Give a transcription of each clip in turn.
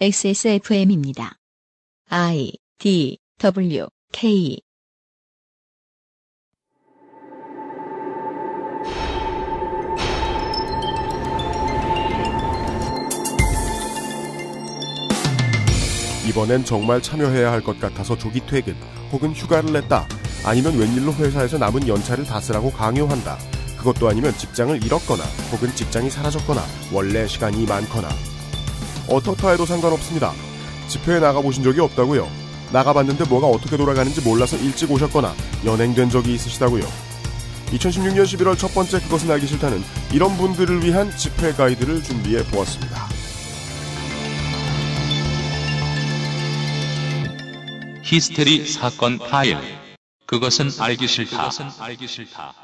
XSFM입니다. I D W K 이번엔 정말 참여해야 할 것 같아서 조기 퇴근 혹은 휴가를 냈다 아니면 웬일로 회사에서 남은 연차를 다 쓰라고 강요한다 그것도 아니면 직장을 잃었거나 혹은 직장이 사라졌거나 원래 시간이 많거나 어떻다 해도 상관없습니다. 집회에 나가보신 적이 없다고요. 나가봤는데 뭐가 어떻게 돌아가는지 몰라서 일찍 오셨거나 연행된 적이 있으시다고요. 2016년 11월 첫 번째 그것은 알기 싫다는 이런 분들을 위한 집회 가이드를 준비해 보았습니다. 히스테리 사건 파일. 그것은 알기 싫다. 그것은 알기 싫다.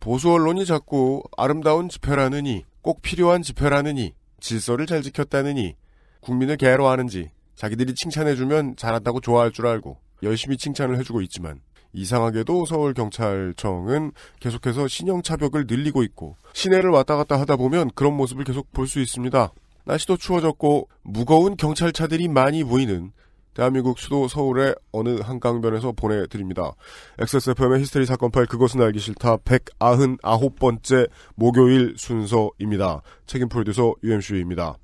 보수 언론이 자꾸 아름다운 집회라느니 꼭 필요한 집회라느니 질서를 잘 지켰다느니 국민을 개로하는지 자기들이 칭찬해주면 잘한다고 좋아할 줄 알고 열심히 칭찬을 해주고 있지만 이상하게도 서울경찰청은 계속해서 신형차벽을 늘리고 있고 시내를 왔다 갔다 하다 보면 그런 모습을 계속 볼 수 있습니다. 날씨도 추워졌고 무거운 경찰차들이 많이 보이는 대한민국 수도 서울의 어느 한강변에서 보내드립니다. XSFM의 히스테리 사건 파일 그것은 알기 싫다 199번째 목요일 순서입니다. 책임 프로듀서 UMC입니다.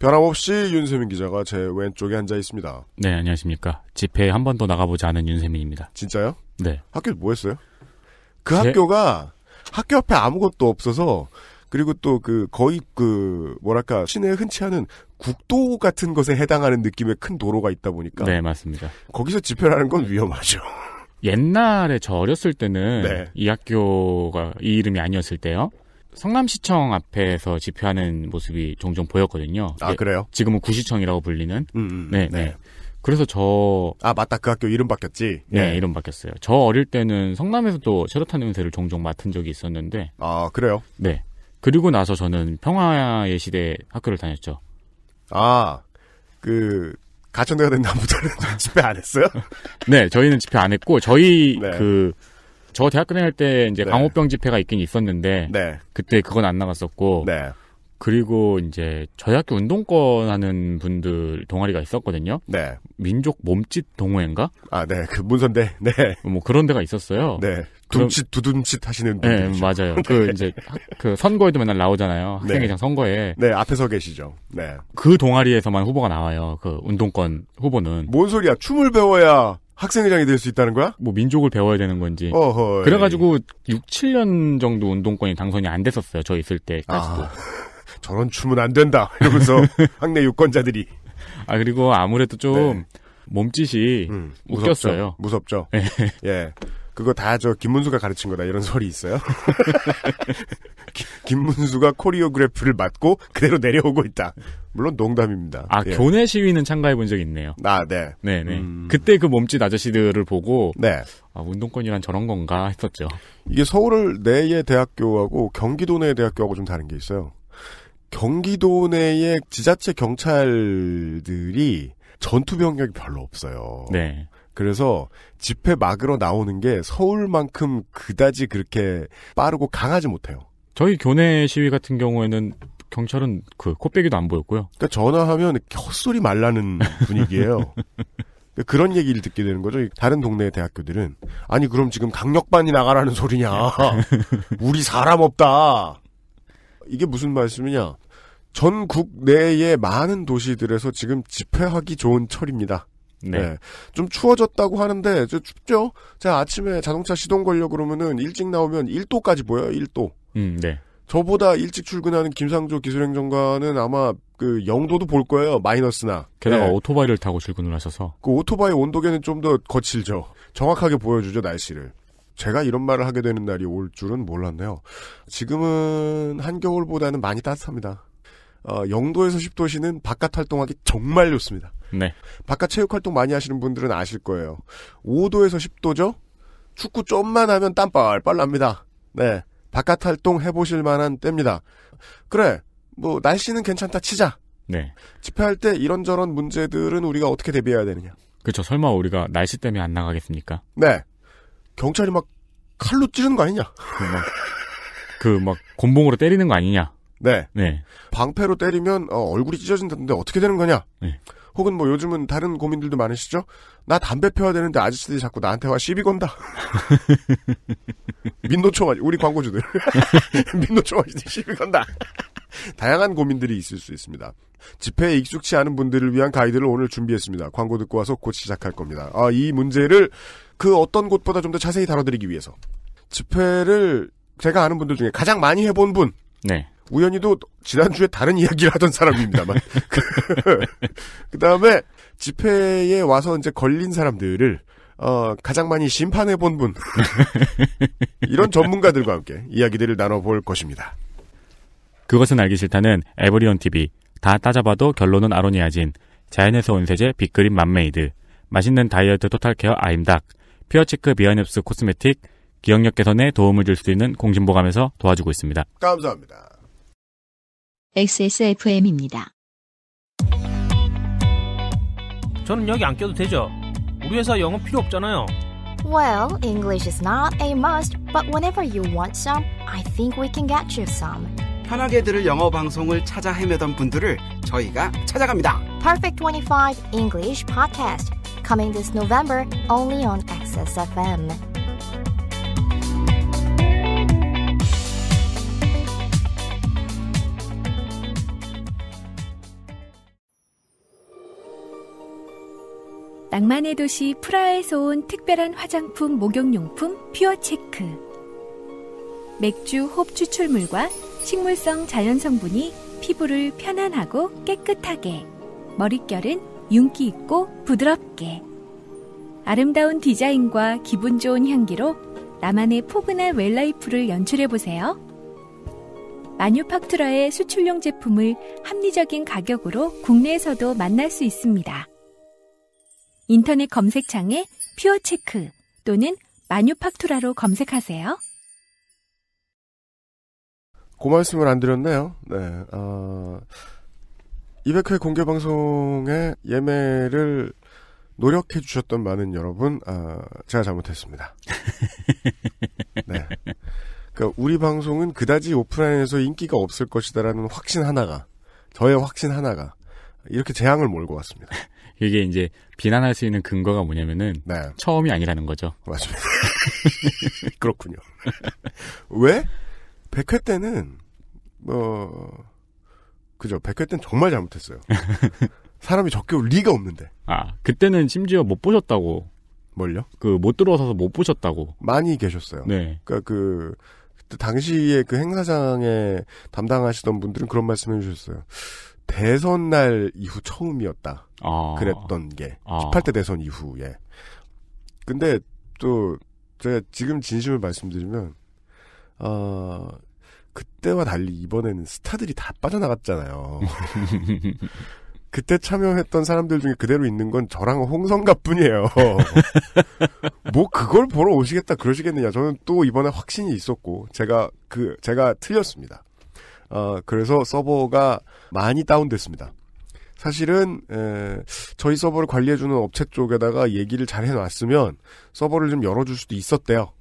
변함없이 윤세민 기자가 제 왼쪽에 앉아 있습니다. 네, 안녕하십니까. 집회에 한 번도 나가보지 않은 윤세민입니다. 진짜요? 네. 학교 뭐 했어요? 그 제... 학교가 학교 앞에 아무것도 없어서 그리고 또 그 거의 그 뭐랄까 시내에 흔치 않은 국도 같은 것에 해당하는 느낌의 큰 도로가 있다 보니까 네 맞습니다. 거기서 집회를하는건 위험하죠. 옛날에 저 어렸을 때는 네. 이 학교가 이 이름이 아니었을 때요. 성남시청 앞에서 집회하는 모습이 종종 보였거든요. 아 예, 그래요? 지금은 구시청이라고 불리는. 음, 음, 네, 네. 네. 그래서 저 아 맞다 그 학교 이름 바뀌었지. 네, 네. 이름 바뀌었어요. 저 어릴 때는 성남에서도 체르탄 냄새를 종종 맡은 적이 있었는데. 아 그래요? 네. 그리고 나서 저는 평화의 시대 학교를 다녔죠. 아, 그, 가천대가 된나무부터는 집회 안 했어요? 네, 저희는 집회 안 했고, 저희, 네. 그, 저 대학교 다닐 때 이제 네. 강호병 집회가 있긴 있었는데, 네. 그때 그건 안 나갔었고, 네. 그리고 이제 저희 학교 운동권 하는 분들 동아리가 있었거든요. 네. 민족 몸짓 동호회인가? 아, 네. 그 문선대. 네. 뭐 그런 데가 있었어요. 네. 둠칫 두둠칫 하시는 예, 분 그 네, 맞아요. 그 이제 그 선거에도 맨날 나오잖아요. 네. 학생회장 네. 선거에. 네, 앞에 서 계시죠. 네. 그 동아리에서만 후보가 나와요. 그 운동권 후보는. 뭔 소리야? 춤을 배워야 학생회장이 될 수 있다는 거야? 뭐 민족을 배워야 되는 건지. 어허 그래가지고 6, 7년 정도 운동권이 당선이 안 됐었어요. 저 있을 때까지도. 아, 저런 춤은 안 된다. 이러면서 학내 유권자들이. 아 그리고 아무래도 좀 네. 몸짓이 음, 웃겼어요. 무섭죠. 예. 예. 그거 다 저 김문수가 가르친 거다 이런 소리 있어요. 김문수가 코리오그래프를 맡고 그대로 내려오고 있다. 물론 농담입니다. 아 예. 교내 시위는 참가해 본 적이 있네요. 아 네. 네네. 음... 그때 그 몸짓 아저씨들을 보고 네. 아, 운동권이란 저런 건가 했었죠. 이게 서울 내의 대학교하고 경기도 내의 대학교하고 좀 다른 게 있어요. 경기도 내의 지자체 경찰들이 전투 병력이 별로 없어요. 네. 그래서 집회 막으러 나오는 게 서울만큼 그다지 그렇게 빠르고 강하지 못해요. 저희 교내 시위 같은 경우에는 경찰은 그 코빼기도 안 보였고요. 그러니까 전화하면 헛소리 말라는 분위기예요. 그런 얘기를 듣게 되는 거죠. 다른 동네 대학교들은 아니 그럼 지금 강력반이 나가라는 소리냐? 우리 사람 없다. 이게 무슨 말씀이냐? 전국 내의 많은 도시들에서 지금 집회하기 좋은 철입니다. 네. 네. 좀 추워졌다고 하는데 춥죠. 제가 아침에 자동차 시동 걸려 그러면은 일찍 나오면 1도까지 보여요. 1도. 음, 네. 저보다 일찍 출근하는 김상조 기술행정관은 아마 그 영도도 볼 거예요. 마이너스나. 게다가 네. 오토바이를 타고 출근을 하셔서. 그 오토바이 온도계는 좀 더 거칠죠. 정확하게 보여주죠, 날씨를. 제가 이런 말을 하게 되는 날이 올 줄은 몰랐네요. 지금은 한겨울보다는 많이 따뜻합니다. 어, 영도에서 10도시는 바깥 활동하기 정말 좋습니다. 네. 바깥 체육 활동 많이 하시는 분들은 아실 거예요. 5도에서 10도죠? 축구 좀만 하면 땀 빨빨 납니다. 네. 바깥 활동 해보실 만한 때입니다. 그래. 뭐, 날씨는 괜찮다 치자. 네. 집회할 때 이런저런 문제들은 우리가 어떻게 대비해야 되느냐. 그렇죠. 설마 우리가 날씨 때문에 안 나가겠습니까? 네. 경찰이 막 칼로 찌르는 거 아니냐. 그 막, 그막 곤봉으로 때리는 거 아니냐. 네. 네. 방패로 때리면 어, 얼굴이 찢어진다는데 어떻게 되는 거냐? 네. 혹은 뭐 요즘은 다른 고민들도 많으시죠? 나 담배 펴야 되는데 아저씨들이 자꾸 나한테 와 시비 건다. 민노초 마시, 우리 광고주들. 민노초 마시니 시비 건다. 다양한 고민들이 있을 수 있습니다. 집회에 익숙치 않은 분들을 위한 가이드를 오늘 준비했습니다. 광고 듣고 와서 곧 시작할 겁니다. 아, 이 문제를 그 어떤 곳보다 좀 더 자세히 다뤄드리기 위해서 집회를 제가 아는 분들 중에 가장 많이 해본 분. 네. 우연히도 지난주에 다른 이야기를 하던 사람입니다만. 그 다음에 집회에 와서 이제 걸린 사람들을 어, 가장 많이 심판해 본 분. 이런 전문가들과 함께 이야기들을 나눠볼 것입니다. 그것은 알기 싫다는 에브리온 TV. 다 따져봐도 결론은 아로니아진. 자연에서 온 세제 빅그린 맘메이드. 맛있는 다이어트 토탈케어 아임닥피어치크 비아넵스 코스메틱. 기억력 개선에 도움을 줄 수 있는 공진보감에서 도와주고 있습니다. 감사합니다. XSFM입니다. 저는 여기 안 껴도 되죠? 우리 회사 영어 필요 없잖아요. Well, English is not a must, but whenever you want some, I think we can get you some. 편하게 들을 영어 방송을 찾아 헤매던 분들을 저희가 찾아갑니다. Perfect 25 English Podcast coming this November only on XSFM. 낭만의 도시 프라하에서 온 특별한 화장품 목욕용품 퓨어체크 맥주 홉 추출물과 식물성 자연 성분이 피부를 편안하고 깨끗하게 머릿결은 윤기 있고 부드럽게 아름다운 디자인과 기분 좋은 향기로 나만의 포근한 웰라이프를 연출해 보세요. 마뉴팍투라의 수출용 제품을 합리적인 가격으로 국내에서도 만날 수 있습니다. 인터넷 검색창에 퓨어체크 또는 마뉴팍투라로 검색하세요. 고 말씀을 안 드렸네요. 네, 어, 200회 공개 방송에 예매를 노력해 주셨던 많은 여러분, 아, 제가 잘못했습니다. 네. 그러니까 우리 방송은 그다지 오프라인에서 인기가 없을 것이다라는 확신 하나가, 저의 확신 하나가 이렇게 재앙을 몰고 왔습니다. 이게 이제 비난할 수 있는 근거가 뭐냐면은 네. 처음이 아니라는 거죠. 맞습니다. 그렇군요. 왜? 100회 때는 뭐 그죠. 100회 때는 정말 잘못했어요. 사람이 적게 올 리가 없는데. 아, 그때는 심지어 못 보셨다고. 뭘요? 그 못 들어와서 못 보셨다고. 많이 계셨어요. 네. 그러니까 그 당시에 그 행사장에 담당하시던 분들은 그런 말씀해 주셨어요. 대선 날 이후 처음이었다. 아. 그랬던 게 아. 18대 대선 이후에. 근데 또 제가 지금 진심을 말씀드리면 어, 그때와 달리 이번에는 스타들이 다 빠져나갔잖아요. 그때 참여했던 사람들 중에 그대로 있는 건 저랑 홍성갑뿐이에요. 뭐 그걸 보러 오시겠다 그러시겠느냐. 저는 또 이번에 확신이 있었고 제가 그 제가 틀렸습니다. 어, 그래서 서버가 많이 다운됐습니다. 사실은 에, 저희 서버를 관리해주는 업체 쪽에다가 얘기를 잘 해놨으면 서버를 좀 열어줄 수도 있었대요.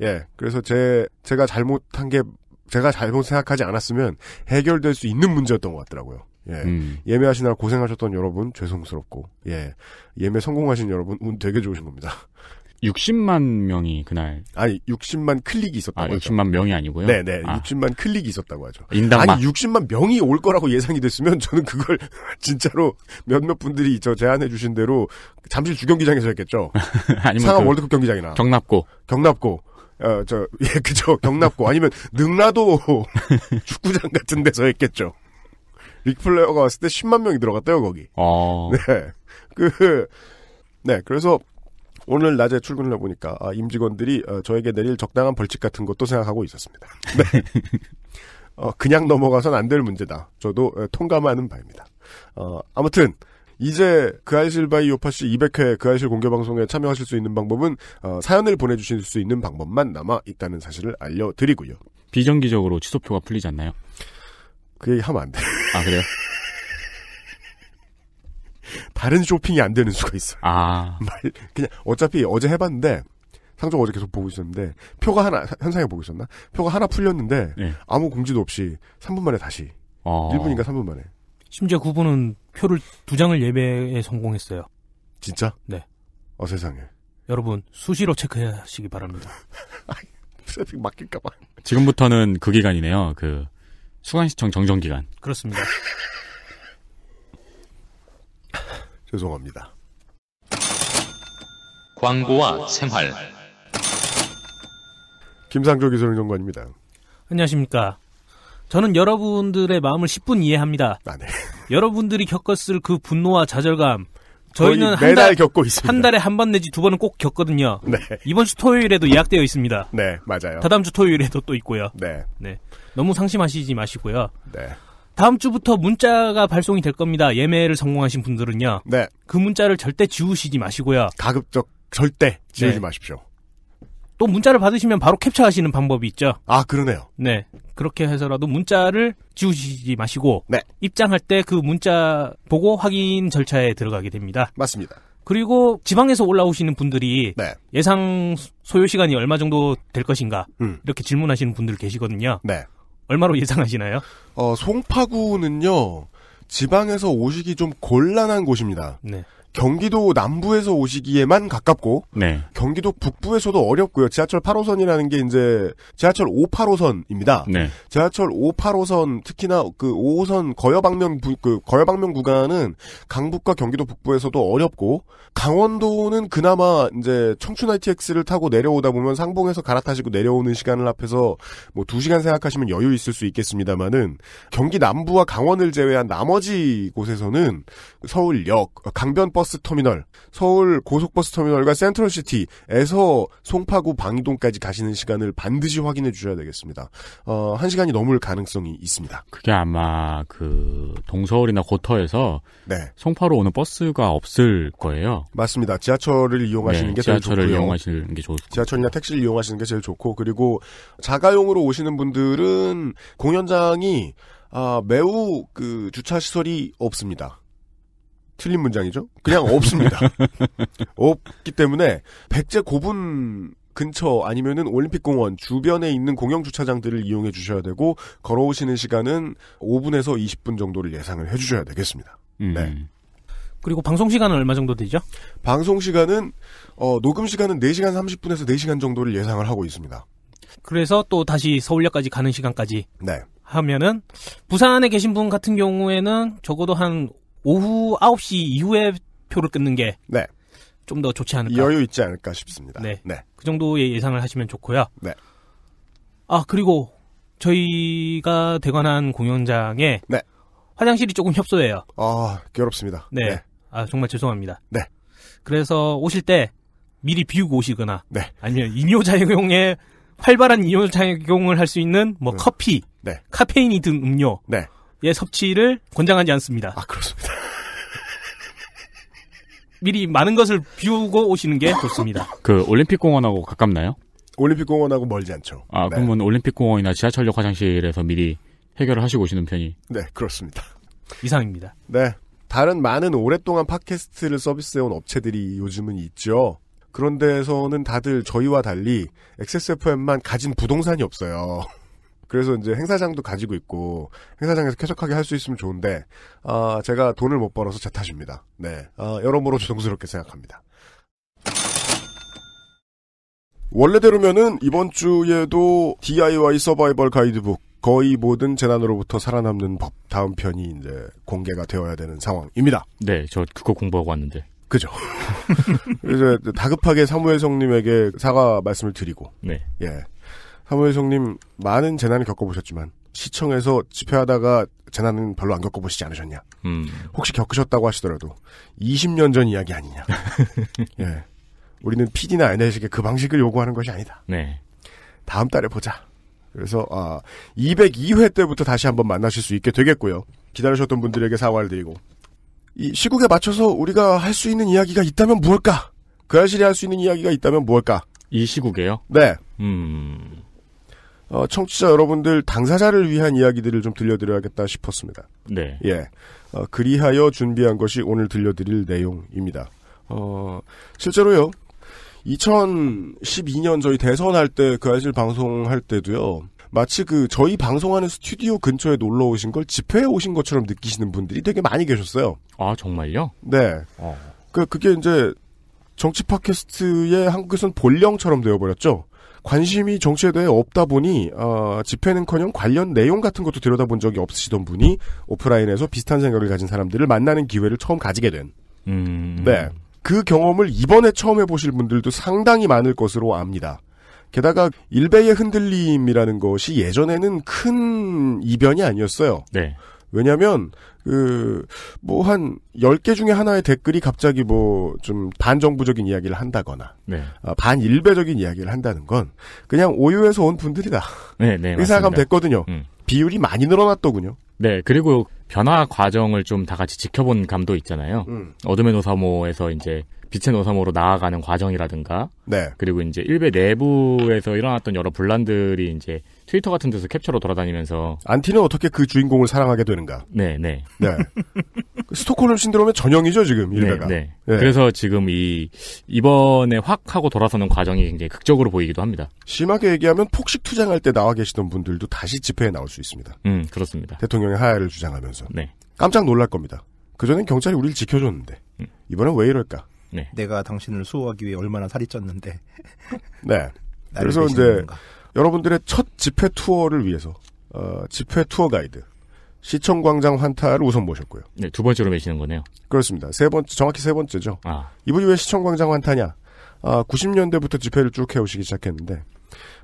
예, 그래서 제 제가 잘못한 게 제가 잘못 생각하지 않았으면 해결될 수 있는 문제였던 것 같더라고요. 예, 음. 예매하시느라 고생하셨던 여러분 죄송스럽고 예, 예매 성공하신 여러분 운 되게 좋으신 겁니다. 60만 명이 그날 아니 60만 클릭이 있었다고 아, 60만 명이 아니고요. 네, 네. 아. 60만 클릭이 있었다고 하죠. 인당 아니 60만 명이 올 거라고 예상이 됐으면 저는 그걸 진짜로 몇몇 분들이 저 제안해 주신 대로 잠실 주경기장에서 했겠죠. 아니면 상암 그 월드컵 경기장이나 경납고 경납고 어, 저, 예, 그죠. 경납고. 아니면, 능라도 축구장 같은 데서 했겠죠. 릭플레어가 왔을 때 10만 명이 들어갔대요, 거기. 어... 네. 그, 네. 그래서, 오늘 낮에 출근을 해보니까 아, 임직원들이 어, 저에게 내릴 적당한 벌칙 같은 것도 생각하고 있었습니다. 네. 어, 그냥 넘어가선 안 될 문제다. 저도 에, 통감하는 바입니다. 어, 아무튼 이제 그아이실 바이 요파씨 200회 그아이실 공개 방송에 참여하실 수 있는 방법은 어, 사연을 보내주실 수 있는 방법만 남아 있다는 사실을 알려드리고요. 비정기적으로 취소표가 풀리지 않나요? 그 얘기 하면 안 돼. 아 그래요? 다른 쇼핑이 안 되는 수가 있어요. 아. 그냥 어차피 어제 해봤는데 상점 어제 계속 보고 있었는데 표가 하나 현상에 보고 있었나? 표가 하나 풀렸는데 네. 아무 공지도 없이 3분 만에 다시 어. 아. 1분인가 3분 만에. 심지어 구분은 표를 두 장을 예매에 성공했어요. 진짜? 네. 어 세상에. 여러분 수시로 체크하시기 바랍니다. 트래픽 막힐까봐. 지금부터는 그 기간이네요. 그 수강시청 정정 기간. 그렇습니다. 죄송합니다. 광고와 생활 김상조 기술정관입니다. 안녕하십니까. 저는 여러분들의 마음을 10분 이해합니다. 아, 네. 여러분들이 겪었을 그 분노와 좌절감 저희는 한 달, 겪고 있습니다. 한 달에 한 번 내지 두 번은 꼭 겪거든요. 네. 이번 주 토요일에도 예약되어 있습니다. 네, 맞아요. 다다음 주 토요일에도 또 있고요. 네. 네. 너무 상심하시지 마시고요. 네. 다음 주부터 문자가 발송이 될 겁니다. 예매를 성공하신 분들은요. 네. 그 문자를 절대 지우시지 마시고요. 가급적 절대 지우지 네. 마십시오. 또 문자를 받으시면 바로 캡처하시는 방법이 있죠. 아, 그러네요. 네. 그렇게 해서라도 문자를 지우시지 마시고 네. 입장할 때 그 문자 보고 확인 절차에 들어가게 됩니다. 맞습니다. 그리고 지방에서 올라오시는 분들이 네. 예상 소요 시간이 얼마 정도 될 것인가 음. 이렇게 질문하시는 분들 계시거든요. 네. 얼마로 예상하시나요? 어, 송파구는요, 지방에서 오시기 좀 곤란한 곳입니다. 네. 경기도 남부에서 오시기에만 가깝고 네. 경기도 북부에서도 어렵고요. 지하철 8호선이라는 게 이제 지하철 5, 8호선입니다. 네. 지하철 5, 8호선 특히나 그 5호선 거여방면 그 거여방면 구간은 강북과 경기도 북부에서도 어렵고 강원도는 그나마 이제 청춘 ITX를 타고 내려오다 보면 상봉에서 갈아타시고 내려오는 시간을 앞에서 뭐 2시간 생각하시면 여유 있을 수 있겠습니다만은 경기 남부와 강원을 제외한 나머지 곳에서는 서울역 강변 버스 버스 터미널, 서울 고속버스 터미널과 센트럴시티에서 송파구 방이동까지 가시는 시간을 반드시 확인해 주셔야 되겠습니다. 어, 한 시간이 넘을 가능성이 있습니다. 그게 아마 그 동서울이나 고터에서 네. 송파로 오는 버스가 없을 거예요. 맞습니다. 지하철을 이용하시는 네, 게 지하철을 제일 좋고요. 이용하시는 게 좋을 지하철이나 택시를 이용하시는 게 제일 좋고 그리고 자가용으로 오시는 분들은 공연장이 아, 매우 그 주차 시설이 없습니다. 틀린 문장이죠. 그냥 없습니다. 없기 때문에 백제 고분 근처 아니면은 올림픽공원 주변에 있는 공영 주차장들을 이용해 주셔야 되고 걸어오시는 시간은 5분에서 20분 정도를 예상을 해 주셔야 되겠습니다. 음. 네. 그리고 방송 시간은 얼마 정도 되죠? 방송 시간은 어, 녹음 시간은 4시간 30분에서 4시간 정도를 예상을 하고 있습니다. 그래서 또 다시 서울역까지 가는 시간까지 네. 하면은 부산에 계신 분 같은 경우에는 적어도 한 오후 9시 이후에 표를 끊는 게 네. 좀 더 좋지 않을까. 여유 있지 않을까 싶습니다. 네. 네. 그 정도의 예상을 하시면 좋고요. 네. 아, 그리고 저희가 대관한 공연장에 네. 화장실이 조금 협소해요. 아, 괴롭습니다. 네. 네. 아, 정말 죄송합니다. 네. 그래서 오실 때 미리 비우고 오시거나 네. 아니면 이뇨작용에 활발한 이뇨작용을 할 수 있는 뭐 음. 커피, 네. 카페인이 든 음료, 네. 예 섭취를 권장하지 않습니다. 아 그렇습니다. 미리 많은 것을 비우고 오시는 게 좋습니다. 그 올림픽 공원하고 가깝나요? 올림픽 공원하고 멀지 않죠. 아 네. 그러면 올림픽 공원이나 지하철역 화장실에서 미리 해결을 하시고 오시는 편이? 네 그렇습니다. 이상입니다. 네 다른 많은 오랫동안 팟캐스트를 서비스해온 업체들이 요즘은 있죠. 그런 데에서는 다들 저희와 달리 XSFM만 가진 부동산이 없어요. 그래서 이제 행사장도 가지고 있고 행사장에서 쾌적하게 할 수 있으면 좋은데 아 제가 돈을 못 벌어서 제 탓입니다. 네, 아, 여러모로 죄송스럽게 생각합니다. 원래대로면은 이번 주에도 DIY 서바이벌 가이드북 거의 모든 재난으로부터 살아남는 법 다음 편이 이제 공개가 되어야 되는 상황입니다. 네, 저 그거 공부하고 왔는데. 그죠. 그래서 다급하게 사무엘 성님에게 사과 말씀을 드리고. 네. 예. 사무혜성님 많은 재난을 겪어보셨지만 시청에서 집회하다가 재난은 별로 안 겪어보시지 않으셨냐? 음. 혹시 겪으셨다고 하시더라도 20년 전 이야기 아니냐? 예. 우리는 PD나 NL식의 그 방식을 요구하는 것이 아니다. 네. 다음 달에 보자. 그래서 아, 202회 때부터 다시 한번 만나실 수 있게 되겠고요. 기다리셨던 분들에게 사과를 드리고 이 시국에 맞춰서 우리가 할 수 있는 이야기가 있다면 무엇까그 아실이 할 수 있는 이야기가 있다면 무엇까이 시국에요? 네. 음. 어, 청취자 여러분들 당사자를 위한 이야기들을 좀 들려드려야겠다 싶었습니다. 네. 예. 어, 그리하여 준비한 것이 오늘 들려드릴 내용입니다. 어, 실제로요. 2012년 저희 대선할 때, 그 아실 방송할 때도요. 마치 그 저희 방송하는 스튜디오 근처에 놀러 오신 걸 집회에 오신 것처럼 느끼시는 분들이 되게 많이 계셨어요. 아, 정말요? 네. 어. 그, 그게 이제 정치 팟캐스트의 한국에서는 본령처럼 되어버렸죠. 관심이 정치에 대해 없다 보니 어, 집회는커녕 관련 내용 같은 것도 들여다본 적이 없으시던 분이 오프라인에서 비슷한 생각을 가진 사람들을 만나는 기회를 처음 가지게 된. 음... 네. 그 경험을 이번에 처음 해보실 분들도 상당히 많을 것으로 압니다. 게다가 일베의 흔들림이라는 것이 예전에는 큰 이변이 아니었어요. 네. 왜냐하면 그, 뭐, 한, 10개 중에 하나의 댓글이 갑자기 뭐, 좀, 반정부적인 이야기를 한다거나, 네. 아, 반일배적인 이야기를 한다는 건, 그냥 오유에서 온 분들이다. 네, 네. 의사감 됐거든요. 음. 비율이 많이 늘어났더군요. 네, 그리고 변화 과정을 좀 다 같이 지켜본 감도 있잖아요. 음. 어둠의 노사모에서 이제, 빛의 노사모로 나아가는 과정이라든가 네. 그리고 이제 일베 내부에서 일어났던 여러 분란들이 이제 트위터 같은 데서 캡처로 돌아다니면서 안티는 어떻게 그 주인공을 사랑하게 되는가? 네, 네. 네. 그 스톡홀름 신드롬의 전형이죠, 지금 네, 일베가. 네, 네. 네. 그래서 지금 이 이번에 확 하고 돌아서는 과정이 굉장히 극적으로 보이기도 합니다. 심하게 얘기하면 폭식 투쟁할 때 나와 계시던 분들도 다시 집회에 나올 수 있습니다. 음, 그렇습니다. 대통령의 하야를 주장하면서. 네. 깜짝 놀랄 겁니다. 그전엔 경찰이 우리를 지켜줬는데 음. 이번엔 왜 이럴까? 네. 내가 당신을 수호하기 위해 얼마나 살이 쪘는데. 네. 그래서 이제 여러분들의 첫 집회 투어를 위해서 어, 집회 투어 가이드 시청광장 환타를 우선 모셨고요. 네, 두 번째로 매시는 거네요. 그렇습니다. 세 번째, 정확히 세 번째죠. 아. 이분이 왜 시청광장 환타냐? 아, 90년대부터 집회를 쭉 해오시기 시작했는데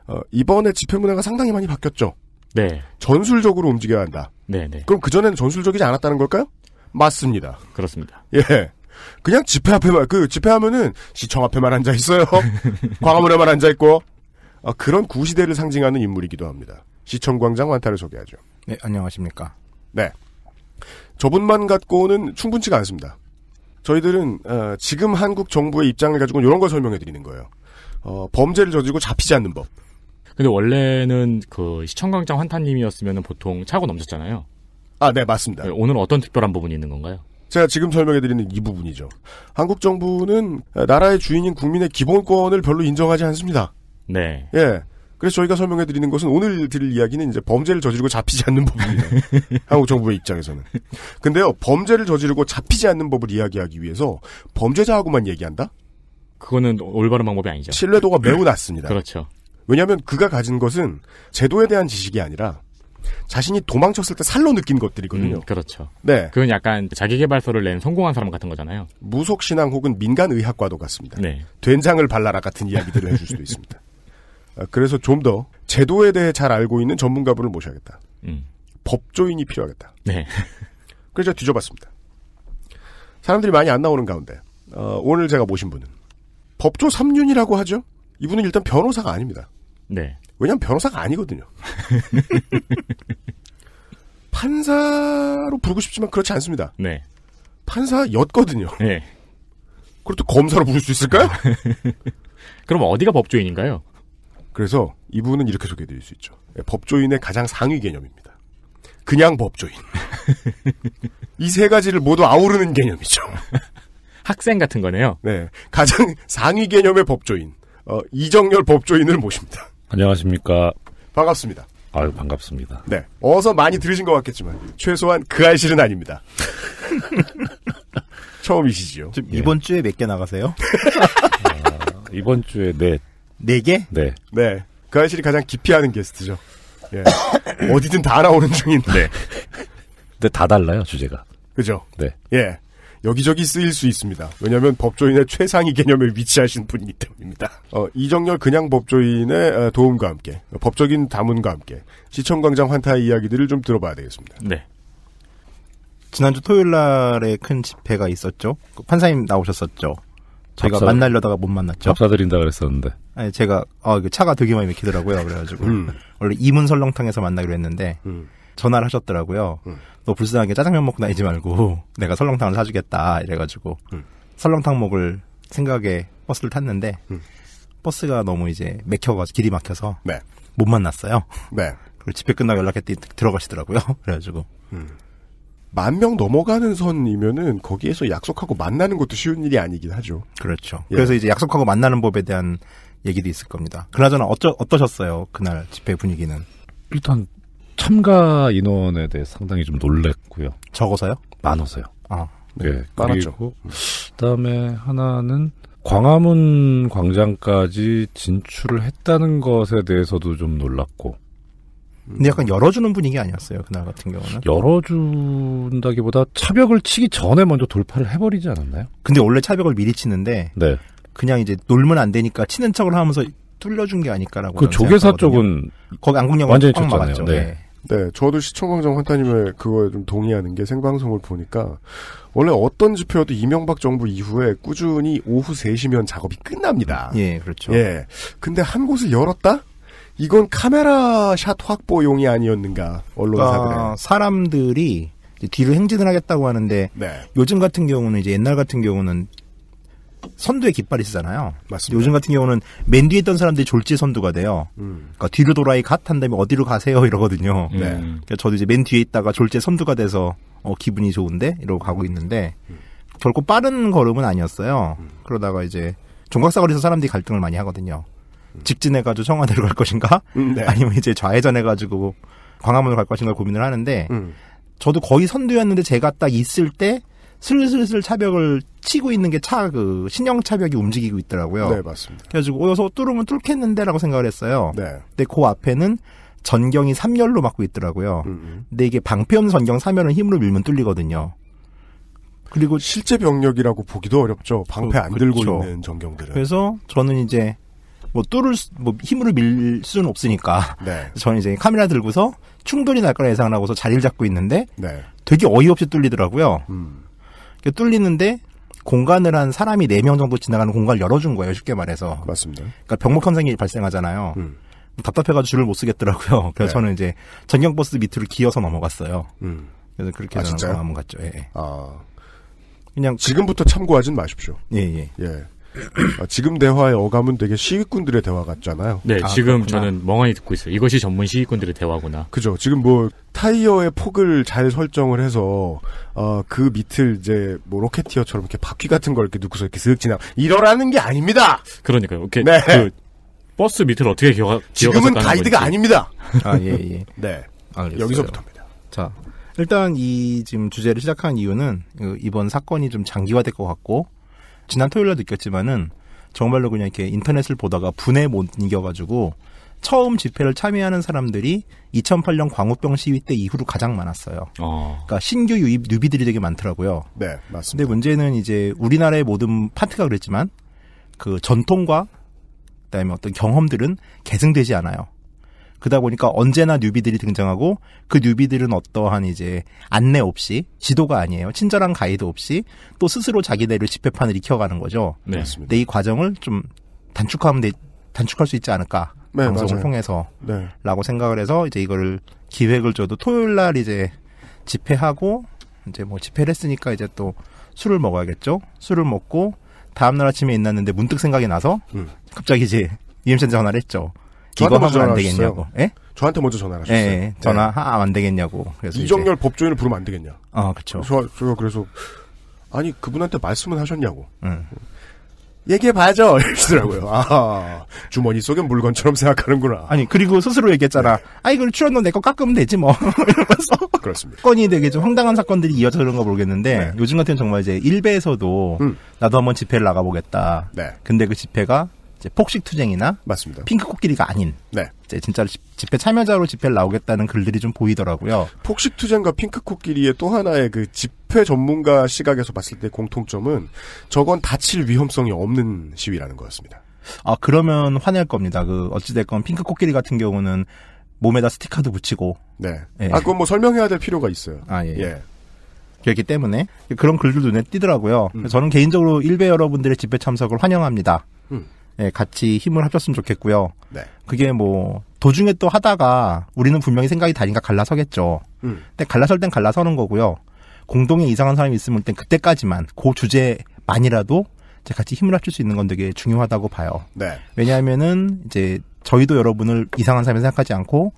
어, 이번에 집회 문화가 상당히 많이 바뀌었죠. 네. 전술적으로 움직여야 한다. 네, 네. 그럼 그 전에는 전술적이지 않았다는 걸까요? 맞습니다. 그렇습니다. 예. 그냥 집회 앞에만 그 집회하면은 시청 앞에만 앉아 있어요. 광화문에만 앉아 있고 어, 그런 구시대를 상징하는 인물이기도 합니다. 시청광장 완타를 소개하죠. 네, 안녕하십니까. 네. 저분만 갖고는 충분치가 않습니다. 저희들은 어, 지금 한국 정부의 입장을 가지고 이런 걸 설명해 드리는 거예요. 어, 범죄를 저지르고 잡히지 않는 법. 근데 원래는 그 시청광장 환타님이었으면 보통 차고 넘쳤잖아요. 아, 네, 맞습니다. 네, 오늘 어떤 특별한 부분이 있는 건가요? 제가 지금 설명해드리는 이 부분이죠. 한국 정부는 나라의 주인인 국민의 기본권을 별로 인정하지 않습니다. 네. 예. 그래서 저희가 설명해 드리는 것은 오늘 드릴 이야기는 이제 범죄를 저지르고 잡히지 않는 법입니다 한국 정부의 입장에서는. 근데요, 범죄를 저지르고 잡히지 않는 법을 이야기하기 위해서 범죄자하고만 얘기한다? 그거는 올바른 방법이 아니죠. 신뢰도가 매우 낮습니다. 그렇죠. 왜냐하면 그가 가진 것은 제도에 대한 지식이 아니라 자신이 도망쳤을 때 살로 느낀 것들이거든요. 음, 그렇죠. 네. 그건 약간 자기개발서를 낸 성공한 사람 같은 거잖아요. 무속신앙 혹은 민간의학과도 같습니다. 네. 된장을 발라라 같은 이야기들을 해줄 수도 있습니다. 아, 그래서 좀 더 제도에 대해 잘 알고 있는 전문가분을 모셔야겠다. 음. 법조인이 필요하겠다. 네. 그래서 제가 뒤져봤습니다. 사람들이 많이 안 나오는 가운데 어, 오늘 제가 모신 분은 법조 3륜이라고 하죠. 이분은 일단 변호사가 아닙니다. 네. 왜냐면 변호사가 아니거든요. 판사로 부르고 싶지만 그렇지 않습니다. 네. 판사였거든요. 네. 그렇다 검사로 부를 수 있을까요? 그럼 어디가 법조인인가요? 그래서 이분은 이렇게 소개해드릴 수 있죠. 예, 법조인의 가장 상위 개념입니다. 그냥 법조인. 이 세 가지를 모두 아우르는 개념이죠. 학생 같은 거네요. 네. 가장 상위 개념의 법조인. 어, 이정열 법조인을 모십니다. 안녕하십니까. 반갑습니다. 아유, 반갑습니다. 네. 어서 많이 들으신 것 같겠지만, 최소한 그 알실은 아닙니다. 처음이시죠지금 예. 이번 주에 몇 개 나가세요? 아, 이번 주에 넷. 네. 네 개? 네. 네. 그 알실이 가장 기피하는 게스트죠. 예. 어디든 다 나오는 중인데. 네. 근데 다 달라요, 주제가. 그죠? 네. 예. 여기저기 쓰일 수 있습니다. 왜냐하면 법조인의 최상위 개념에 위치하신 분이기 때문입니다. 어, 이정열 그냥 법조인의 어, 도움과 함께 법적인 다문과 함께 시청광장 환타의 이야기들을 좀 들어봐야 되겠습니다. 네. 지난주 토요일 날에 큰 집회가 있었죠. 그 판사님 나오셨었죠. 제가 만날려다가 못 만났죠. 잡사드린다 그랬었는데. 아니, 제가, 아, 차가 되게 많이 맥히더라고요. 그래가지고. 음. 원래 이문설렁탕에서 만나기로 했는데, 음. 전화를 하셨더라고요. 음. 너 불쌍하게 짜장면 먹고 다니지 말고 내가 설렁탕을 사주겠다 이래가지고 음. 설렁탕 먹을 생각에 버스를 탔는데 음. 버스가 너무 이제 맥혀가지고 길이 막혀서 네. 못 만났어요. 네. 그리고 집회 끝나고 연락했더니 들어가시더라고요. 그래가지고 음. 만명 넘어가는 선이면은 거기에서 약속하고 만나는 것도 쉬운 일이 아니긴 하죠. 그렇죠. 예. 그래서 이제 약속하고 만나는 법에 대한 얘기도 있을 겁니다. 그나저나 어쩌, 어떠셨어요? 그날 집회 분위기는? 일단 참가 인원에 대해 상당히 좀 놀랬고요. 적어서요? 많아서요. 아, 네. 네 그리고 그다음에 하나는 광화문 광장까지 진출을 했다는 것에 대해서도 좀 놀랐고. 근데 약간 열어주는 분위기 아니었어요 그날 같은 경우는 열어준다기보다 차벽을 치기 전에 먼저 돌파를 해버리지 않았나요? 근데 원래 차벽을 미리 치는데 네. 그냥 이제 놀면 안 되니까 치는 척을 하면서 뚫려준 게 아닐까라고 그 조계사 쪽은 거기 안국역 완전히 쳤잖아요. 네. 네. 네, 저도 시청광장 환타님의 그거에 좀 동의하는 게 생방송을 보니까 원래 어떤 지표여도 이명박 정부 이후에 꾸준히 오후 3시면 작업이 끝납니다. 예, 그렇죠. 예. 근데 한 곳을 열었다? 이건 카메라 샷 확보용이 아니었는가, 언론사들의. 아, 사람들이 뒤로 행진을 하겠다고 하는데 네. 요즘 같은 경우는 이제 옛날 같은 경우는 선두에 깃발이 쓰잖아요. 맞습니다. 요즘 같은 경우는 맨 뒤에 있던 사람들이 졸지 선두가 돼요. 음. 그러니까 뒤로 돌아이 갓 한다음에 어디로 가세요 이러거든요. 네. 그러니까 저도 이제 맨 뒤에 있다가 졸지 선두가 돼서 어, 기분이 좋은데 이러고 가고 있는데 음. 결코 빠른 걸음은 아니었어요. 음. 그러다가 이제 종각사거리에서 사람들이 갈등을 많이 하거든요. 음. 직진해가지고 청와대로 갈 것인가? 음, 네. 아니면 이제 좌회전해가지고 광화문으로 갈 것인가 고민을 하는데 음. 저도 거의 선두였는데 제가 딱 있을 때 슬슬슬 차벽을 치고 있는 게 차 그 신형 차벽이 움직이고 있더라고요. 네, 맞습니다. 그래가지고 여서 뚫으면 뚫겠는데라고 생각을 했어요. 네. 근데 그 앞에는 전경이 3열로 막고 있더라고요. 음음. 근데 이게 방패없는 전경 3열은 힘으로 밀면 뚫리거든요. 그리고 실제 병력이라고 보기도 어렵죠. 방패 어, 안 들고 그렇죠. 있는 전경들은. 그래서 저는 이제 뭐 뚫을 수, 뭐 힘으로 밀 수는 없으니까. 네. 저는 이제 카메라 들고서 충돌이 날 거라 예상 하고서 자리를 잡고 있는데 네. 되게 어이없이 뚫리더라고요. 음. 뚫리는데 공간을 한 사람이 4명 정도 지나가는 공간을 열어준 거예요, 쉽게 말해서. 맞습니다. 그러니까 병목 현상이 발생하잖아요. 음. 답답해가지고 줄을 못 쓰겠더라고요. 그래서 네. 저는 이제 전경버스 밑으로 기어서 넘어갔어요. 음. 그래서 그렇게 해서 아, 넘어갔죠. 예, 예. 아. 그냥 지금부터 참고하진 마십시오. 예, 예. 예. 아, 지금 대화의 어감은 되게 시위꾼들의 대화 같잖아요. 네, 아, 지금 그렇구나. 저는 멍하니 듣고 있어요. 이것이 전문 시위꾼들의 대화구나. 그죠. 지금 뭐 타이어의 폭을 잘 설정을 해서 어, 그 밑을 이제 뭐 로켓티어처럼 이렇게 바퀴 같은 걸 이렇게 놓고서 이렇게 슥 지나 이러라는 게 아닙니다. 그러니까요. 이렇게 네. 그 버스 밑을 어떻게 기어 지금은 가이드가 건지. 아닙니다. 아, 예, 예. 네. 알겠어요. 여기서부터입니다. 자, 일단 이 지금 주제를 시작한 이유는 그 이번 사건이 좀 장기화될 것 같고 지난 토요일 날 느꼈지만은 정말로 그냥 이렇게 인터넷을 보다가 분해못 이겨가지고 처음 집회를 참여하는 사람들이 2008년 광우병 시위 때 이후로 가장 많았어요. 어. 그러니까 신규 유입 뉴비들이 되게 많더라고요. 네, 맞습니다. 근데 문제는 이제 우리나라의 모든 파트가 그랬지만 그 전통과 그다음에 어떤 경험들은 계승되지 않아요. 그러다 보니까 언제나 뉴비들이 등장하고 그 뉴비들은 어떠한 이제 안내 없이 지도가 아니에요. 친절한 가이드 없이 또 스스로 자기네를 집회판을 익혀가는 거죠. 네. 근데 이 과정을 좀 단축하면 되, 단축할 수 있지 않을까. 네, 방송을 맞아요. 통해서 네. 라고 생각을 해서 이제 이거를 기획을 줘도 토요일 날 이제 집회하고 이제 뭐 집회를 했으니까 이제 또 술을 먹어야겠죠. 술을 먹고 다음날 아침에 일났는데 문득 생각이 나서 음. 갑자기 이제 이엠센한 전화를 했죠. 기거 하면 안 되겠냐고. 예? 저한테 먼저 전화를 하셨어요. 예, 예. 예. 전화 네. 아, 안 되겠냐고. 그래서 이정열 이제... 법조인을 부르면 안 되겠냐. 아, 그렇죠. 저, 저 그래서 아니 그분한테 말씀은 하셨냐고. 음. 얘기해 봐야죠. 이러시더라고요. 아, 주머니 속엔 물건처럼 생각하는구나. 아니, 그리고 스스로 얘기했잖아. 네. 아, 이걸 출연료 내거 깎으면 되지 뭐. 이러면서. 그렇습니다. 건이 되게 좀 황당한 사건들이 이어져 그런가 모르겠는데, 네. 요즘 같은 정말 이제 일베에서도 음. 나도 한번 집회를 나가보겠다. 네. 근데 그 집회가 이제 폭식 투쟁이나 맞습니다. 핑크 코끼리가 아닌 네. 이제 진짜로 집회 참여자로 집회를 나오겠다는 글들이 좀 보이더라고요. 폭식 투쟁과 핑크 코끼리의 또 하나의 그 집회 전문가 시각에서 봤을 때 공통점은 저건 다칠 위험성이 없는 시위라는 거였습니다. 아 그러면 화낼 겁니다. 그 어찌됐건 핑크 코끼리 같은 경우는 몸에다 스티커도 붙이고. 네. 예. 아 그건 뭐 설명해야 될 필요가 있어요. 아 예. 예. 그렇기 때문에 그런 글들도 눈에 띄더라고요. 음. 저는 개인적으로 일베 여러분들의 집회 참석을 환영합니다. 음. 예, 같이 힘을 합쳤으면 좋겠고요. 네. 그게 뭐 도중에 또 하다가 우리는 분명히 생각이 다니까 갈라서겠죠. 음. 근데 갈라설 땐 갈라서는 거고요. 공동에 이상한 사람이 있으면 일 그때까지만 그 주제만이라도 이제 같이 힘을 합칠 수 있는 건 되게 중요하다고 봐요. 네. 왜냐하면은 이제 저희도 여러분을 이상한 사람이 생각하지 않고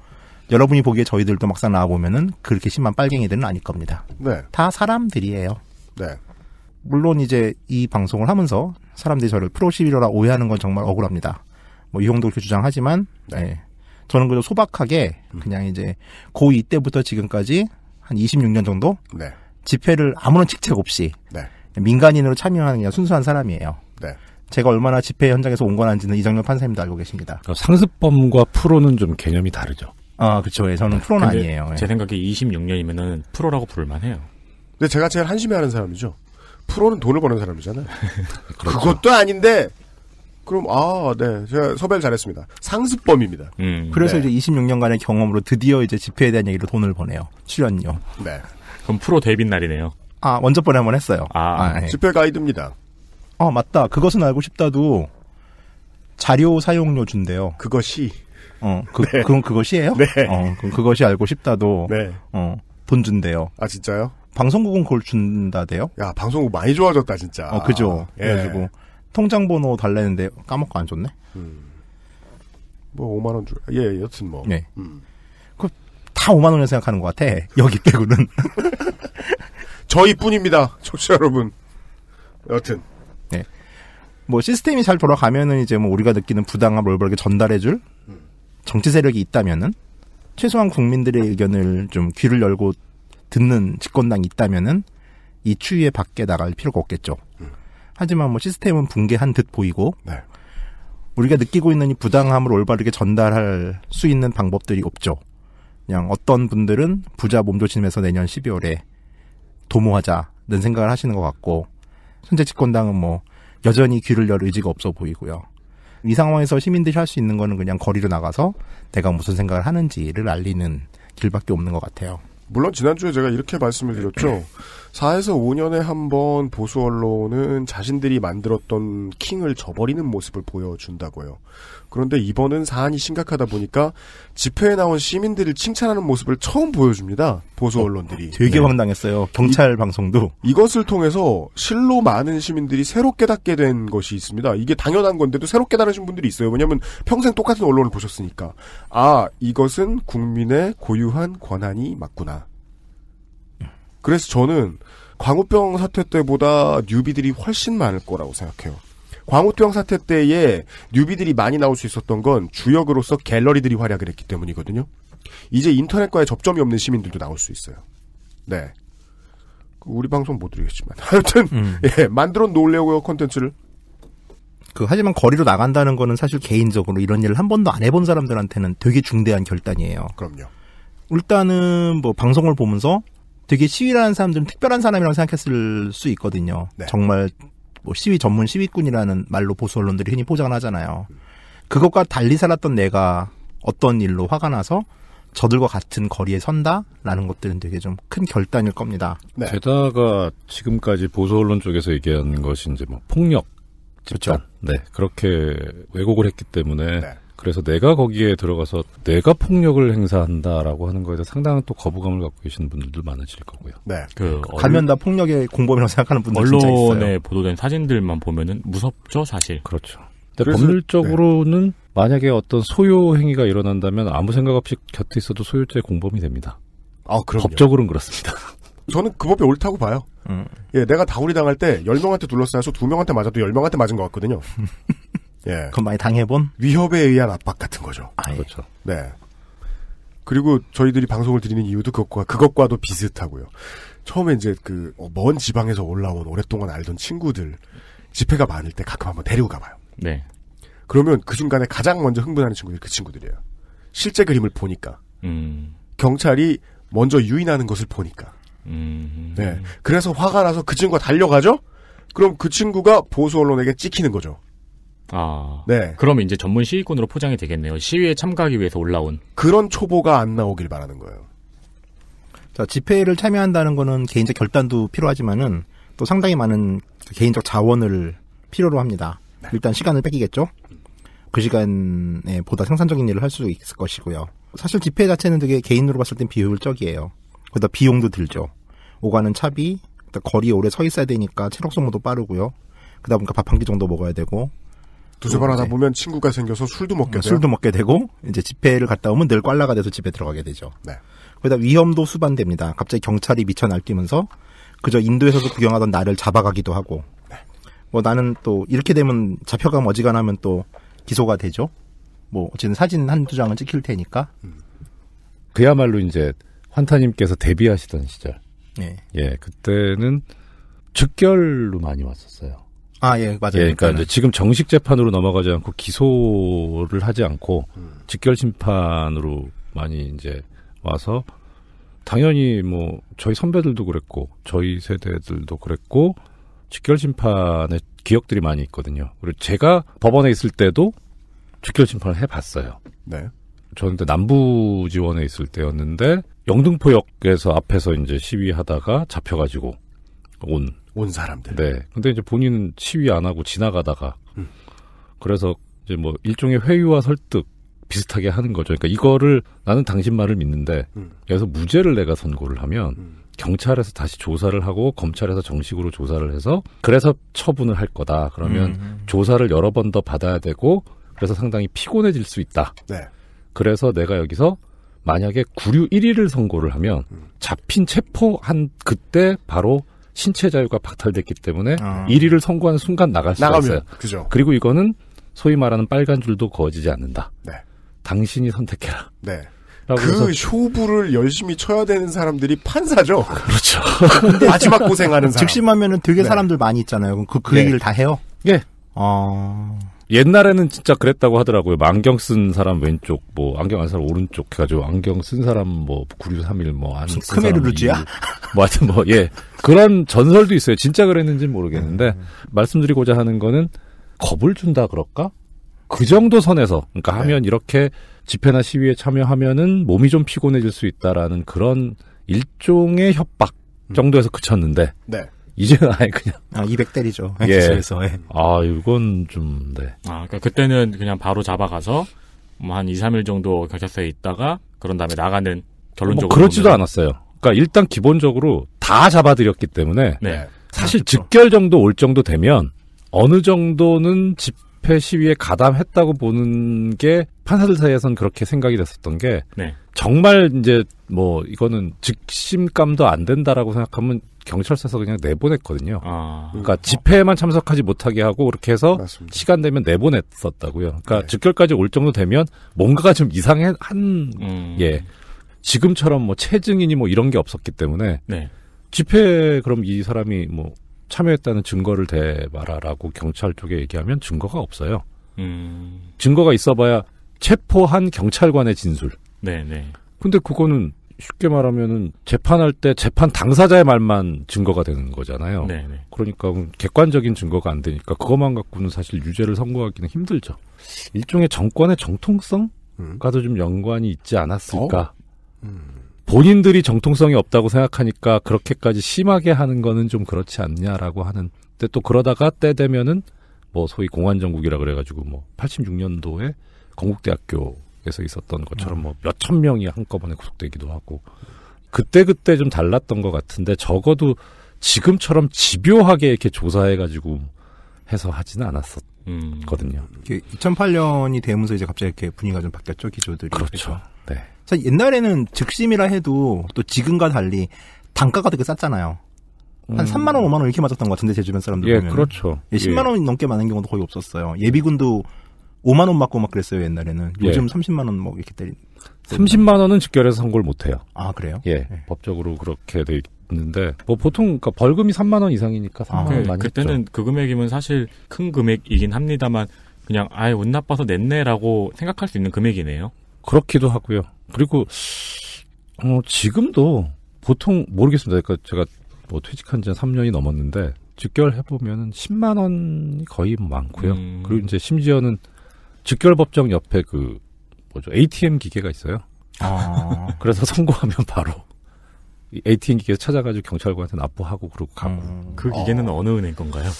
여러분이 보기에 저희들도 막상 나와 보면은 그렇게 심한 빨갱이들은 아닐 겁니다. 네. 다 사람들이에요. 네. 물론 이제 이 방송을 하면서 사람들이 저를 프로시비러라 오해하는 건 정말 억울합니다. 뭐 이용도 그렇게 주장하지만 네. 저는 그냥 소박하게 그냥 이제 고2 때부터 지금까지 한 26년 정도 네. 집회를 아무런 직책 없이 네. 민간인으로 참여하는 그냥 순수한 사람이에요. 네. 제가 얼마나 집회 현장에서 온 건지는 한 이정렬 판사님도 알고 계십니다. 그 상습범과 프로는 좀 개념이 다르죠. 아, 그렇죠. 예, 저는 네. 프로는 아니에요. 예. 제 생각에 26년이면은 프로라고 부를 만해요. 근데 제가 제일 한심해하는 사람이죠. 프로는 돈을 버는 사람이잖아요. 그렇죠. 그것도 아닌데 그럼 아, 네. 제가 섭외를 잘했습니다. 상습범입니다. 음, 그래서 네. 이제 26년간의 경험으로 드디어 이제 집회에 대한 얘기로 돈을 버네요. 출연료. 네. 그럼 프로 데뷔 날이네요. 아, 먼저번에 한번 했어요. 아, 아 네. 집회 가이드입니다. 아, 맞다. 그것은 알고 싶다도 자료 사용료 준대요. 그것이 어, 그, 네. 그건 그것이에요? 네. 어, 그것이 알고 싶다도 네. 어, 돈 준대요. 아, 진짜요? 방송국은 그걸 준다대요. 야 방송국 많이 좋아졌다 진짜. 어 그죠. 예. 그래가지고 통장 번호 달래는데 까먹고 안 줬네. 음. 뭐 5만 원 줄. 예 여튼 뭐. 네. 음. 그다 5만 원이라 생각하는 것 같아. 여기 빼고는. 저희뿐입니다, 청취자 여러분. 여튼. 네. 뭐 시스템이 잘 돌아가면은 이제 뭐 우리가 느끼는 부당함 을바르게 전달해줄 음. 정치 세력이 있다면은 최소한 국민들의 의견을 좀 귀를 열고 듣는 집권당이 있다면은 이 추위에 밖에 나갈 필요가 없겠죠. 음. 하지만 뭐 시스템은 붕괴한 듯 보이고 네. 우리가 느끼고 있는 이 부당함을 올바르게 전달할 수 있는 방법들이 없죠. 그냥 어떤 분들은 부자 몸조심해서 내년 12월에 도모하자는 생각을 하시는 것 같고 현재 집권당은 뭐 여전히 귀를 열 의지가 없어 보이고요. 이 상황에서 시민들이 할 수 있는 거는 그냥 거리로 나가서 내가 무슨 생각을 하는지를 알리는 길밖에 없는 것 같아요. 물론 지난주에 제가 이렇게 말씀을 드렸죠. 4에서 5년에 한 번 보수 언론은 자신들이 만들었던 킹을 저버리는 모습을 보여준다고요. 그런데 이번은 사안이 심각하다 보니까 집회에 나온 시민들을 칭찬하는 모습을 처음 보여줍니다. 보수 어, 언론들이. 어, 되게 네. 황당했어요. 경찰 이, 방송도. 이것을 통해서 실로 많은 시민들이 새로 깨닫게 된 것이 있습니다. 이게 당연한 건데도 새로 깨달으신 분들이 있어요. 왜냐하면 평생 똑같은 언론을 보셨으니까. 아, 이것은 국민의 고유한 권한이 맞구나. 그래서 저는 광우병 사태 때보다 뉴비들이 훨씬 많을 거라고 생각해요. 광우병 사태 때에 뉴비들이 많이 나올 수 있었던 건 주역으로서 갤러리들이 활약을 했기 때문이거든요. 이제 인터넷과의 접점이 없는 시민들도 나올 수 있어요. 네. 우리 방송 못 들으겠지만. 하여튼, 음. 예, 만들어 놓으려고요, 컨텐츠를. 그, 하지만 거리로 나간다는 거는 사실 개인적으로 이런 일을 한 번도 안 해본 사람들한테는 되게 중대한 결단이에요. 그럼요. 일단은 뭐 방송을 보면서 되게 시위를 하는 사람들은 특별한 사람이라고 생각했을 수 있거든요. 네. 정말 뭐 시위 전문 시위꾼이라는 말로 보수 언론들이 흔히 포장을 하잖아요. 그것과 달리 살았던 내가 어떤 일로 화가 나서 저들과 같은 거리에 선다라는 것들은 되게 좀 큰 결단일 겁니다. 네. 게다가 지금까지 보수 언론 쪽에서 얘기한 것이 이제 뭐 폭력 집단, 그렇죠. 네 그렇게 왜곡을 했기 때문에 네. 그래서 내가 거기에 들어가서 내가 폭력을 행사한다라고 하는 거에 대해서 상당한 또 거부감을 갖고 계시는 분들도 많으실 거고요. 네. 그 네. 가면 다 폭력의 공범이라고 생각하는 분들 언론에 보도된 사진들만 보면은 무섭죠, 사실. 그렇죠. 근데 법률적으로는 네. 만약에 어떤 소요 행위가 일어난다면 아무 생각 없이 곁에 있어도 소유죄 공범이 됩니다. 아, 그럼 법적으로는 그렇습니다. 저는 그 법이 옳다고 봐요. 음. 예, 내가 다구리 당할 때1 0명한테 둘러싸여서 두명한테 맞아도 1 0명한테 맞은 것 같거든요. 예. 그건 많이 당해본 위협에 의한 압박 같은 거죠. 아, 예. 그렇죠. 네. 그리고 저희들이 방송을 드리는 이유도 그것과 그것과도 비슷하고요. 처음에 이제 그먼 어, 지방에서 올라온 오랫동안 알던 친구들 집회가 많을 때 가끔 한번 데리고 가봐요. 네. 그러면 그중간에 가장 먼저 흥분하는 친구들이 그 친구들이에요. 실제 그림을 보니까 음. 경찰이 먼저 유인하는 것을 보니까. 음. 네. 그래서 화가 나서 그 친구가 달려가죠. 그럼 그 친구가 보수 언론에게 찍히는 거죠. 아. 네. 그럼 이제 전문 시위꾼으로 포장이 되겠네요. 시위에 참가하기 위해서 올라온. 그런 초보가 안 나오길 바라는 거예요. 자, 집회를 참여한다는 거는 개인적 결단도 필요하지만은 또 상당히 많은 개인적 자원을 필요로 합니다. 네. 일단 시간을 뺏기겠죠? 그 시간에 보다 생산적인 일을 할 수 있을 것이고요. 사실 집회 자체는 되게 개인으로 봤을 땐 비효율적이에요. 그러다 비용도 들죠. 오가는 차비, 그러니까 거리에 오래 서 있어야 되니까 체력 소모도 빠르고요. 그다 보니까 밥 한 끼 정도 먹어야 되고 두세 번 하다 네. 보면 친구가 생겨서 술도 먹게 음, 돼요. 술도 먹게 되고 이제 집회를 갔다 오면 늘 꽐라가 돼서 집에 들어가게 되죠. 네. 그러다 위험도 수반됩니다. 갑자기 경찰이 미쳐 날뛰면서 그저 인도에서도 구경하던 나를 잡아가기도 하고 네. 뭐 나는 또 이렇게 되면 잡혀가면 어지간하면 또 기소가 되죠. 뭐 어쨌든 사진 한 두 장은 찍힐 테니까. 음. 그야말로 이제 환타님께서 데뷔하시던 시절. 네. 예, 그때는 즉결로 많이 왔었어요. 아, 예, 맞아요. 예, 그러니까 이제 지금 정식 재판으로 넘어가지 않고 기소를 하지 않고 음. 직결 심판으로 많이 이제 와서 당연히 뭐 저희 선배들도 그랬고 저희 세대들도 그랬고 직결 심판의 기억들이 많이 있거든요. 그리고 제가 법원에 있을 때도 직결 심판을 해봤어요. 네. 저는 그 남부 지원에 있을 때였는데 영등포역에서 앞에서 이제 시위하다가 잡혀가지고 온. 온 사람들. 네. 근데 이제 본인은 시위 안 하고 지나가다가 음. 그래서 이제 뭐 일종의 회유와 설득 비슷하게 하는 거죠. 그러니까 이거를 나는 당신 말을 믿는데 음. 여기서 무죄를 내가 선고를 하면 음. 경찰에서 다시 조사를 하고 검찰에서 정식으로 조사를 해서 그래서 처분을 할 거다. 그러면 음. 조사를 여러 번 더 받아야 되고 그래서 상당히 피곤해질 수 있다. 네. 그래서 내가 여기서 만약에 구류 1위를 선고를 하면 음. 잡힌 체포한 그때 바로 신체 자유가 박탈됐기 때문에 아. 어. 1위를 선고하는 순간 나갈 수가 나가면, 있어요. 그죠. 그리고 이거는 소위 말하는 빨간 줄도 거지지 않는다. 네. 당신이 선택해라. 네. 그 쇼부를 열심히 쳐야 되는 사람들이 판사죠. 그렇죠. 마지막 고생하는 사람. 즉심하면은 되게 네. 사람들 많이 있잖아요. 그럼 그, 그 네. 얘기를 다 해요? 예. 어... 옛날에는 진짜 그랬다고 하더라고요. 뭐 안경 쓴 사람 왼쪽, 뭐 안경 안 쓴 사람 오른쪽 해가지고 안경 쓴 사람 뭐 구류 삼일 뭐안 크메르루지야? 뭐 하여튼 뭐예 그런 전설도 있어요. 진짜 그랬는지는 모르겠는데 음, 말씀드리고자 하는 거는 겁을 준다 그럴까? 그 정도 선에서 그러니까 네. 하면 이렇게 집회나 시위에 참여하면은 몸이 좀 피곤해질 수 있다라는 그런 일종의 협박 음. 정도에서 그쳤는데 네. 이제는 아예 그냥. 아, 200대리죠 예. 기에서 예. 아, 이건 좀, 네. 아, 그러니까 그때는 그냥 바로 잡아가서 뭐한 2, 3일 정도 경찰서에 있다가 그런 다음에 나가는 결론적으로. 뭐 그렇지도 보면... 않았어요. 그러니까 일단 기본적으로 다 잡아들였기 때문에 네. 네. 사실 아, 그렇죠. 즉결 정도 올 정도 되면 어느 정도는 집회 시위에 가담했다고 보는 게 판사들 사이에선 그렇게 생각이 됐었던 게 네. 정말 이제 뭐 이거는 즉심감도 안 된다라고 생각하면 경찰서에서 그냥 내보냈거든요. 아. 그러니까 집회에만 참석하지 못하게 하고 그렇게 해서 맞습니다. 시간 되면 내보냈었다고요. 그러니까 네. 즉결까지 올 정도 되면 뭔가가 좀 이상해 한 음. 예. 지금처럼 뭐 체증이니 뭐 이런 게 없었기 때문에 네. 집회 에 그럼 이 사람이 뭐 참여했다는 증거를 대봐라라고 경찰 쪽에 얘기하면 증거가 없어요. 음. 증거가 있어봐야 체포한 경찰관의 진술. 네네. 네. 근데 그거는 쉽게 말하면은 재판할 때 재판 당사자의 말만 증거가 되는 거잖아요. 네네. 네. 그러니까 객관적인 증거가 안 되니까 그것만 갖고는 사실 유죄를 선고하기는 힘들죠. 일종의 정권의 정통성과도 음. 좀 연관이 있지 않았을까. 어? 음. 본인들이 정통성이 없다고 생각하니까 그렇게까지 심하게 하는 거는 좀 그렇지 않냐라고 하는. 근데 또 그러다가 때 되면은 뭐 소위 공안정국이라 그래가지고 뭐 86년도에 건국대학교 에서 있었던 것처럼 음. 뭐몇천 명이 한꺼번에 구속되기도 하고 그때그때 좀 달랐던 것 같은데 적어도 지금처럼 집요하게 이렇게 조사해가지고 해서 하지는 않았었거든요. 음. 2008년이 되면서 이제 갑자기 이렇게 분위기가 좀 바뀌었죠, 기조들이. 그렇죠. 네. 사 옛날에는 즉심이라 해도 또 지금과 달리 단가가 되게 쌌잖아요. 한 음. 3만 원, 5만 원 이렇게 맞았던 것 같은데 제 주변 사람들 예, 보면. 그렇죠. 예, 10만 예. 원 넘게 많은 경우도 거의 없었어요. 예비군도 5만 원 맞고 막 그랬어요 옛날에는. 예. 요즘 예. 30만 원 뭐 이렇게 때린. 30만 원은 직결해서 선고를 못 해요. 아 그래요? 예, 예. 법적으로 그렇게 돼 있는데 뭐 보통 그러니까 벌금이 3만 원 이상이니까 3만 아, 원 네. 많이 그때는 했죠. 그 금액이면 사실 큰 금액이긴 합니다만 그냥 아예 운 나빠서 냈네라고 생각할 수 있는 금액이네요. 그렇기도 하고요. 그리고 어, 지금도 보통 모르겠습니다. 그러니까 제가 뭐 퇴직한 지한 3년이 넘었는데 직결해 보면은 10만 원이 거의 많고요. 음. 그리고 이제 심지어는 직결법정 옆에 그 뭐죠 ATM 기계가 있어요. 아. 그래서 선고하면 바로 ATM 기계 에서 찾아가지고 경찰관한테 납부하고 그러고 가고. 음, 음. 그 기계는 어. 느 은행 건가요?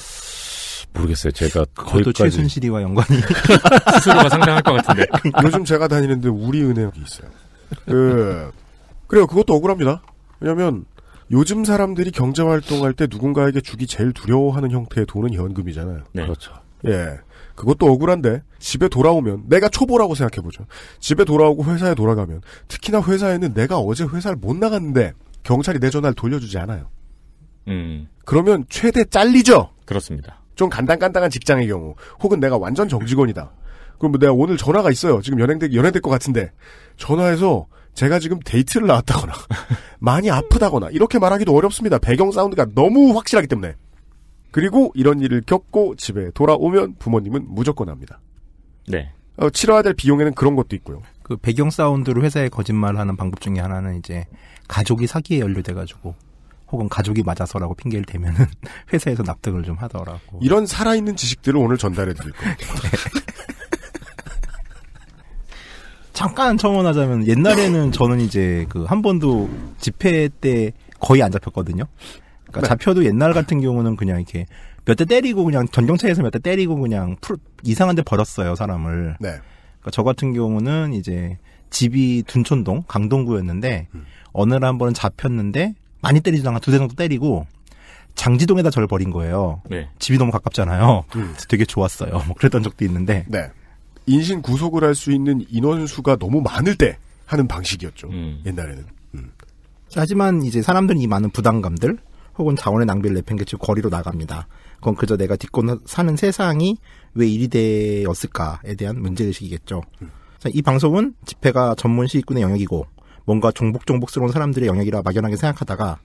모르겠어요. 제가 그것도 최순실이와 연관이 스스로가 상당할 것 같은데. 그러니까. 요즘 제가 다니는데 우리 은행이 있어요. 그 그래요. 그것도 억울합니다. 왜냐하면 요즘 사람들이 경제 활동할 때 누군가에게 주기 제일 두려워하는 형태의 돈은 현금이잖아요. 네. 그렇죠. 예. 그것도 억울한데 집에 돌아오면 내가 초보라고 생각해보죠. 집에 돌아오고 회사에 돌아가면 특히나 회사에는 내가 어제 회사를 못 나갔는데 경찰이 내 전화를 돌려주지 않아요. 음. 그러면 최대 잘리죠. 그렇습니다. 좀 간당간당한 직장의 경우 혹은 내가 완전 정직원이다. 그럼 내가 오늘 전화가 있어요. 지금 연행될 연행될 것 같은데 전화해서 제가 지금 데이트를 나왔다거나 많이 아프다거나 이렇게 말하기도 어렵습니다. 배경 사운드가 너무 확실하기 때문에. 그리고 이런 일을 겪고 집에 돌아오면 부모님은 무조건 합니다. 네. 어, 치러야 될 비용에는 그런 것도 있고요. 그 배경 사운드로 회사에 거짓말하는 방법 중에 하나는 이제 가족이 사기에 연루돼가지고 혹은 가족이 맞아서라고 핑계를 대면은 회사에서 납득을 좀 하더라고. 이런 살아있는 지식들을 오늘 전달해 드릴 겁니다. 네. 잠깐 청언하자면 옛날에는 저는 이제 그 한 번도 집회 때 거의 안 잡혔거든요. 그러니까 네. 잡혀도 옛날 같은 경우는 그냥 이렇게 몇 대 때리고 그냥 전경차에서 몇 대 때리고 그냥 풀, 이상한데 버렸어요 사람을. 네. 그러니까 저 같은 경우는 이제 집이 둔촌동 강동구였는데 음. 어느 날 한 번은 잡혔는데 많이 때리지도 않아 두 대 정도 때리고 장지동에다 절 버린 거예요. 네. 집이 너무 가깝잖아요. 음. 되게 좋았어요. 뭐 그랬던 적도 있는데. 네. 인신 구속을 할 수 있는 인원수가 너무 많을 때 하는 방식이었죠. 음. 옛날에는. 음. 하지만 이제 사람들이 많은 부담감들 혹은 자원의 낭비를 내팽개치고 거리로 나갑니다. 그건 그저 내가 딛고 사는 세상이 왜 이리 되었을까에 대한 문제의식이겠죠. 음. 이 방송은 집회가 전문 시위꾼의 영역이고 뭔가 종복종복스러운 사람들의 영역이라 막연하게 생각하다가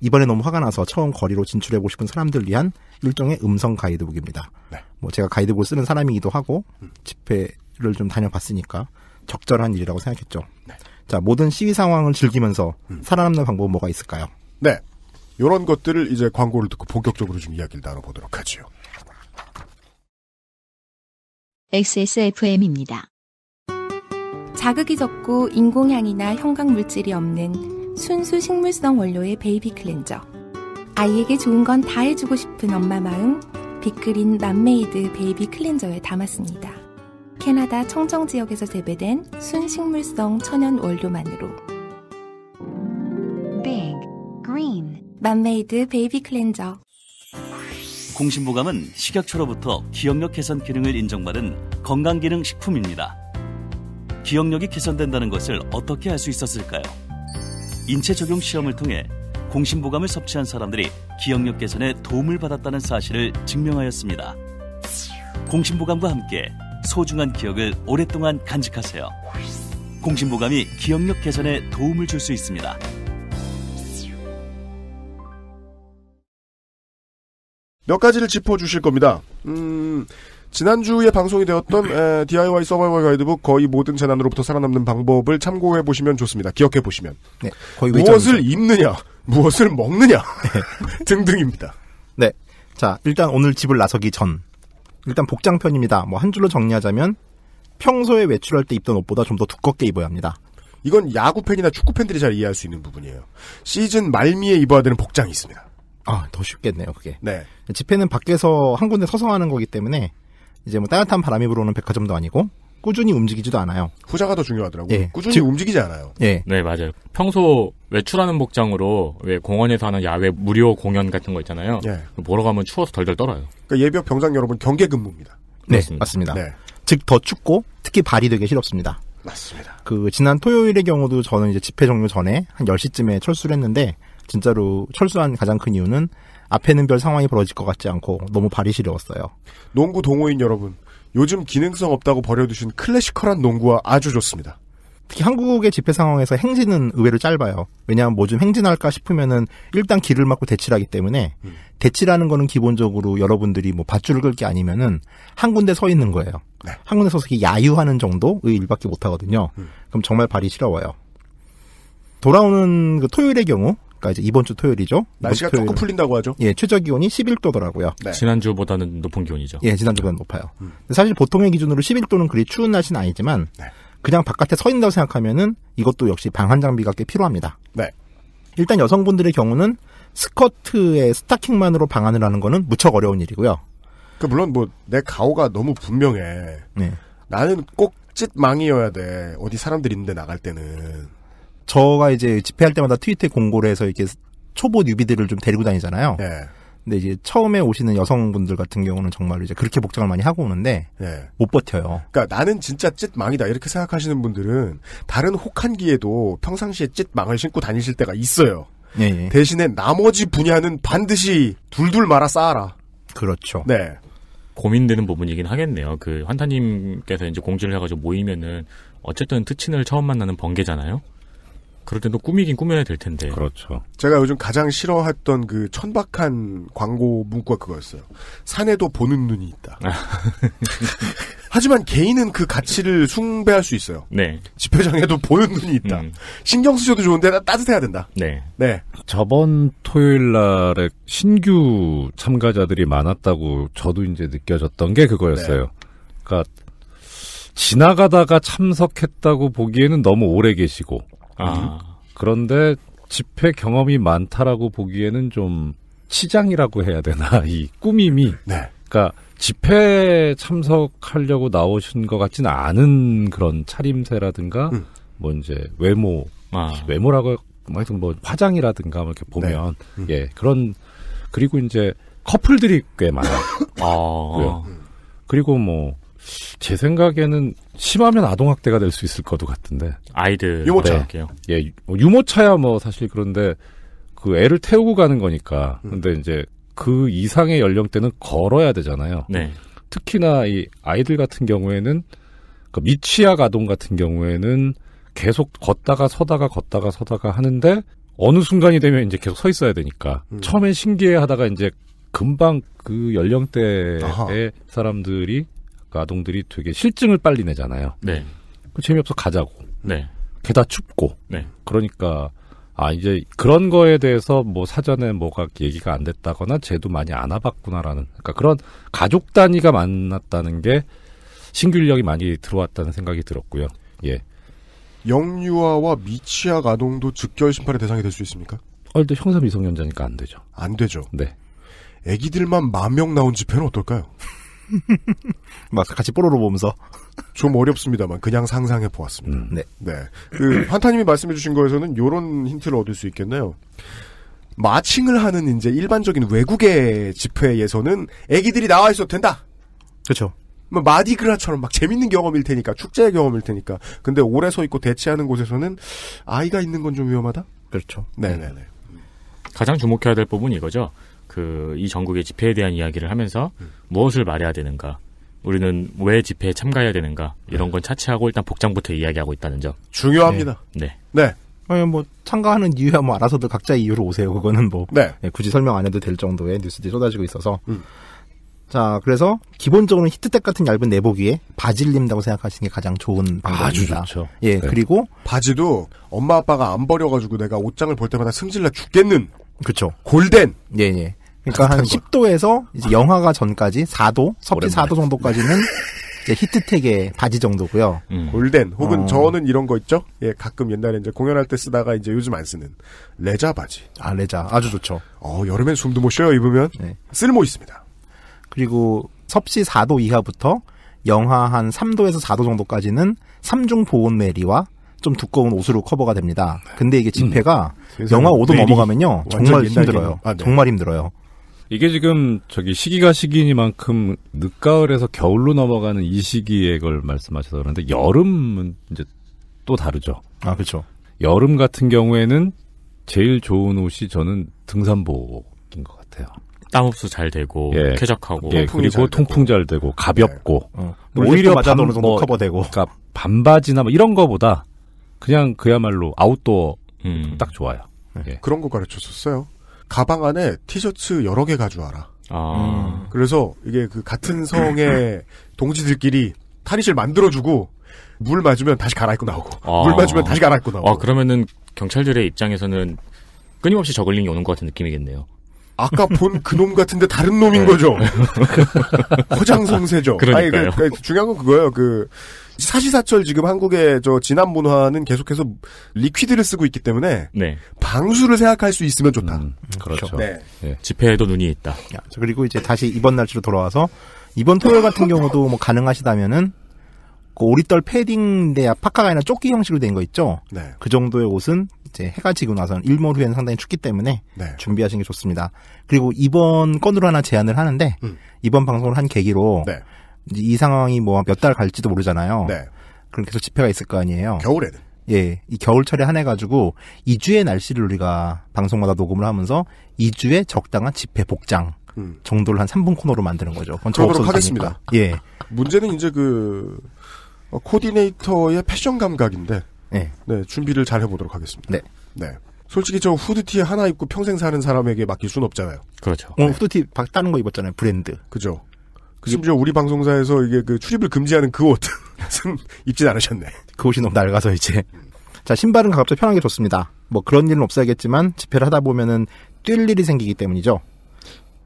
이번에 너무 화가 나서 처음 거리로 진출해보고 싶은 사람들 위한 일종의 음성 가이드북입니다. 네. 뭐 제가 가이드북을 쓰는 사람이기도 하고 음. 집회를 좀 다녀봤으니까 적절한 일이라고 생각했죠. 네. 자 모든 시위 상황을 즐기면서 음. 살아남는 방법은 뭐가 있을까요? 네. 이런 것들을 이제 광고를 듣고 본격적으로 좀 이야기를 나눠보도록 하지요. XSFM입니다. 자극이 적고 인공향이나 형광물질이 없는 순수 식물성 원료의 베이비 클렌저. 아이에게 좋은 건 다 해주고 싶은 엄마 마음, 빅그린 맘메이드 베이비 클렌저에 담았습니다. 캐나다 청정 지역에서 재배된 순식물성 천연 원료만으로. Big Green 맘메이드 베이비 클렌저 공신보감은 식약처로부터 기억력 개선 기능을 인정받은 건강기능 식품입니다. 기억력이 개선된다는 것을 어떻게 알 수 있었을까요? 인체 적용 시험을 통해 공신보감을 섭취한 사람들이 기억력 개선에 도움을 받았다는 사실을 증명하였습니다. 공신보감과 함께 소중한 기억을 오랫동안 간직하세요. 공신보감이 기억력 개선에 도움을 줄 수 있습니다. 몇 가지를 짚어주실 겁니다. 음, 지난주에 방송이 되었던 에, DIY 서바이벌 가이드북 거의 모든 재난으로부터 살아남는 방법을 참고해 보시면 좋습니다. 기억해 보시면. 네, 무엇을 입느냐, 무엇을 먹느냐 네. 등등입니다. 네. 자, 일단 오늘 집을 나서기 전 일단 복장편입니다. 뭐 한 줄로 정리하자면 평소에 외출할 때 입던 옷보다 좀 더 두껍게 입어야 합니다. 이건 야구 팬이나 축구 팬들이 잘 이해할 수 있는 부분이에요. 시즌 말미에 입어야 되는 복장이 있습니다. 아, 더 쉽겠네요, 그게. 네. 집회는 밖에서 한 군데 서서 하는 거기 때문에 이제 뭐 따뜻한 바람이 불어오는 백화점도 아니고 꾸준히 움직이지도 않아요. 후자가 더 중요하더라고요. 예. 꾸준히 즉, 움직이지 않아요. 예. 네, 맞아요. 평소 외출하는 복장으로 왜 공원에서 하는 야외 무료 공연 같은 거 있잖아요. 예. 보러 가면 추워서 덜덜 떨어요. 그러니까 예비역 병장 여러분 경계 근무입니다. 네, 맞습니다. 네. 즉더 춥고 특히 발이 되게 실없습니다. 맞습니다. 그 지난 토요일의 경우도 저는 이제 집회 종료 전에 한 10시쯤에 철수를 했는데 진짜로 철수한 가장 큰 이유는 앞에는 별 상황이 벌어질 것 같지 않고 너무 발이 시려웠어요. 농구 동호인 여러분, 요즘 기능성 없다고 버려두신 클래시컬한 농구와 아주 좋습니다. 특히 한국의 집회 상황에서 행진은 의외로 짧아요. 왜냐하면 뭐 좀 행진할까 싶으면은 일단 길을 막고 대치를 하기 때문에 음. 대치라는 거는 기본적으로 여러분들이 뭐 밧줄을 끌게 아니면은 한 군데 서 있는 거예요. 네. 한 군데 서서 야유하는 정도의 일밖에 못 하거든요. 음. 그럼 정말 발이 시려워요. 돌아오는 그 토요일의 경우 그러니까 이제 이번 주 토요일이죠. 날씨가 토요일. 조금 풀린다고 하죠. 예, 최저 기온이 11도더라고요. 네. 지난주보다는 높은 기온이죠. 예, 지난주보다 는 높아요. 음. 사실 보통의 기준으로 11도는 그리 추운 날씨는 아니지만 네. 그냥 바깥에 서있다고 생각하면은 이것도 역시 방한 장비가 꽤 필요합니다. 네. 일단 여성분들의 경우는 스커트에 스타킹만으로 방한을 하는 거는 무척 어려운 일이고요. 그 물론 뭐 내 가오가 너무 분명해. 네. 나는 꼭 찢망이어야 돼. 어디 사람들 있는데 나갈 때는. 저가 이제 집회할 때마다 트위터에 공고를 해서 이렇게 초보 뉴비들을 좀 데리고 다니잖아요. 네. 근데 이제 처음에 오시는 여성분들 같은 경우는 정말로 이제 그렇게 복장을 많이 하고 오는데 네. 못 버텨요. 그러니까 나는 진짜 찢망이다 이렇게 생각하시는 분들은 다른 혹한기에도 평상시에 찢망을 신고 다니실 때가 있어요. 예, 예, 대신에 나머지 분야는 반드시 둘둘 말아 쌓아라. 그렇죠. 네. 고민되는 부분이긴 하겠네요. 그 환타님께서 이제 공지를 해가지고 모이면은 어쨌든 트친을 처음 만나는 번개잖아요. 그럴 땐 또 꾸미긴 꾸며야 될 텐데. 그렇죠. 제가 요즘 가장 싫어했던 그 천박한 광고 문구가 그거였어요. 산에도 보는 눈이 있다. 아. 하지만 개인은 그 가치를 숭배할 수 있어요. 네. 집회장에도 보는 눈이 있다. 음. 신경 쓰셔도 좋은데 따뜻해야 된다. 네. 네. 저번 토요일 날에 신규 참가자들이 많았다고 저도 이제 느껴졌던 게 그거였어요. 네. 그러니까 지나가다가 참석했다고 보기에는 너무 오래 계시고 아. 음. 그런데 집회 경험이 많다라고 보기에는 좀치장이라고 해야 되나 이 꾸밈이 네. 그러니까 집회 참석하려고 나오신 것 같지는 않은 그런 차림새라든가 음. 뭐 이제 외모 아. 외모라고 뭐 하여튼 뭐 화장이라든가 뭐 이렇게 네. 보면 네. 음. 예 그런 그리고 이제 커플들이 꽤 많아요. 아. 예. 그리고 뭐제 생각에는 심하면 아동학대가 될 수 있을 것도 같은데. 아이들. 네. 유모차. 네. 예, 유모차야 뭐 사실 그런데 그 애를 태우고 가는 거니까. 음. 근데 이제 그 이상의 연령대는 걸어야 되잖아요. 네. 특히나 이 아이들 같은 경우에는 그 미취학 아동 같은 경우에는 계속 걷다가 서다가 걷다가 서다가 하는데 어느 순간이 되면 이제 계속 서 있어야 되니까 음. 처음엔 신기해 하다가 이제 금방 그 연령대의 아하. 사람들이 그러니까 아동들이 되게 실증을 빨리 내잖아요. 네. 그 재미없어 가자고. 네. 게다 춥고. 네. 그러니까 아 이제 그런 거에 대해서 뭐 사전에 뭐가 얘기가 안 됐다거나 제도 많이 안 와봤구나라는 그러니까 그런 가족 단위가 만났다는 게 신규 인력이 많이 들어왔다는 생각이 들었고요. 예. 영유아와 미취학 아동도 즉결 심판의 대상이 될 수 있습니까? 어, 일단 형사 미성년자니까 안 되죠. 안 되죠. 네. 아기들만 만 명 나온 집회는 어떨까요? 막 같이 뽀로로 보면서. 좀 어렵습니다만 그냥 상상해 보았습니다. 음, 네. 네. 그 환타님이 말씀해 주신 거에서는 요런 힌트를 얻을 수 있겠네요. 마칭을 하는 이제 일반적인 외국의 집회에서는 애기들이 나와 있어도 된다. 그렇죠. 뭐 마디그라처럼 막 재밌는 경험일 테니까 축제의 경험일 테니까. 근데 오래 서 있고 대치하는 곳에서는 아이가 있는 건 좀 위험하다. 그렇죠. 네네네. 가장 주목해야 될 부분이 이거죠. 그이 전국의 집회에 대한 이야기를 하면서 음. 무엇을 말해야 되는가, 우리는 왜 집회에 참가해야 되는가 이런 네. 건 차치하고 일단 복장부터 이야기하고 있다는 점 중요합니다. 네. 네. 네. 어, 아니, 예, 뭐, 참가하는 이유야, 뭐, 알아서들 각자 이유로 오세요. 그거는 뭐, 네. 네, 굳이 설명 안 해도 될 정도의 뉴스들이 쏟아지고 있어서. 음. 자, 그래서, 기본적으로 히트텍 같은 얇은 내복 위에 바지를 입는다고 생각하시는 게 가장 좋은 방법입니다. 아주 좋죠. 예, 네. 그리고. 바지도 엄마 아빠가 안 버려가지고 내가 옷장을 볼 때마다 승질나 죽겠는. 그쵸. 골덴. 예, 예. 그러니까 한 10도에서 이제 아. 영화가 전까지 4도, 섭씨 4도 정도까지는 이제 히트텍의 바지 정도고요. 음. 골덴 혹은 어. 저는 이런 거 있죠. 예, 가끔 옛날에 이제 공연할 때 쓰다가 이제 요즘 안 쓰는 레자 바지. 아 레자 아주 좋죠. 어 여름엔 숨도 못 쉬어요 입으면 네. 쓸모 있습니다. 그리고 섭씨 4도 이하부터 영하 한 3도에서 4도 정도까지는 삼중 보온 메리와 좀 두꺼운 옷으로 커버가 됩니다. 근데 이게 진폐가 음. 영하 5도 메리. 넘어가면요 정말 힘들어요. 아, 네. 정말 힘들어요. 이게 지금 저기 시기가 시기니만큼 늦가을에서 겨울로 넘어가는 이 시기에 걸 말씀하셔서 그러는데 여름은 이제 또 다르죠. 아, 그렇죠. 여름 같은 경우에는 제일 좋은 옷이 저는 등산복인 것 같아요. 땀 흡수 잘 되고 예. 쾌적하고 예, 그리고 잘 통풍 잘 되고 가볍고 네. 어. 오히려 맞아 어느 정도 뭐, 커버되고 그러니까 반바지나 뭐 이런 거보다 그냥 그야말로 아웃도어 음. 딱 좋아요. 네. 예. 그런 거 가르쳐 줬어요. 가방 안에 티셔츠 여러 개 가져와라. 아. 음. 그래서 이게 그 같은 성의 동지들끼리 탈의실 만들어주고 물 맞으면 다시 갈아입고 나오고 아. 물 맞으면 다시 갈아입고 나오고. 아 그러면은 경찰들의 입장에서는 끊임없이 저글링이 오는 것 같은 느낌이겠네요. 아까 본 그놈 같은데 다른 놈인 네. 거죠. 허장성세죠. 그, 그러니까요. 아니, 그, 중요한 건 그거예요. 그 사시사철 지금 한국의 저 진압 문화는 계속해서 리퀴드를 쓰고 있기 때문에 네. 방수를 생각할 수 있으면 좋다. 음, 음 그렇죠. 그렇죠. 네. 네. 집회에도 눈이 있다. 그리고 이제 다시 이번 날씨로 돌아와서 이번 토요일 같은 경우도 뭐 가능하시다면은 그 오리털 패딩대데 파카가 아니라 조끼 형식으로 된 거 있죠. 네. 그 정도의 옷은 이제 해가 지고 나서는 일몰 후에는 상당히 춥기 때문에 네. 준비하시는 게 좋습니다. 그리고 이번 건으로 하나 제안을 하는데 음. 이번 방송을 한 계기로 네. 이 상황이 뭐 몇 달 갈지도 모르잖아요. 네. 그럼 계속 집회가 있을 거 아니에요. 겨울에는. 예, 이 겨울철에 한해 가지고 2주의 날씨를 우리가 방송마다 녹음을 하면서 2주의 적당한 집회 복장 음. 정도를 한 3분 코너로 만드는 거죠. 그건 그러도록 하겠습니다. 예. 문제는 이제 그 어, 코디네이터의 패션 감각인데. 네. 네, 준비를 잘 해보도록 하겠습니다. 네. 네. 솔직히 저 후드티 하나 입고 평생 사는 사람에게 맡길 순 없잖아요. 그렇죠. 오늘 어, 네. 후드티 다른 거 입었잖아요. 브랜드. 그죠. 심지어 우리 방송사에서 이게 그 출입을 금지하는 그 옷은 입진 않으셨네. 그 옷이 너무 낡아서 이제. 자, 신발은 가급적 편한 게 좋습니다. 뭐 그런 일은 없어야겠지만 집회를 하다 보면은 뛸 일이 생기기 때문이죠.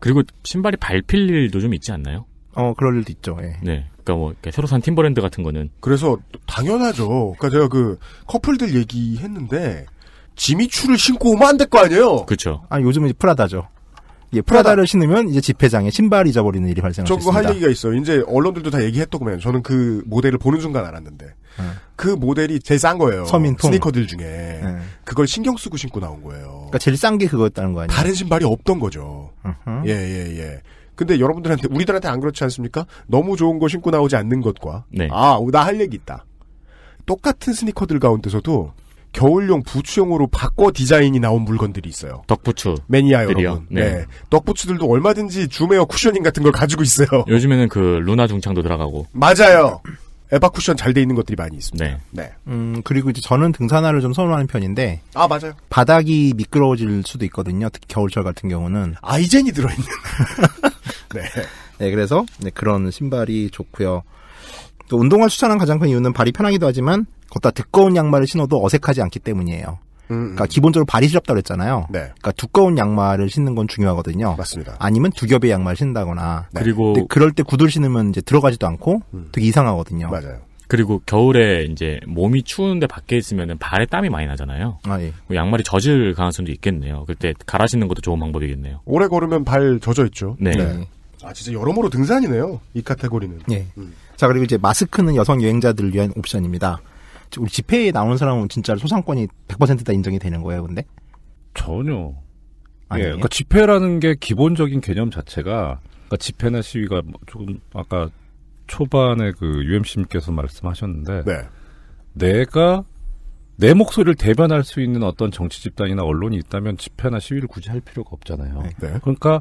그리고 신발이 밟힐 일도 좀 있지 않나요? 어, 그럴 일도 있죠. 예. 네. 그러니까 뭐 새로 산 팀버랜드 같은 거는 그래서 당연하죠. 그러니까 제가 그 커플들 얘기했는데 지미추를 신고 오면 안 될 거 아니에요? 그렇죠. 아, 요즘은 이제 프라다죠. 예, 프라다를 프라다. 신으면 이제 집회장에 신발 잊어버리는 일이 발생할 수 있습니다. 저거 할 얘기가 있어요. 이제 언론들도 다 얘기했더구만. 저는 그 모델을 보는 순간 알았는데 네. 그 모델이 제일 싼 거예요. 서민통 스니커들 중에 네. 그걸 신경 쓰고 신고 나온 거예요. 그니까 제일 싼 게 그거였다는 거 아니에요? 다른 신발이 없던 거죠. 예예 예, 예. 근데 여러분들한테 우리들한테 안 그렇지 않습니까? 너무 좋은 거 신고 나오지 않는 것과 네. 아나 할 얘기 있다. 똑같은 스니커들 가운데서도 겨울용 부츠용으로 바꿔 디자인이 나온 물건들이 있어요. 덕부츠. 매니아 여러분. 네. 네. 덕부츠들도 얼마든지 줌웨어 쿠셔닝 같은 걸 가지고 있어요. 요즘에는 그 루나 중창도 들어가고. 맞아요. 에바 쿠션 잘 돼 있는 것들이 많이 있습니다. 네. 네. 음, 그리고 이제 저는 등산화를 좀 선호하는 편인데. 아, 맞아요. 바닥이 미끄러워질 수도 있거든요. 특히 겨울철 같은 경우는. 아이젠이 들어있는. 네. 네, 그래서 네, 그런 신발이 좋고요. 그 운동화 추천한 가장 큰 이유는 발이 편하기도 하지만 걷다 두꺼운 양말을 신어도 어색하지 않기 때문이에요. 음, 음. 그니까 기본적으로 발이 시렵다 그랬잖아요. 네. 그니까 두꺼운 양말을 신는 건 중요하거든요. 맞습니다. 아니면 두 겹의 양말 신다거나 네. 그리고 그럴 때 구두를 신으면 이제 들어가지도 않고 음. 되게 이상하거든요. 맞아요. 그리고 겨울에 이제 몸이 추운데 밖에 있으면 발에 땀이 많이 나잖아요. 아, 예. 뭐 양말이 젖을 가능성도 있겠네요. 그때 갈아 신는 것도 좋은 방법이겠네요. 오래 걸으면 발 젖어 있죠. 네. 네. 아 진짜 여러모로 등산이네요. 이 카테고리는. 예. 음. 자, 그리고 이제 마스크는 여성 여행자들을 위한 옵션입니다. 우리 집회에 나오는 사람은 진짜 소상권이 100%다 인정이 되는 거예요, 근데? 전혀. 예, 아니에요? 예, 그러니까 집회라는 게 기본적인 개념 자체가 그러니까 집회나 시위가 뭐 조금 아까 초반에 그 UMC님께서 말씀하셨는데 네. 내가 내 목소리를 대변할 수 있는 어떤 정치 집단이나 언론이 있다면 집회나 시위를 굳이 할 필요가 없잖아요. 네. 그러니까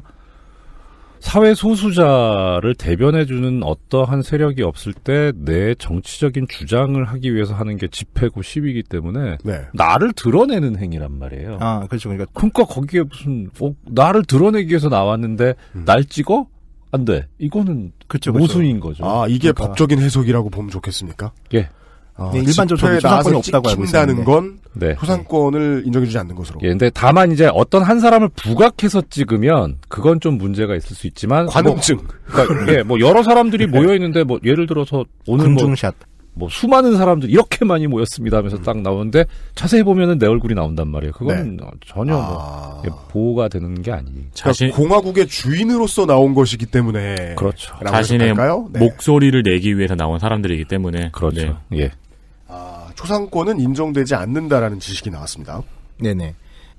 사회 소수자를 대변해주는 어떠한 세력이 없을 때 내 정치적인 주장을 하기 위해서 하는 게 집회고 시위이기 때문에 네. 나를 드러내는 행위란 말이에요. 아 그렇죠. 그러니까, 그러니까 거기에 무슨 어, 나를 드러내기 위해서 나왔는데 음. 날 찍어? 안 돼. 이거는 그죠 모순인 그쵸. 거죠. 아 이게 그러니까. 법적인 해석이라고 보면 좋겠습니까? 예. 어, 네, 일반적으로 소상권이 없다고 알고 있다는 건 네. 소상권을 인정해주지 않는 것으로. 예, 근데 다만 이제 어떤 한 사람을 부각해서 찍으면 그건 좀 문제가 있을 수 있지만 관음증. 뭐, 그러니까 예, 뭐 여러 사람들이 모여 있는데 뭐 예를 들어서 오늘 군중 뭐, 뭐 수많은 사람들 이렇게 많이 모였습니다 하면서 음. 딱 나오는데 자세히 보면은 내 얼굴이 나온단 말이에요. 그건 네. 전혀 뭐 아... 뭐 보호가 되는 게 아니. 그러니까 자신 그러니까 공화국의 주인으로서 나온 것이기 때문에 그렇죠. 자신의 네. 목소리를 내기 위해서 나온 사람들이기 때문에 그렇죠. 네. 예. 소상권은 인정되지 않는다라는 지식이 나왔습니다. 네네.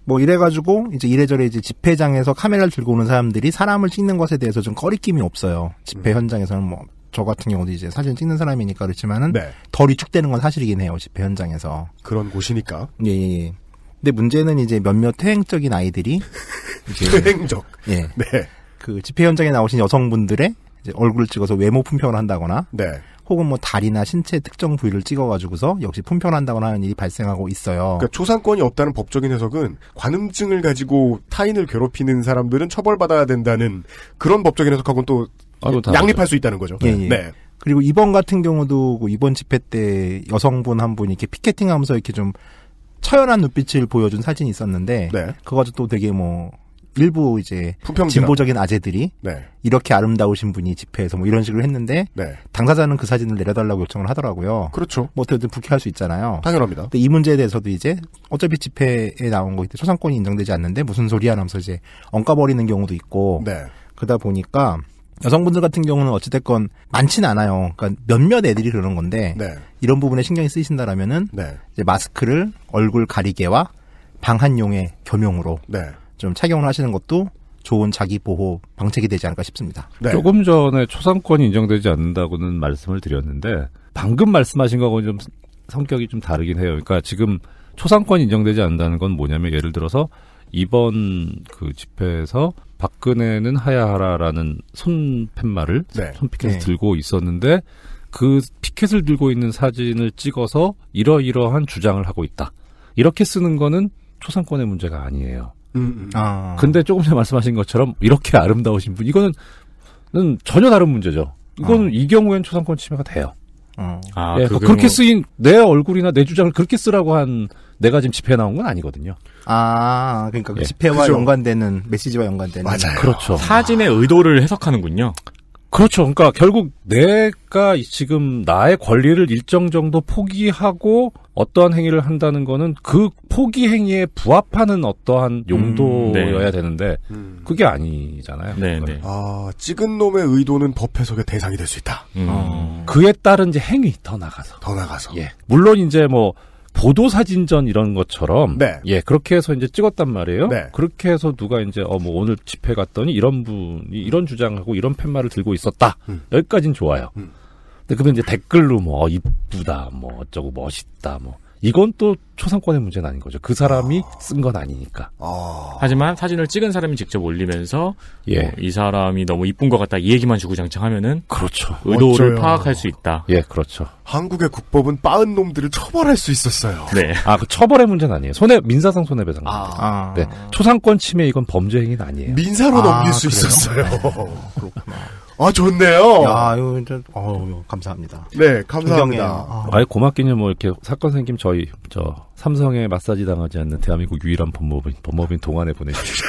뭐 이래가지고 이제 이래저래 이제 집회장에서 카메라를 들고 오는 사람들이 사람을 찍는 것에 대해서 좀 거리낌이 없어요. 집회 음. 현장에서는 뭐 저 같은 경우도 이제 사진 찍는 사람이니까 그렇지만은 네. 덜 위축되는 건 사실이긴 해요. 집회 현장에서 그런 곳이니까. 예. 예. 예. 근데 문제는 이제 몇몇 퇴행적인 아이들이 이제 퇴행적. 예. 네. 그 집회 현장에 나오신 여성분들의 이제 얼굴을 찍어서 외모 품평을 한다거나. 네. 혹은 뭐 다리나 신체 특정 부위를 찍어가지고서 역시 품편한다거나 하는 일이 발생하고 있어요. 그러니까 초상권이 없다는 법적인 해석은 관음증을 가지고 타인을 괴롭히는 사람들은 처벌받아야 된다는 그런 법적인 해석하고는 또 양립할 수 있다는 거죠. 예, 예. 네. 그리고 이번 같은 경우도 그 이번 집회 때 여성분 한 분이 이렇게 피켓팅하면서 이렇게 좀 처연한 눈빛을 보여준 사진이 있었는데 네. 그거 가지고 또 되게 뭐 일부 이제 품평 진보적인 아재들이 네. 이렇게 아름다우신 분이 집회에서 뭐 이런 식으로 했는데 네. 당사자는 그 사진을 내려달라고 요청을 하더라고요. 그렇죠. 뭐 어떻게든 부캐할수 있잖아요. 당연합니다. 근데 이 문제에 대해서도 이제 어차피 집회에 나온 거기 때문에 초상권이 인정되지 않는데 무슨 소리야 하면서 이제 엉까버리는 경우도 있고 네. 그러다 보니까 여성분들 같은 경우는 어찌됐건 많진 않아요. 그러니까 몇몇 애들이 그러는 건데 네. 이런 부분에 신경이 쓰이신다라면은 네. 이제 마스크를 얼굴 가리개와 방한용의 겸용으로 네. 좀 착용을 하시는 것도 좋은 자기 보호 방책이 되지 않을까 싶습니다. 네. 조금 전에 초상권이 인정되지 않는다고는 말씀을 드렸는데 방금 말씀하신 거하고는 좀 성격이 좀 다르긴 해요. 그러니까 지금 초상권 이 인정되지 않는다는 건 뭐냐면 예를 들어서 이번 그 집회에서 박근혜는 하야하라라는 손 팻말을 네. 손 피켓을 네. 들고 있었는데 그 피켓을 들고 있는 사진을 찍어서 이러이러한 주장을 하고 있다. 이렇게 쓰는 거는 초상권의 문제가 아니에요. 음. 아. 근데 조금 전에 말씀하신 것처럼 이렇게 아름다우신 분 이거는 전혀 다른 문제죠. 이거는 아. 이 경우엔 초상권 침해가 돼요. 아, 아 예, 그, 그 그렇게 경우... 쓰인 내 얼굴이나 내 주장을 그렇게 쓰라고 한 내가 지금 집회에 나온 건 아니거든요. 아, 그러니까 그 예. 집회와 그죠. 연관되는 메시지와 연관되는 맞아요. 그렇죠. 사진의 의도를 해석하는군요. 그렇죠. 그러니까 결국 내가 지금 나의 권리를 일정 정도 포기하고 어떠한 행위를 한다는 거는 그 포기 행위에 부합하는 어떠한 음, 용도여야 음, 되는데 음. 그게 아니잖아요. 네, 네. 아 찍은 놈의 의도는 법 해석의 대상이 될 수 있다. 음. 그에 따른 이제 행위 더 나가서 더 나가서 예. 물론 이제 뭐 보도 사진전 이런 것처럼 네. 예 그렇게 해서 이제 찍었단 말이에요. 네. 그렇게 해서 누가 이제 어뭐 오늘 집회 갔더니 이런 분이 이런 주장하고 이런 팻말을 들고 있었다. 음. 여기까진 좋아요. 음. 근데 그러면 이제 댓글로 뭐 어, 이쁘다, 뭐 어쩌고 멋있다, 뭐 이건 또 초상권의 문제는 아닌 거죠. 그 사람이 아... 쓴건 아니니까. 아... 하지만 사진을 찍은 사람이 직접 올리면서 예. 뭐이 사람이 너무 이쁜 것 같다 이 얘기만 주구장창하면은 그렇죠. 의도를 어쩌요. 파악할 수 있다. 예, 그렇죠. 한국의 국법은 빠은 놈들을 처벌할 수 있었어요. 네. 아, 그 처벌의 문제는 아니에요. 손해 민사상 손해배상. 아... 네. 초상권 침해 이건 범죄 행위는 아니에요. 민사로 아, 넘길 수 그래요? 있었어요. 네. 그렇구나. 아 좋네요. 야, 이거 진짜 어, 감사합니다. 네, 감사합니다. 아. 고맙기는 뭐 이렇게 사건 생김 저희 저 삼성에 마사지 당하지 않는 대한민국 유일한 법무법인 법무법인 동안에 보내주시죠.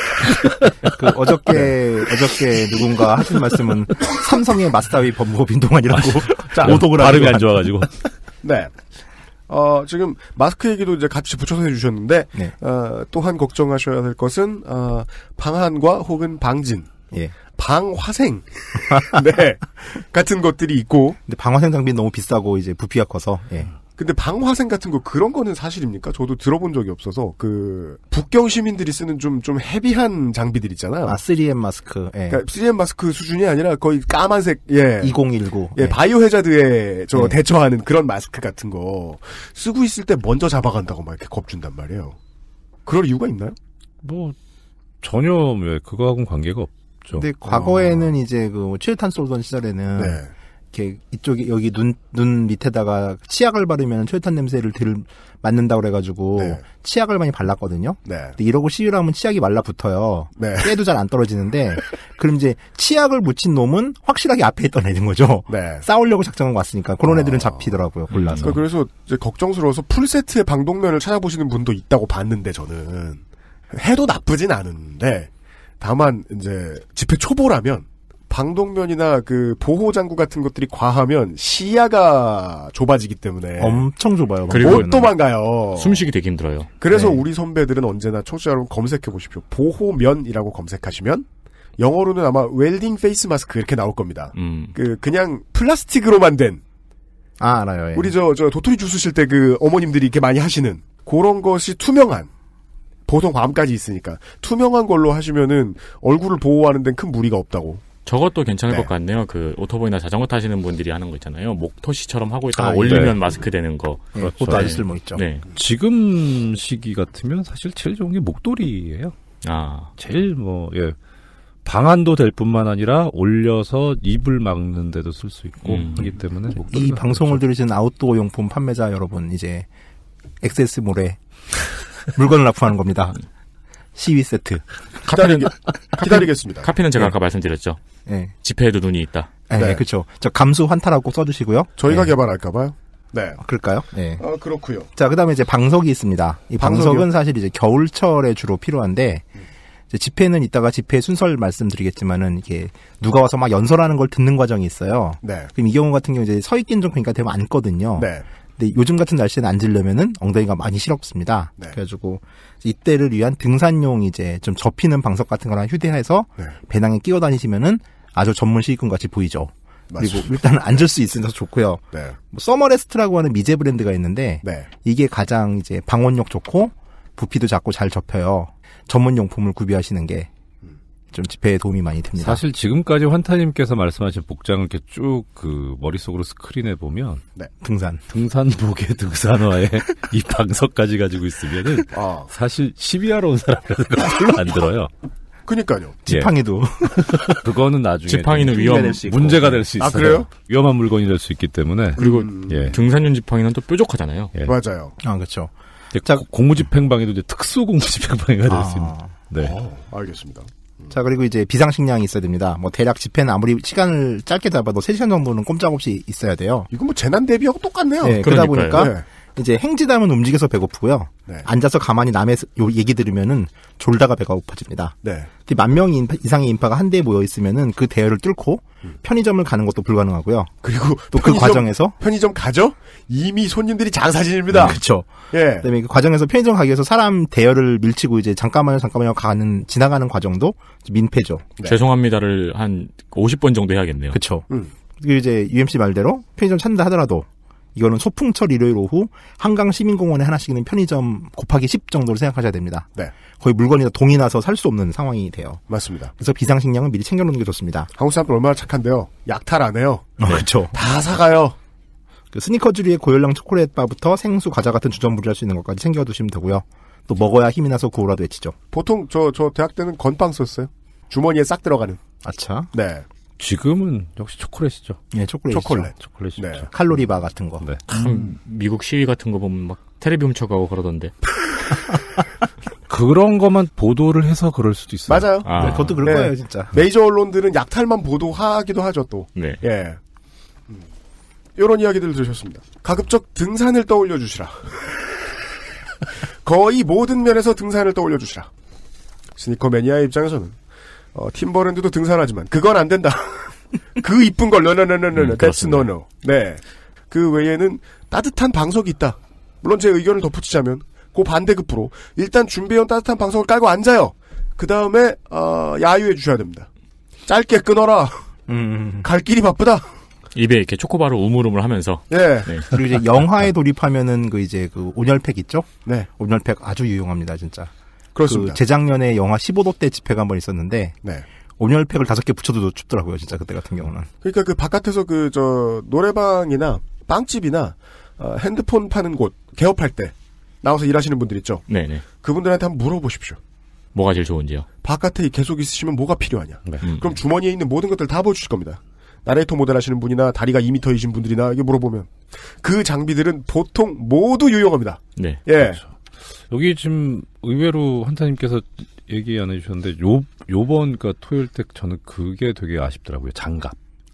그 어저께 네. 어저께 누군가 하신 말씀은 삼성의 마사터위 법무법인 동안이라고 아, 오독을 발음이 안 좋아가지고. 네. 어, 지금 마스크 얘기도 이제 같이 붙여서 해주셨는데 네. 어, 또한 걱정하셔야 될 것은 어, 방한과 혹은 방진. 예. 방화생 네 같은 것들이 있고 근데 방화생 장비는 너무 비싸고 이제 부피가 커서 예. 근데 방화생 같은 거 그런 거는 사실입니까? 저도 들어본 적이 없어서 그 북경 시민들이 쓰는 좀좀 좀 헤비한 장비들 있잖아요. 아 3M 마스크. 예. 그러니까 3M 마스크 수준이 아니라 거의 까만색 예. 2019. 예, 예. 바이오 해자드에 저 예. 대처하는 그런 마스크 같은 거 쓰고 있을 때 먼저 잡아간다고 막 이렇게 겁준단 말이에요. 그럴 이유가 있나요? 뭐 전혀 왜 그거하고는 관계가 없. 없죠. 그렇죠. 근데 과거에는 어. 이제 그 최탄 쏠던 시절에는 네. 이렇게 이쪽에 여기 눈 눈 밑에다가 치약을 바르면 최탄 냄새를 들 맞는다 고 그래가지고 네. 치약을 많이 발랐거든요. 네. 근데 이러고 시위를 하면 치약이 말라붙어요. 네. 깨도 잘 안 떨어지는데 그럼 이제 치약을 묻힌 놈은 확실하게 앞에 있던 애인 거죠. 네. 싸우려고 작정한 거 왔으니까 그런 아. 애들은 잡히더라고요. 골라서. 그 그래서 이제 걱정스러워서 풀 세트의 방독면을 찾아보시는 분도 있다고 봤는데 저는 해도 나쁘진 않은데 다만 이제 집회 초보라면 방독면이나 그 보호 장구 같은 것들이 과하면 시야가 좁아지기 때문에 엄청 좁아요. 그리고 못 도망가요. 숨쉬기 되게 힘들어요. 그래서 네. 우리 선배들은 언제나 청취자 여러분 검색해 보십시오. 보호면이라고 검색하시면 영어로는 아마 웰딩 페이스 마스크 이렇게 나올 겁니다. 음. 그 그냥 플라스틱으로 만든 아 알아요. 예. 우리 저 저 도토리 주스실 때 그 어머님들이 이렇게 많이 하시는 그런 것이 투명한 보통 밤까지 있으니까 투명한 걸로 하시면은 얼굴을 보호하는 데는 큰 무리가 없다고. 저것도 괜찮을 네. 것 같네요. 그 오토바이나 자전거 타시는 분들이 하는 거 있잖아요. 목토시처럼 하고 있다가 아, 예. 올리면 네. 마스크 되는 거. 그렇죠. 그것도 아주 쓸모 있죠. 네. 지금 시기 같으면 사실 제일 좋은 게 목도리예요. 아. 제일 뭐 예. 방안도 될 뿐만 아니라 올려서 입을 막는 데도 쓸 수 있고 음. 하기 때문에 이 방송을 들으신 아웃도어 용품 판매자 여러분 이제 액세스몰에 물건을 납품하는 겁니다. 시위 세트. 카피는 기다리, 겠습니다 카페는 제가 네. 아까 말씀드렸죠. 네. 지폐에도 눈이 있다. 예, 네, 네. 그렇죠. 저 감수 환타라고 써주시고요. 저희가 네. 개발할까봐요. 네. 아, 그럴까요? 네. 아, 그렇고요 자, 그 다음에 이제 방석이 있습니다. 이방석 방석은 사실 이제 겨울철에 주로 필요한데, 음. 이제 집회는 이따가 집회 순서를 말씀드리겠지만은, 이게 누가 와서 막 연설하는 걸 듣는 과정이 있어요. 네. 그럼 이 경우 같은 경우 이제 서 있긴 좀 그러니까 되면 앉거든요. 네. 근데 요즘 같은 날씨에는 앉으려면은 엉덩이가 많이 시렵습니다. 네. 그래가지고 이때를 위한 등산용 이제 좀 접히는 방석 같은 거랑 휴대해서 네. 배낭에 끼워 다니시면은 아주 전문 시기꾼 같이 보이죠. 맞습니다. 그리고 일단 앉을 수 있어서 좋고요. 네. 뭐 서머레스트라고 하는 미제 브랜드가 있는데 네. 이게 가장 이제 방원력 좋고 부피도 작고 잘 접혀요. 전문 용품을 구비하시는 게좀 집회에 도움이 많이 됩니다. 사실 지금까지 환타님께서 말씀하신 복장을 이렇게 쭉그 머릿속으로 스크린에 보면 네. 등산 등산복에 등산화에 이 방석까지 가지고 있으면은 아. 사실 시비하러 온 사람이라는 걸 별로 안 들어요. 그니까요. 예. 지팡이도. 그거는 나중에 지팡이는 네. 위험 될 문제가 될수 아, 있어요. 아 그래요? 위험한 물건이 될 수 있기 때문에. 그리고 음... 예. 등산용 지팡이는 또 뾰족하잖아요. 예. 맞아요. 아 그렇죠. 자, 공무집행방해도 특수 공무집행방해가 될 수 있는. 아. 네. 오, 어, 알겠습니다. 음. 자, 그리고 이제 비상식량이 있어야 됩니다. 뭐 대략 집회는 아무리 시간을 짧게 잡아도 3시간 정도는 꼼짝없이 있어야 돼요. 이건 뭐 재난 대비하고 똑같네요. 네, 그러다 보니까 네. 이제 행지담은 움직여서 배고프고요. 네. 앉아서 가만히 남의 요 얘기 들으면은 졸다가 배가 고파집니다. 네. 만명 이상의 인파가 한 대에 모여 있으면은 그 대열을 뚫고 편의점을 가는 것도 불가능하고요. 그리고 또 그 과정에서 편의점 가죠? 이미 손님들이 장사진입니다. 네, 음, 그렇죠. 예. 그다음에 그 과정에서 편의점 가기 위해서 사람 대열을 밀치고 이제 잠깐만요, 잠깐만요 가는 지나가는 과정도 민폐죠. 네. 죄송합니다를 한 50번 정도 해야겠네요. 그렇죠. 음. 그 이제 UMC 말대로 편의점 찾는다 하더라도 이거는 소풍철 일요일 오후 한강 시민공원에 하나씩 있는 편의점 곱하기 10 정도로 생각하셔야 됩니다. 네. 거의 물건이 나 동이 나서 살 수 없는 상황이 돼요. 맞습니다. 그래서 비상식량은 미리 챙겨놓는 게 좋습니다. 한국 사람들 얼마나 착한데요. 약탈 안 해요. 어, 그렇죠. 다 사가요. 그 스니커즈류의 고열량 초콜릿바부터 생수, 과자 같은 주전부리할 수 있는 것까지 챙겨두시면 되고요. 또 먹어야 힘이 나서 구호라도 외치죠. 보통 저 저 대학 때는 건빵 썼어요. 주머니에 싹 들어가는. 아차. 네. 지금은 역시 초콜릿이죠. 예, 초콜릿. 초콜릿. 초콜릿. 네. 칼로리바 같은 거. 네. 음. 미국 시위 같은 거 보면 막 테레비 훔쳐가고 그러던데. 그런 것만 보도를 해서 그럴 수도 있어요. 맞아요. 아. 네, 그것도 그럴 네. 거예요, 진짜. 메이저 언론들은 약탈만 보도하기도 하죠, 또. 네. 예. 음. 요런 이야기들 들으셨습니다. 가급적 등산을 떠올려 주시라. 거의 모든 면에서 등산을 떠올려 주시라. 스니커 매니아 입장에서는 어, 팀버랜드도 등산하지만 그건 안 된다. 그 이쁜 걸 너 너 너 너너 음, that's no no. 네. 그 외에는 따뜻한 방석이 있다. 물론 제 의견을 덧붙이자면 그 반대급부로 일단 준비해온 따뜻한 방석을 깔고 앉아요. 그 다음에 어, 야유해 주셔야 됩니다. 짧게 끊어라. 음. 음, 음. 갈 길이 바쁘다. 입에 이렇게 초코바로 우물우물 하면서. 예. 네. 그리고 이제 영화에 돌입하면은 그 이제 그 온열팩 있죠? 네. 온열팩 아주 유용합니다, 진짜. 그렇습니다. 그 재작년에 영화 15도 때 집회가 한 번 있었는데 네. 온열팩을 다섯 개 붙여도 춥더라고요. 진짜 그때 같은 경우는. 그러니까 그 바깥에서 그 저 노래방이나 빵집이나 어, 핸드폰 파는 곳 개업할 때 나와서 일하시는 분들 있죠. 네네. 그분들한테 한번 물어보십시오. 뭐가 제일 좋은지요? 바깥에 계속 있으시면 뭐가 필요하냐. 네. 음. 그럼 주머니에 있는 모든 것들 다 보여주실 겁니다. 나레이터 모델 하시는 분이나 다리가 2미터이신 분들이나 이게 물어보면 그 장비들은 보통 모두 유용합니다. 네. 예. 그렇죠. 여기 지금 의외로 환타님께서 얘기 안 해주셨는데 요 요번 그러니까 토요일때 저는 그게 되게 아쉽더라고요. 장갑.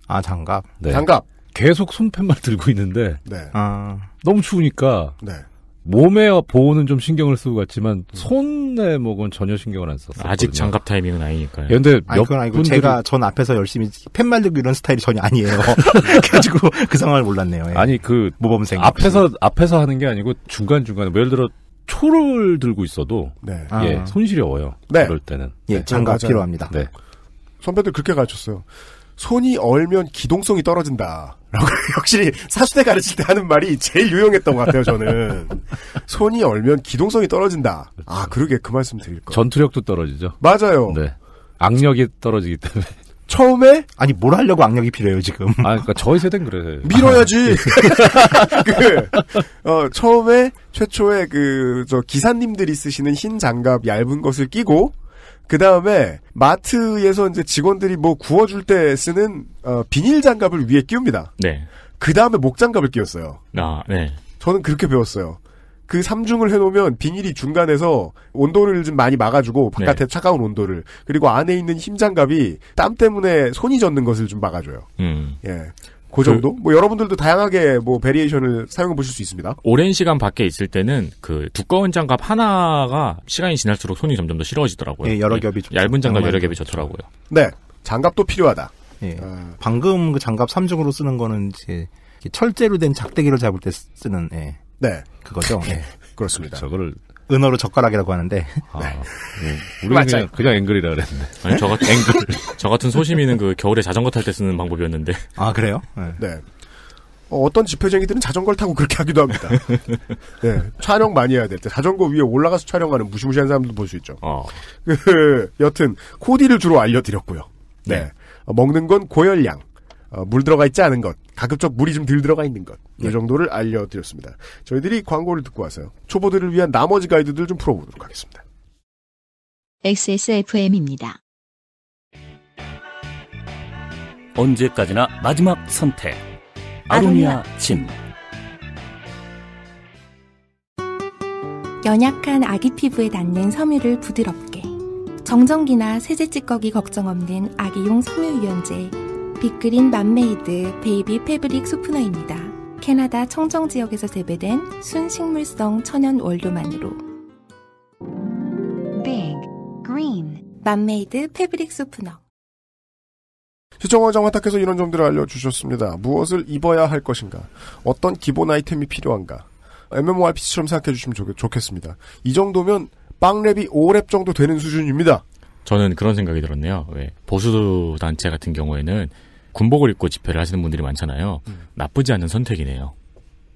아 장갑. 네. 장갑. 계속 손팻말 들고 있는데 네. 아. 너무 추우니까 네. 몸의 보호는 좀 신경을 쓰고 갔지만 손에 먹은 전혀 신경을 안 썼어요. 아직 장갑 타이밍은 아니니까요. 예, 근데 아니, 아니고 분들이... 제가 전 앞에서 열심히 팻말 들고 이런 스타일이 전혀 아니에요. 그래가지고 그 상황을 몰랐네요. 예. 아니 그 모범생 앞에서 앞에서 하는 게 아니고 중간 중간에 뭐 예를 들어 초를 들고 있어도 네. 예, 아. 예, 손시려워요. 네. 그럴 때는 네, 예, 장갑 네. 필요합니다. 네. 선배들 그렇게 가르쳤어요. 손이 얼면 기동성이 떨어진다. 라고 확실히 사수대 가르칠 때 하는 말이 제일 유용했던 것 같아요. 저는 손이 얼면 기동성이 떨어진다. 아 그렇죠. 그러게 그 말씀 드릴 거. 전투력도 떨어지죠. 맞아요. 네. 악력이 떨어지기 때문에. 처음에 아니 뭘 하려고 악력이 필요해요 지금. 아 그러니까 저희 세대는 그래. 밀어야지. 아, 예. 그, 어, 처음에 최초에 그 저 기사님들이 쓰시는 흰 장갑 얇은 것을 끼고 그 다음에 마트에서 이제 직원들이 뭐 구워줄 때 쓰는 어, 비닐 장갑을 위에 끼웁니다. 네. 그 다음에 목 장갑을 끼웠어요. 아 네. 저는 그렇게 배웠어요. 그 삼중을 해놓으면 비닐이 중간에서 온도를 좀 많이 막아주고 바깥에 네. 차가운 온도를 그리고 안에 있는 힘장갑이 땀 때문에 손이 젖는 것을 좀 막아줘요. 음. 예. 그 정도? 그, 뭐 여러분들도 다양하게 뭐 베리에이션을 사용해 보실 수 있습니다. 오랜 시간 밖에 있을 때는 그 두꺼운 장갑 하나가 시간이 지날수록 손이 점점 더 싫어지더라고요. 예, 여러 겹이 좋, 얇은 장갑 여러 겹이 좋더라고요. 네, 장갑도 필요하다. 예. 어. 방금 그 장갑 3중으로 쓰는 거는 이제 철제로 된 작대기를 잡을 때 쓰는 예. 네. 그거죠. 네. 예. 그렇습니다. 저거를 은어로 젓가락이라고 하는데. 아, 네. 예. 우리 그냥, 그냥 앵글이라 그랬는데. 아니, 저 같은 앵글. 저 같은 소심이는 그 겨울에 자전거 탈 때 쓰는 방법이었는데. 아, 그래요? 네. 네. 어, 떤지표쟁이들은 자전거를 타고 그렇게 하기도 합니다. 네. 촬영 많이 해야 될 때 자전거 위에 올라가서 촬영하는 무시무시한 사람도 볼 수 있죠. 어. 그, 여튼 코디를 주로 알려드렸고요. 네. 네. 어, 먹는 건 고열량. 어, 물 들어가 있지 않은 것, 가급적 물이 좀 덜 들어가 있는 것, 네. 이 정도를 알려드렸습니다. 저희들이 광고를 듣고 와서요. 초보들을 위한 나머지 가이드들 좀 풀어보도록 하겠습니다. XSFM입니다. 언제까지나 마지막 선택. 아로니아 진. 연약한 아기 피부에 닿는 섬유를 부드럽게. 정전기나 세제 찌꺼기 걱정 없는 아기용 섬유 유연제. 빅그린 맘메이드 베이비 패브릭 소프너입니다. 캐나다 청정 지역에서 재배된 순식물성 천연 원료만으로 빅 그린 맘메이드 패브릭 소프너 시청자 장화탁에서 이런 점들을 알려주셨습니다. 무엇을 입어야 할 것인가? 어떤 기본 아이템이 필요한가? MMORPG처럼 생각해 주시면 좋, 겠습니다이 정도면 빵랩이 5랩 정도 되는 수준입니다. 저는 그런 생각이 들었네요. 왜 보수 단체 같은 경우에는 군복을 입고 집회를 하시는 분들이 많잖아요. 음. 나쁘지 않은 선택이네요.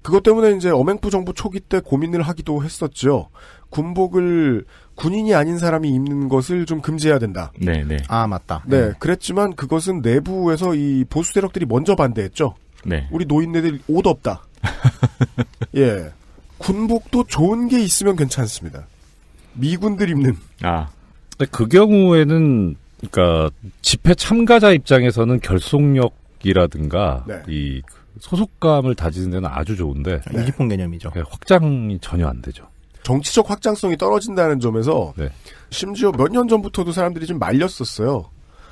그것 때문에 이제 어맹부 정부 초기 때 고민을 하기도 했었죠. 군복을 군인이 아닌 사람이 입는 것을 좀 금지해야 된다. 네, 네. 아, 맞다. 네, 네 그랬지만 그것은 내부에서 이 보수 세력들이 먼저 반대했죠. 네. 우리 노인네들 옷 없다. 예. 군복도 좋은 게 있으면 괜찮습니다. 미군들 입는. 아. 근데 그 경우에는 그러니까 집회 참가자 입장에서는 결속력이라든가 네. 이 소속감을 다지는 데는 아주 좋은데 이기풍 네. 개념이죠. 예, 확장이 전혀 안 되죠. 정치적 확장성이 떨어진다는 점에서 네. 심지어 몇 년 전부터도 사람들이 좀 말렸었어요.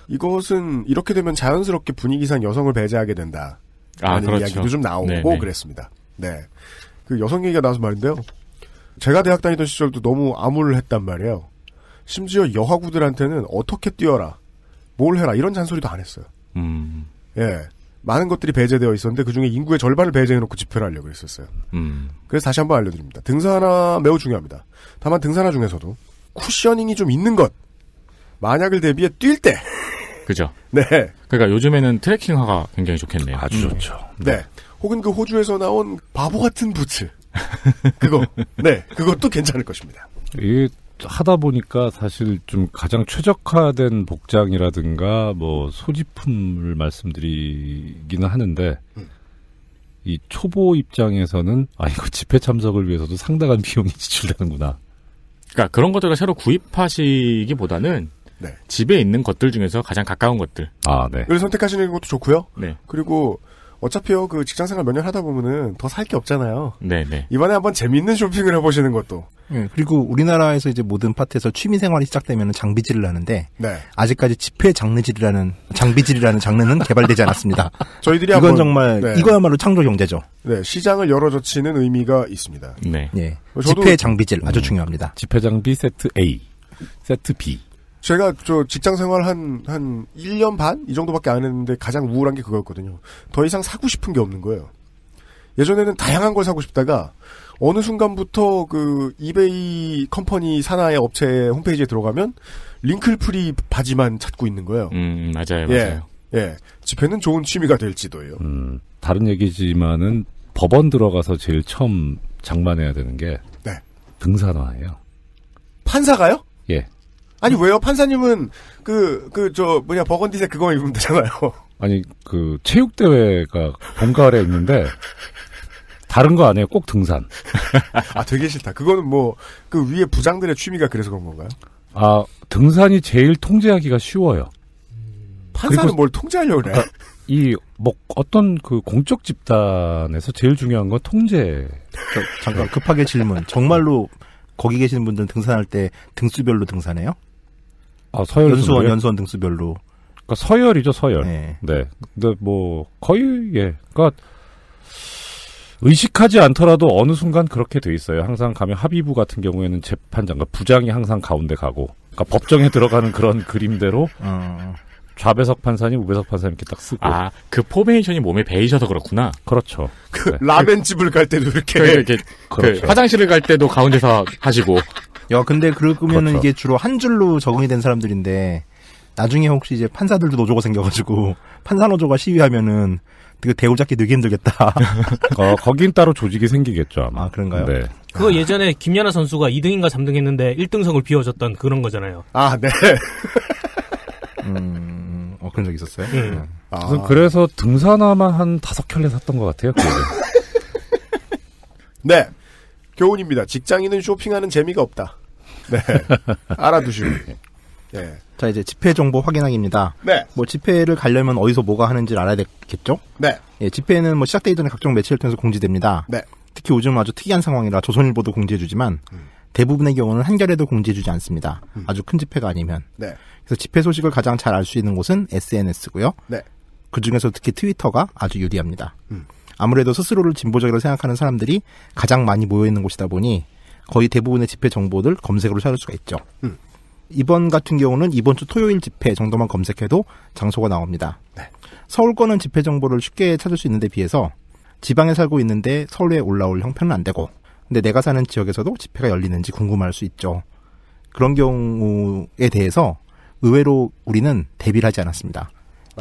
이것은 이렇게 되면 자연스럽게 분위기상 여성을 배제하게 된다. 아, 그렇죠. 이야기도 좀 나오고 네네. 네. 그랬습니다. 네. 그 여성 얘기가 나와서 말인데요. 제가 대학 다니던 시절도 너무 암울했단 말이에요. 심지어 여하구들한테는 어떻게 뛰어라, 뭘 해라 이런 잔소리도 안 했어요. 음. 예, 많은 것들이 배제되어 있었는데 그 중에 인구의 절반을 배제해놓고 집회를 하려고 했었어요. 음. 그래서 다시 한번 알려드립니다. 등산화 매우 중요합니다. 다만 등산화 중에서도 쿠셔닝이 좀 있는 것, 만약을 대비해 뛸 때. 그죠. 네. 그러니까 요즘에는 트레킹화가 굉장히 좋겠네요. 아주 음. 좋죠. 음. 네. 혹은 그 호주에서 나온 바보 같은 부츠. 그거. 네. 그것도 괜찮을 것입니다. 이 하다 보니까 사실 좀 가장 최적화된 복장이라든가 뭐 소지품을 말씀드리기는 하는데 음. 이 초보 입장에서는 아 이거 집회 참석을 위해서도 상당한 비용이 지출되는구나. 그러니까 그런 것들을 새로 구입하시기보다는 네. 집에 있는 것들 중에서 가장 가까운 것들. 아, 네. 를 선택하시는 것도 좋고요. 네. 그리고 어차피요 그 직장생활 몇 년 하다 보면은 더 살 게 없잖아요. 네네. 네. 이번에 한번 재미있는 쇼핑을 해보시는 것도 네, 그리고 우리나라에서 이제 모든 파트에서 취미 생활이 시작되면 장비질을 하는데 네. 아직까지 지폐 장르질이라는 장비질이라는 장르는 개발되지 않았습니다. 저희들이 이건 한번, 정말 네. 이거야말로 창조 경제죠. 네, 시장을 열어젖히는 의미가 있습니다. 네, 네. 예, 지폐 뭐 장비질 아주 중요합니다. 지폐 장비 세트 A, 세트 B. 제가 저 직장 생활 한, 한 1년 반? 이 정도밖에 안 했는데 가장 우울한 게 그거였거든요. 더 이상 사고 싶은 게 없는 거예요. 예전에는 다양한 걸 사고 싶다가 어느 순간부터 그 이베이 컴퍼니 산하의 업체 홈페이지에 들어가면 링클프리 바지만 찾고 있는 거예요. 음, 맞아요, 예, 맞아요. 예, 집회는 좋은 취미가 될지도요. 음, 다른 얘기지만은 법원 들어가서 제일 처음 장만해야 되는 게 네. 등산화예요. 판사가요? 예. 아니 왜요? 판사님은 그 그 저 뭐냐 버건디색 그거 입으면 되잖아요. 아니 그 체육 대회가 봄가을에 있는데 다른 거아니에요꼭 등산. 아, 되게 싫다. 그거는 뭐, 그 위에 부장들의 취미가 그래서 그런 건가요? 아, 등산이 제일 통제하기가 쉬워요. 판사는 뭘 통제하려고 그래? 그러니까 이, 뭐, 어떤 그 공적 집단에서 제일 중요한 건 통제. 잠깐 급하게 질문. 정말로 거기 계시는 분들은 등산할 때 등수별로 등산해요? 아, 서열 연수원, 등수 연수원 등수별로. 그러니까 서열이죠, 서열. 네. 네. 근데 뭐, 거의, 예. 그러니까 의식하지 않더라도 어느 순간 그렇게 돼 있어요. 항상 가면 합의부 같은 경우에는 재판장과 부장이 항상 가운데 가고, 그러니까 법정에 들어가는 그런 그림대로 어. 좌배석 판사님, 우배석 판사님 이렇게 딱 쓰고. 아, 그 포메이션이 몸에 배이셔서 그렇구나. 그렇죠. 그 네. 라벤집을갈 때도 이렇게. 그, 이렇게 그 그렇죠. 그 화장실을 갈 때도 가운데서 하시고. 야, 근데 그럴거면 그렇죠. 이게 주로 한 줄로 적응이 된 사람들인데, 나중에 혹시 이제 판사들도 노조가 생겨가지고, 판사 노조가 시위하면은, 그 대우 잡기 되게 힘들겠다. 어, 거긴 따로 조직이 생기겠죠. 아마. 아 그런가요? 네. 그거 예전에 김연아 선수가 2등인가 3등 했는데 1등석을 비워줬던 그런 거잖아요. 아 네. 음, 어, 그런 적 있었어요? 음. 아. 그래서, 등산화만 한 다섯 켤레 샀던 것 같아요. 네. 교훈입니다. 직장인은 쇼핑하는 재미가 없다. 네. 알아두시고. 네. 자 이제 집회 정보 확인하기입니다. 네. 뭐 집회를 가려면 어디서 뭐가 하는지를 알아야 되겠죠? 네. 예, 집회는 뭐 시작되기 전에 각종 매체를 통해서 공지됩니다. 네. 특히 요즘 아주 특이한 상황이라 조선일보도 공지해주지만 음. 대부분의 경우는 한겨레도 공지해주지 않습니다. 음. 아주 큰 집회가 아니면. 네. 그래서 집회 소식을 가장 잘 알 수 있는 곳은 SNS고요. 네. 그 중에서 특히 트위터가 아주 유리합니다. 음. 아무래도 스스로를 진보적이라고 생각하는 사람들이 가장 많이 모여 있는 곳이다 보니 거의 대부분의 집회 정보들 검색으로 찾을 수가 있죠. 음. 이번 같은 경우는 이번 주 토요일 집회 정도만 검색해도 장소가 나옵니다. 네. 서울권은 집회 정보를 쉽게 찾을 수 있는데 비해서 지방에 살고 있는데 서울에 올라올 형편은 안 되고 근데 내가 사는 지역에서도 집회가 열리는지 궁금할 수 있죠. 그런 경우에 대해서 의외로 우리는 대비를 하지 않았습니다.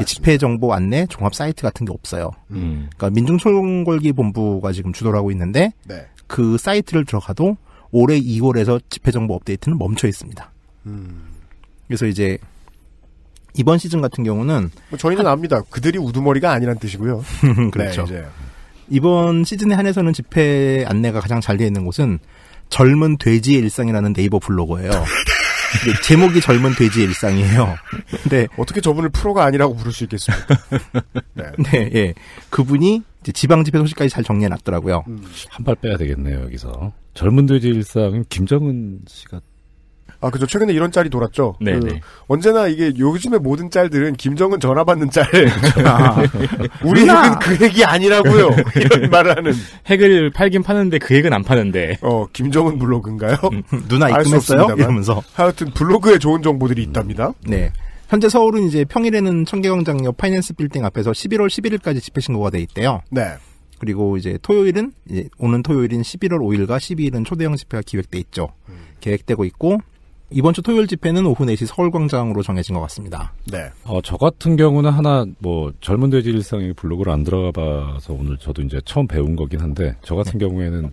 집회 정보 안내 종합 사이트 같은 게 없어요. 음. 음. 그러니까 민중총궐기본부가 지금 주도를 하고 있는데 네. 그 사이트를 들어가도 올해 2월에서 집회 정보 업데이트는 멈춰 있습니다. 그래서 이제 이번 시즌 같은 경우는 뭐 저희는 한... 압니다. 그들이 우두머리가 아니란 뜻이고요. 그렇죠. 네, 이번 시즌에 한해서는 집회 안내가 가장 잘 되어 있는 곳은 젊은 돼지의 일상이라는 네이버 블로그예요 제목이 젊은 돼지의 일상이에요. 근데 어떻게 저분을 프로가 아니라고 부를 수 있겠습니까? 네, 네 예. 그분이 지방 집회 소식까지 잘 정리해 놨더라고요. 음. 한발 빼야 되겠네요 여기서. 젊은 돼지 일상은 김정은 씨가 아, 그죠. 최근에 이런 짤이 돌았죠. 네. 그 네. 언제나 이게 요즘에 모든 짤들은 김정은 전화 받는 짤. 아, 우리 핵은 그 핵이 아니라고요. 네. 이런 말을 하는. 핵을 팔긴 파는데 그 핵은 안 파는데. 어, 김정은 블로그인가요? 음, 음. 누나 입금했어요? 이러면서. 하여튼 블로그에 좋은 정보들이 있답니다. 네. 현재 서울은 이제 평일에는 청계광장 옆 파이낸스 빌딩 앞에서 11월 11일까지 집회 신고가 돼 있대요. 네. 그리고 이제 토요일은 이제 오는 토요일인 11월 5일과 12일은 초대형 집회가 기획돼 있죠. 음. 계획되고 있고 이번 주 토요일 집회는 오후 4시 서울광장으로 정해진 것 같습니다. 네. 어, 저 같은 경우는 하나 뭐 젊은 돼지 일상의 블로그를 안 들어가 봐서 오늘 저도 이제 처음 배운 거긴 한데 저 같은 네. 경우에는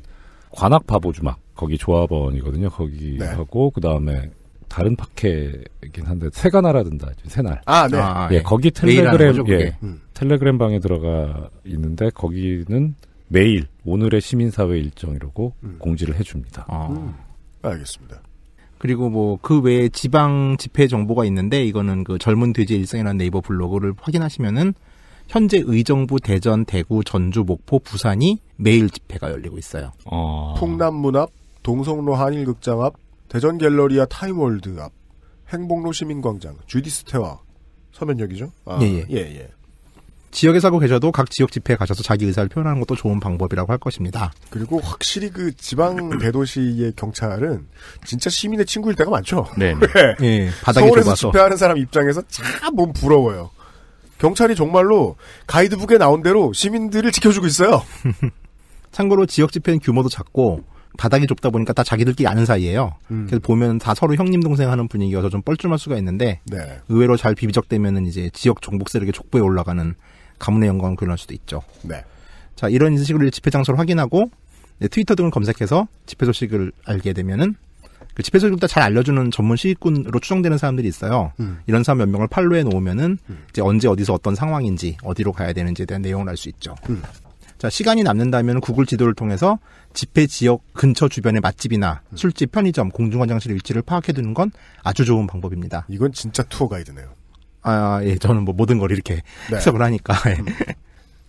관악 바보 주막 거기 조합원이거든요. 거기 네. 하고 그 다음에 다른 파케이긴 한데 새가 날아든다 새날 아 네. 아, 예. 예. 거기 텔레그램 거죠, 예. 음. 텔레그램 방에 들어가 있는데 거기는 매일 오늘의 시민사회 일정 이라고 음. 공지를 해줍니다. 아. 음. 알겠습니다. 그리고 뭐 그 외에 지방 집회 정보가 있는데 이거는 그 젊은 돼지 일생이라는 네이버 블로그를 확인하시면은 현재 의정부, 대전, 대구, 전주, 목포, 부산이 매일 집회가 열리고 있어요. 어... 풍남문 앞, 동성로 한일극장 앞, 대전 갤러리아 타임월드 앞, 행복로 시민광장, 주디스 테와 서면역이죠? 아, 예, 예. 예, 예. 지역에 사고 계셔도 각 지역 집회에 가셔서 자기 의사를 표현하는 것도 좋은 방법이라고 할 것입니다. 그리고 확실히 그 지방 대도시의 경찰은 진짜 시민의 친구일 때가 많죠. 네. 네. 예, 바닥이 서울에서 좁아서. 집회하는 사람 입장에서 참몸 부러워요. 경찰이 정말로 가이드북에 나온 대로 시민들을 지켜주고 있어요. 참고로 지역 집회는 규모도 작고 바닥이 좁다 보니까 다 자기들끼리 아는 사이예요. 음. 그래서 보면 다 서로 형님 동생 하는 분위기여서 좀 뻘쭘할 수가 있는데 네. 의외로 잘 비비적되면은 이제 지역 정복 세력의 족보에 올라가는 가문의 영광을 구현할 수도 있죠. 네. 자, 이런 식으로 집회 장소를 확인하고 네, 트위터 등을 검색해서 집회 소식을 알게 되면은 그 집회 소식도 잘 알려주는 전문 시위꾼으로 추정되는 사람들이 있어요. 음. 이런 사람 몇 명을 팔로 우해 놓으면은 음. 이제 언제 어디서 어떤 상황인지 어디로 가야 되는지에 대한 내용을 알 수 있죠. 음. 자 시간이 남는다면 구글 지도를 통해서 집회 지역 근처 주변의 맛집이나 음. 술집, 편의점, 공중화장실 위치를 파악해 두는 건 아주 좋은 방법입니다. 이건 진짜 투어 가이드네요. 아, 예, 저는 뭐 모든 걸 이렇게 네. 해석을 하니까. 예. 음.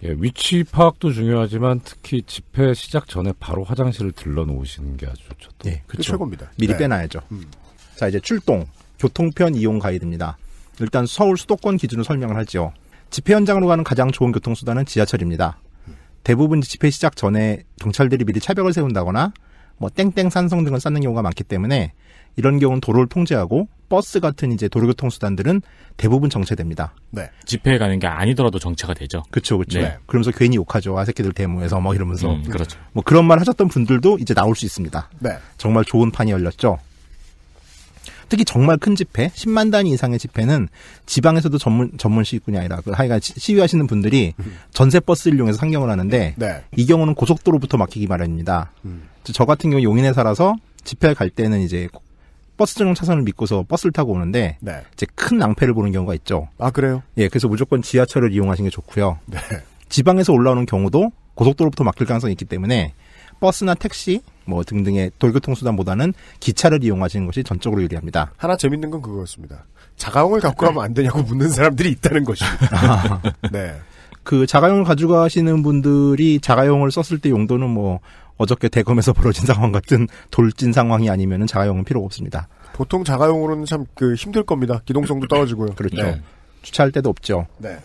예, 위치 파악도 중요하지만 특히 집회 시작 전에 바로 화장실을 들러놓으시는 게 아주 좋죠. 예, 그 최고입니다. 미리 네. 빼놔야죠. 음. 자, 이제 출동. 교통편 이용 가이드입니다. 일단 서울 수도권 기준으로 설명을 하지요. 집회 현장으로 가는 가장 좋은 교통수단은 지하철입니다. 대부분 집회 시작 전에 경찰들이 미리 차벽을 세운다거나 뭐 땡땡 산성 등을 쌓는 경우가 많기 때문에 이런 경우는 도로를 통제하고 버스 같은 이제 도로교통 수단들은 대부분 정체됩니다. 네. 집회에 가는 게 아니더라도 정체가 되죠. 그렇죠, 그렇죠. 네. 그러면서 괜히 욕하죠. 아 새끼들 대모에서막 이러면서. 음, 그렇죠. 뭐 그런 말 하셨던 분들도 이제 나올 수 있습니다. 네. 정말 좋은 판이 열렸죠. 특히 정말 큰 집회, 10만 단위 이상의 집회는 지방에서도 전문 전문 시위꾼이 아니라 그 하여간 시위하시는 분들이 전세 버스를 이용해서 상경을 하는데 네. 이 경우는 고속도로부터 막히기 마련입니다. 음. 저 같은 경우 용인에 살아서 집회 갈 때는 이제 버스 정용 차선을 믿고서 버스를 타고 오는데 네. 이제 큰 낭패를 보는 경우가 있죠. 아 그래요? 예, 그래서 무조건 지하철을 이용하시는 게 좋고요. 네. 지방에서 올라오는 경우도 고속도로부터 막힐 가능성이 있기 때문에 버스나 택시 뭐 등등의 돌교통 수단보다는 기차를 이용하시는 것이 전적으로 유리합니다. 하나 재밌는 건 그거였습니다. 자가용을 갖고 가면 안 되냐고 묻는 사람들이 있다는 것이 네. 그 자가용을 가지고 가시는 분들이 자가용을 썼을 때 용도는 뭐 어저께 대검에서 벌어진 상황 같은 돌진 상황이 아니면 자가용은 필요가 없습니다. 보통 자가용으로는 참 그 힘들 겁니다. 기동성도 떨어지고요. 그렇죠. 네. 주차할 데도 없죠. 네.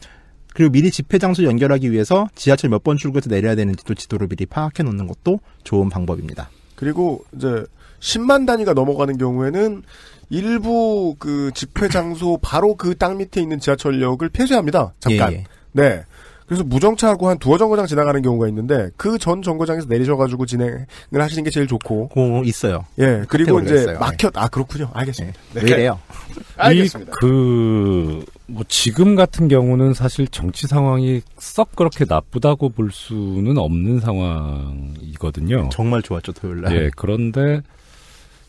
그리고 미리 집회 장소 연결하기 위해서 지하철 몇 번 출구에서 내려야 되는지도 지도를 미리 파악해 놓는 것도 좋은 방법입니다. 그리고 이제 10만 단위가 넘어가는 경우에는 일부 그 집회 장소 바로 그 땅 밑에 있는 지하철역을 폐쇄합니다. 잠깐. 예, 예. 네. 그래서 무정차하고 한 두어 정거장 지나가는 경우가 있는데 그 전 정거장에서 내리셔가지고 진행을 하시는 게 제일 좋고. 어, 있어요. 예. 그 그리고 이제 있어요. 막혔. 네. 아 그렇군요. 알겠습니다. 네. 네. 왜래요? 알겠습니다. 그뭐 지금 같은 경우는 사실 정치 상황이 썩 그렇게 나쁘다고 볼 수는 없는 상황이거든요. 정말 좋았죠 토요일 날. 예. 그런데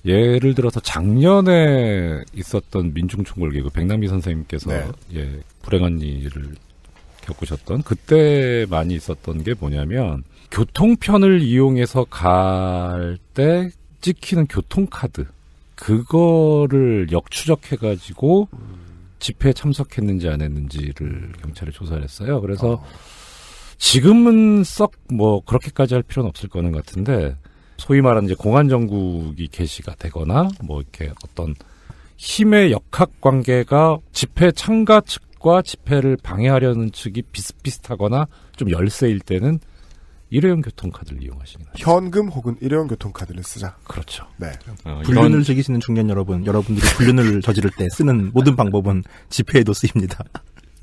예를 들어서 작년에 있었던 민중총궐 기그 백남기 선생님께서 네. 예 불행한 일을 겪으셨던 그때 많이 있었던 게 뭐냐면 교통편을 이용해서 갈 때 찍히는 교통카드 그거를 역추적해 가지고 집회에 참석했는지 안 했는지를 경찰이 조사를 했어요. 그래서 어. 지금은 썩 뭐 그렇게까지 할 필요는 없을 거는 같은데 소위 말하는 이제 공안 정국이 개시가 되거나 뭐 이렇게 어떤 힘의 역학 관계가 집회 참가 측 집과 집회를 방해하려는 측이 비슷비슷하거나 좀 열세일 때는 일회용 교통카드를 이용하시는 거죠. 현금 혹은 일회용 교통카드를 쓰자. 그렇죠. 네. 어, 불륜을 이런... 즐기시는 중년 여러분, 여러분들이 불륜을 저지를 때 쓰는 모든 방법은 집회에도 쓰입니다.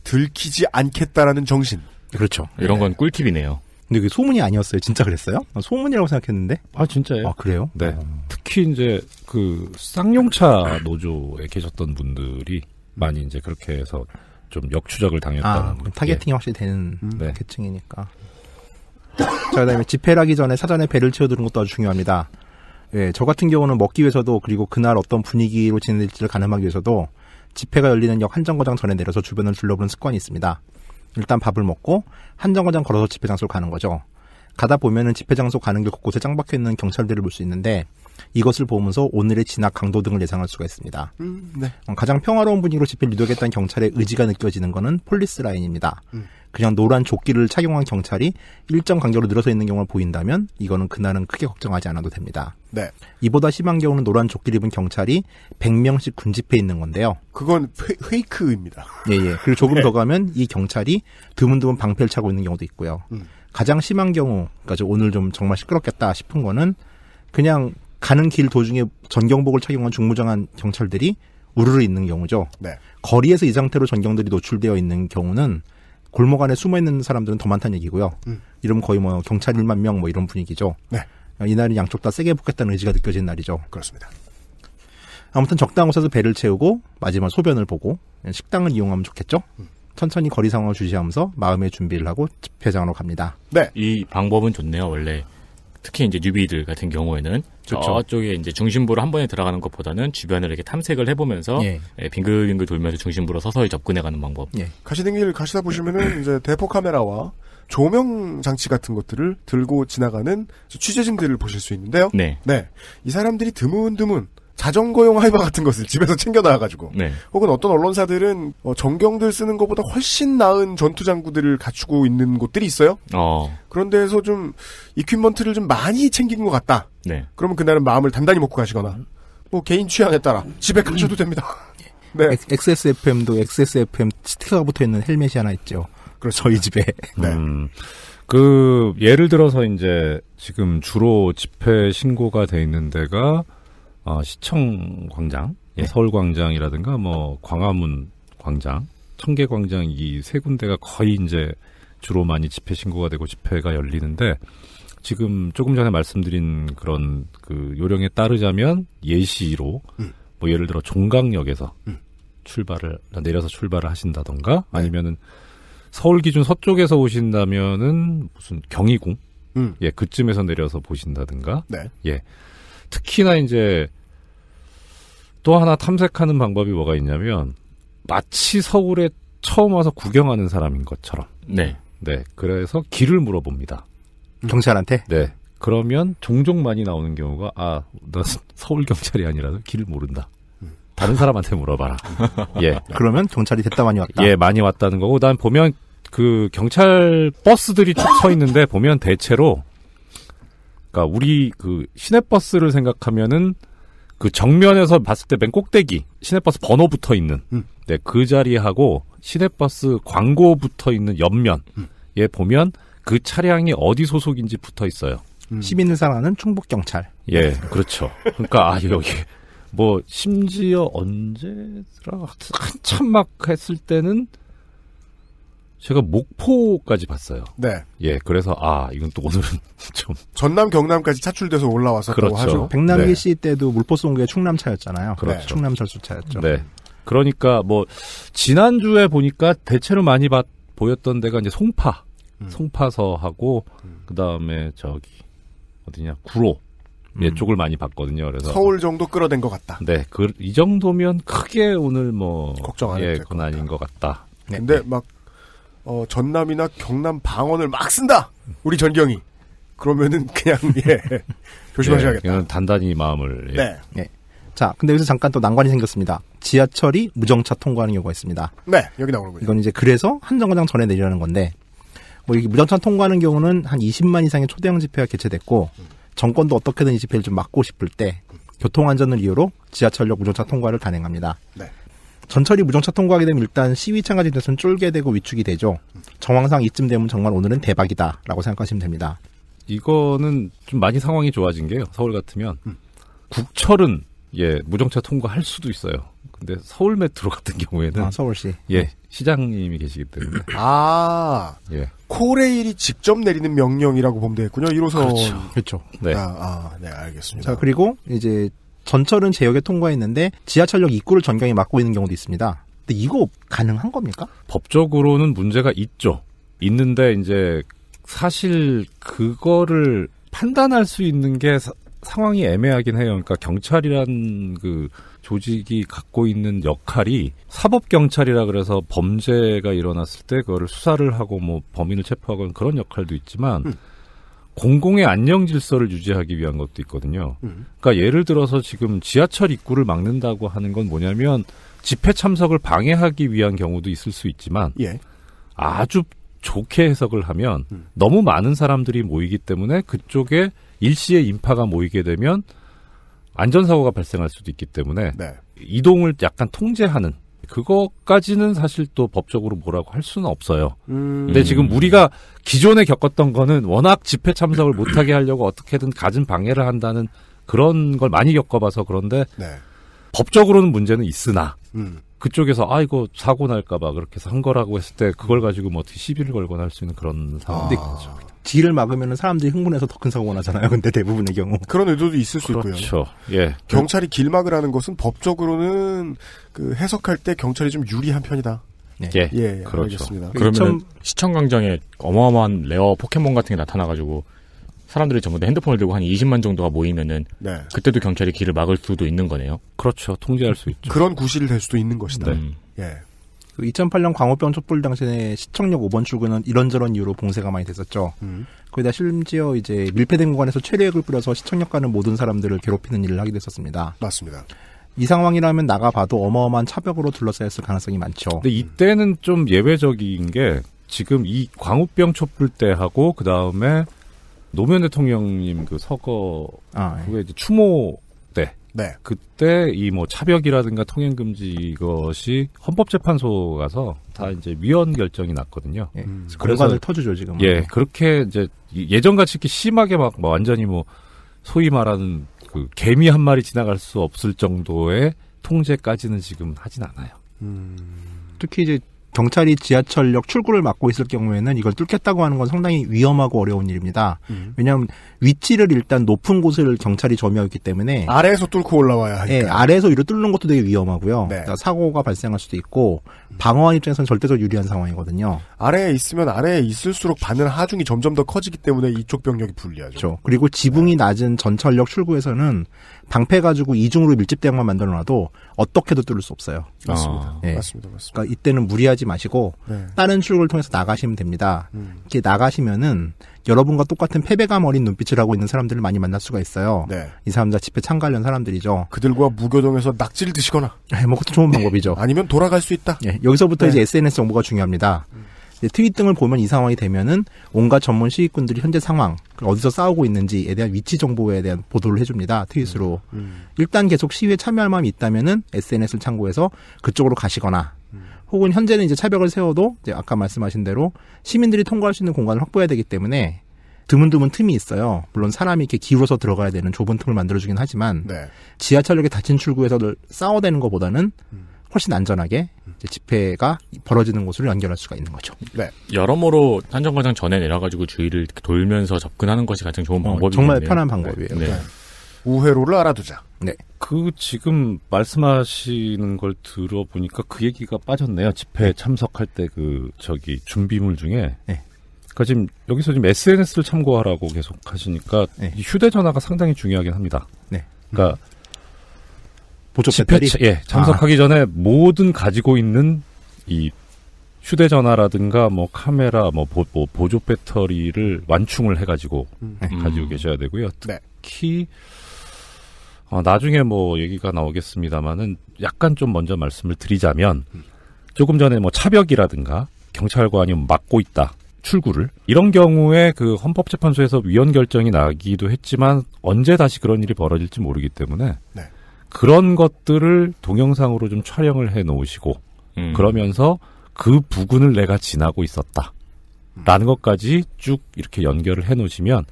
들키지 않겠다라는 정신. 그렇죠. 이런 건 네. 꿀팁이네요. 근데 그게 소문이 아니었어요. 진짜 그랬어요? 아, 소문이라고 생각했는데. 아, 진짜요? 아, 그래요? 네. 어... 특히 이제 그 쌍용차 노조에 계셨던 분들이 많이 이제 그렇게 해서 좀 역추적을 당했다는 아, 타겟팅이 예. 확실히 되는 음. 네. 계층이니까. 자, 그다음에 집회를 하기 전에 사전에 배를 채워두는 것도 아주 중요합니다. 예, 저 같은 경우는 먹기 위해서도 그리고 그날 어떤 분위기로 지행될지를 가늠하기 위해서도 집회가 열리는 역 한정거장 전에 내려서 주변을 둘러보는 습관이 있습니다. 일단 밥을 먹고 한정거장 걸어서 집회 장소로 가는 거죠. 가다 보면은 집회 장소 가는 길 곳곳에 짱박혀 있는 경찰들을 볼 수 있는데 이것을 보면서 오늘의 진압 강도 등을 예상할 수가 있습니다. 음, 네. 어, 가장 평화로운 분위기로 집회를 유도하겠다는 경찰의 의지가 느껴지는 것은 폴리스 라인입니다. 음. 그냥 노란 조끼를 착용한 경찰이 일정 간격으로 늘어서 있는 경우를 보인다면 이거는 그날은 크게 걱정하지 않아도 됩니다. 네. 이보다 심한 경우는 노란 조끼를 입은 경찰이 100명씩 군집해 있는 건데요. 그건 페, 이크입니다 예, 예. 그리고 조금 네. 더 가면 이 경찰이 드문드문 방패를 차고 있는 경우도 있고요. 음. 가장 심한 경우, 그러니까 오늘 좀 정말 시끄럽겠다 싶은 거는 그냥 가는 길 도중에 전경복을 착용한 중무장한 경찰들이 우르르 있는 경우죠. 네. 거리에서 이 상태로 전경들이 노출되어 있는 경우는 골목 안에 숨어 있는 사람들은 더 많다는 얘기고요. 음. 이러면 거의 뭐 경찰 1만 명 뭐 이런 분위기죠. 네. 어, 이날은 양쪽 다 세게 붙겠다는 의지가 느껴지는 날이죠. 그렇습니다. 아무튼 적당 한 곳에서 배를 채우고 마지막 소변을 보고 식당을 이용하면 좋겠죠. 음. 천천히 거리 상황을 주시하면서 마음의 준비를 하고 집회장으로 갑니다. 네. 이 방법은 좋네요. 원래 특히 이제 뉴비들 같은 경우에는 그쵸. 그렇죠. 저쪽에 이제 중심부로 한 번에 들어가는 것보다는 주변을 이렇게 탐색을 해보면서 예. 예, 빙글빙글 돌면서 중심부로 서서히 접근해가는 방법. 예. 가시는 길 가시다 보시면은 이제 대포 카메라와 조명 장치 같은 것들을 들고 지나가는 취재진들을 보실 수 있는데요. 네. 네. 이 사람들이 드문드문 자전거용 하이바 같은 것을 집에서 챙겨놔가지고 네. 혹은 어떤 언론사들은 어, 전경들 쓰는 것보다 훨씬 나은 전투장구들을 갖추고 있는 곳들이 있어요. 어. 그런 데에서 좀 이퀴먼트를 좀 많이 챙긴 것 같다. 네. 그러면 그날은 마음을 단단히 먹고 가시거나 뭐 개인 취향에 따라 집에 가셔도 됩니다. 네. XSFM도 XSFM 스티커가 붙어있는 헬멧이 하나 있죠. 그렇죠. 저희 집에. 네. 음. 그 예를 들어서 이제 지금 주로 집회 신고가 돼 있는 데가 어, 아, 시청 광장, 예, 네. 서울 광장이라든가 뭐 광화문 광장, 청계 광장 이 세 군데가 거의 이제 주로 많이 집회 신고가 되고 집회가 열리는데 지금 조금 전에 말씀드린 그런 그 요령에 따르자면 예시로 음. 뭐 예를 들어 종각역에서 음. 출발을 내려서 출발을 하신다던가 네. 아니면은 서울 기준 서쪽에서 오신다면은 무슨 경희궁 음. 예 그쯤에서 내려서 보신다든가 네. 예 특히나 이제 또 하나 탐색하는 방법이 뭐가 있냐면 마치 서울에 처음 와서 구경하는 사람인 것처럼. 네. 네. 그래서 길을 물어봅니다. 음. 경찰한테? 네. 그러면 종종 많이 나오는 경우가 아, 나 서울 경찰이 아니라서 길을 모른다. 음. 다른 사람한테 물어봐라. 예. 그러면 경찰이 됐다 많이 왔다. 예, 많이 왔다는 거고 난 보면 그 경찰 버스들이 쭉서 있는데 보면 대체로 그러니까 우리 그 시내버스를 생각하면은 그 정면에서 봤을 때 맨 꼭대기 시내버스 번호 붙어 있는 음. 네, 그 자리하고 시내버스 광고 붙어 있는 옆면에 음. 보면 그 차량이 어디 소속인지 붙어 있어요. 음. 시민을 사랑하는 충북 경찰. 예, 그렇죠. 그러니까 아 여기 뭐 심지어 언제 한참 막 했을 때는 제가 목포까지 봤어요. 네. 예, 그래서 아 이건 또 오늘은 좀 전남 경남까지 차출돼서 올라왔었다고 그렇죠. 하죠. 백남기 네. 씨 때도 물포송구의 충남차였잖아요. 그렇죠. 네. 충남철수차였죠. 네. 그러니까 뭐 지난주에 보니까 대체로 많이 봤, 보였던 데가 이제 송파, 음. 송파서하고 음. 그 다음에 저기 어디냐 구로 예, 음. 예 쪽을 많이 봤거든요. 그래서 서울 정도 끌어댄 것 같다. 네, 그 이 정도면 크게 오늘 뭐 걱정 안 예, 건 아닌 것 같다. 네. 근데 막 어, 전남이나 경남 방언을 막 쓴다. 우리 전경이. 그러면은 그냥 예 조심하셔야겠다. 예, 단단히 마음을. 예. 네. 예. 자, 근데 여기서 잠깐 또 난관이 생겼습니다. 지하철이 무정차 통과하는 경우가 있습니다. 네, 여기 나오는군요. 이건 이제 그래서 한 정거장 전에 내리라는 건데, 뭐 이게 무정차 통과하는 경우는 한 20만 이상의 초대형 집회가 개최됐고, 정권도 어떻게든 이 집회를 좀 막고 싶을 때 교통 안전을 이유로 지하철역 무정차 통과를 단행합니다. 네. 전철이 무정차 통과하게 되면 일단 시위 참가진 대선 쫄게 되고 위축이 되죠. 정황상 이쯤 되면 정말 오늘은 대박이다라고 생각하시면 됩니다. 이거는 좀 많이 상황이 좋아진 게요. 서울 같으면 음. 국철은 예 무정차 통과할 수도 있어요. 근데 서울 메트로 같은 경우에는 아, 서울시 예 시장님이 계시기 때문에 아 예. 코레일이 직접 내리는 명령이라고 보면 되겠군요 1호선 그렇죠. 그렇죠. 네. 아, 아, 네 알겠습니다. 자 그리고 이제 전철은 제역에 통과했는데 지하철역 입구를 전경에 막고 있는 경우도 있습니다. 근데 이거 가능한 겁니까? 법적으로는 문제가 있죠. 있는데 이제 사실 그거를 판단할 수 있는 게 사, 상황이 애매하긴 해요. 그러니까 경찰이란 그 조직이 갖고 있는 역할이 사법 경찰이라 그래서 범죄가 일어났을 때 그거를 수사를 하고 뭐 범인을 체포하거나 그런 역할도 있지만 음. 공공의 안녕 질서를 유지하기 위한 것도 있거든요. 음. 그러니까 예를 들어서 지금 지하철 입구를 막는다고 하는 건 뭐냐면 집회 참석을 방해하기 위한 경우도 있을 수 있지만 예. 아주 좋게 해석을 하면 음. 너무 많은 사람들이 모이기 때문에 그쪽에 일시에 인파가 모이게 되면 안전사고가 발생할 수도 있기 때문에 네. 이동을 약간 통제하는 그것까지는 사실 또 법적으로 뭐라고 할 수는 없어요. 음. 근데 지금 우리가 기존에 겪었던 거는 워낙 집회 참석을 못하게 하려고 어떻게든 가진 방해를 한다는 그런 걸 많이 겪어봐서 그런데 네. 법적으로는 문제는 있으나 음. 그쪽에서 아 이거 사고 날까봐 그렇게 해한 거라고 했을 때 그걸 가지고 뭐 어떻게 시비를 걸거나 할 수 있는 그런 상황도 아. 있겠죠. 뒤를 막으면 사람들이 흥분해서 더 큰 사고가 나잖아요. 근데 대부분의 경우 그런 의도도 있을 수 그렇죠. 있고요. 그렇죠. 예. 경찰이 길 막으라는 것은 법적으로는 그 해석할 때 경찰이 좀 유리한 편이다. 네. 예. 예, 그렇죠. 알겠습니다. 그러면 시청 광장에 어마어마한 레어 포켓몬 같은 게 나타나가지고 사람들이 전부 다 핸드폰을 들고 한 20만 정도가 모이면은 네. 그때도 경찰이 길을 막을 수도 있는 거네요. 그렇죠. 통제할 수 있죠. 그런 구실이 될 수도 있는 것이다. 네. 예. 2008년 그 광우병 촛불 당시에 시청역 5번 출구는 이런저런 이유로 봉쇄가 많이 됐었죠. 음. 거기다 심지어 이제 밀폐된 공간에서 최류액을 뿌려서 시청역 가는 모든 사람들을 괴롭히는 일을 하게 됐었습니다. 맞습니다. 이 상황이라면 나가봐도 어마어마한 차벽으로 둘러싸였을 가능성이 많죠. 근데 이때는 좀 예외적인 게 지금 이 광우병 촛불 때하고 그 다음에 노무현 대통령님 그 서거 아, 예. 그게 이제 추모 네. 그때 이 뭐 차벽이라든가 통행 금지 이것이 헌법재판소 가서 다 음. 이제 위헌 결정이 났거든요. 예. 음. 공간을 터주죠 지금. 예, 그렇게 이제 예전같이 이렇게 심하게 막 뭐 완전히 뭐 소위 말하는 그 개미 한 마리 지나갈 수 없을 정도의 통제까지는 지금 하진 않아요. 음. 특히 이제 경찰이 지하철역 출구를 막고 있을 경우에는 이걸 뚫겠다고 하는 건 상당히 위험하고 어려운 일입니다. 음. 왜냐하면 위치를 일단 높은 곳을 경찰이 점유하기 때문에 아래에서 뚫고 올라와야 하니까. 네, 아래에서 위로 뚫는 것도 되게 위험하고요. 네. 그러니까 사고가 발생할 수도 있고 방어한 입장에서는 절대적 유리한 상황이거든요. 아래에 있으면 아래에 있을수록 받는 하중이 점점 더 커지기 때문에 이쪽 병력이 불리하죠. 그렇죠. 그리고 지붕이 네. 낮은 전철역 출구에서는 방패 가지고 이중으로 밀집 대응만 만들어놔도 어떻게도 뚫을 수 없어요. 맞습니다. 네. 맞습니다. 맞습니다. 그러니까 이때는 무리하지 마시고 네. 다른 출구를 통해서 나가시면 됩니다. 음. 이렇게 나가시면은 여러분과 똑같은 패배감 어린 눈빛을 하고 있는 사람들을 많이 만날 수가 있어요. 네. 이 사람들 집회 참가하려는 사람들이죠. 그들과 무교동에서 낙지를 드시거나. 네, 뭐 그것도 좋은 네. 방법이죠. 아니면 돌아갈 수 있다. 예, 여기서부터 네. 이제 SNS 정보가 중요합니다. 음. 트윗 등을 보면 이 상황이 되면은 온갖 전문 시위꾼들이 현재 상황, 어디서 싸우고 있는지에 대한 위치 정보에 대한 보도를 해줍니다. 트윗으로. 음. 음. 일단 계속 시위에 참여할 마음이 있다면은 SNS를 참고해서 그쪽으로 가시거나 혹은 현재는 이제 차벽을 세워도 이제 아까 말씀하신 대로 시민들이 통과할 수 있는 공간을 확보해야 되기 때문에 드문드문 틈이 있어요. 물론 사람이 이렇게 기울어서 들어가야 되는 좁은 틈을 만들어주긴 하지만 네. 지하철역에 닫힌 출구에서 싸워대는 것보다는 음. 훨씬 안전하게 집회가 벌어지는 곳으로 연결할 수가 있는 거죠. 네. 여러모로 한정거장 전에 내려가지고 주위를 돌면서 접근하는 것이 가장 좋은 어, 방법이에요. 정말 편한 방법이에요. 네. 네. 우회로를 알아두자. 네. 그 지금 말씀하시는 걸 들어보니까 그 얘기가 빠졌네요. 집회 참석할 때 그 저기 준비물 중에. 네. 그러니까 지금 여기서 지금 SNS를 참고하라고 계속 하시니까 네. 휴대전화가 상당히 중요하긴 합니다. 네. 그러니까 보조 집회 예 참석하기 아. 전에 모든 가지고 있는 이 휴대전화라든가 뭐 카메라 뭐, 보, 뭐 보조 배터리를 완충을 해가지고 음. 가지고 음. 계셔야 되고요. 네. 특히 네. 어, 나중에 뭐 얘기가 나오겠습니다만은 약간 좀 먼저 말씀을 드리자면 조금 전에 뭐 차벽이라든가 경찰관이 막고 있다. 출구를 이런 경우에 그 헌법재판소에서 위헌 결정이 나기도 했지만 언제 다시 그런 일이 벌어질지 모르기 때문에 네. 그런 것들을 동영상으로 좀 촬영을 해 놓으시고 음. 그러면서 그 부근을 내가 지나고 있었다. 라는 음. 것까지 쭉 이렇게 연결을 해 놓으시면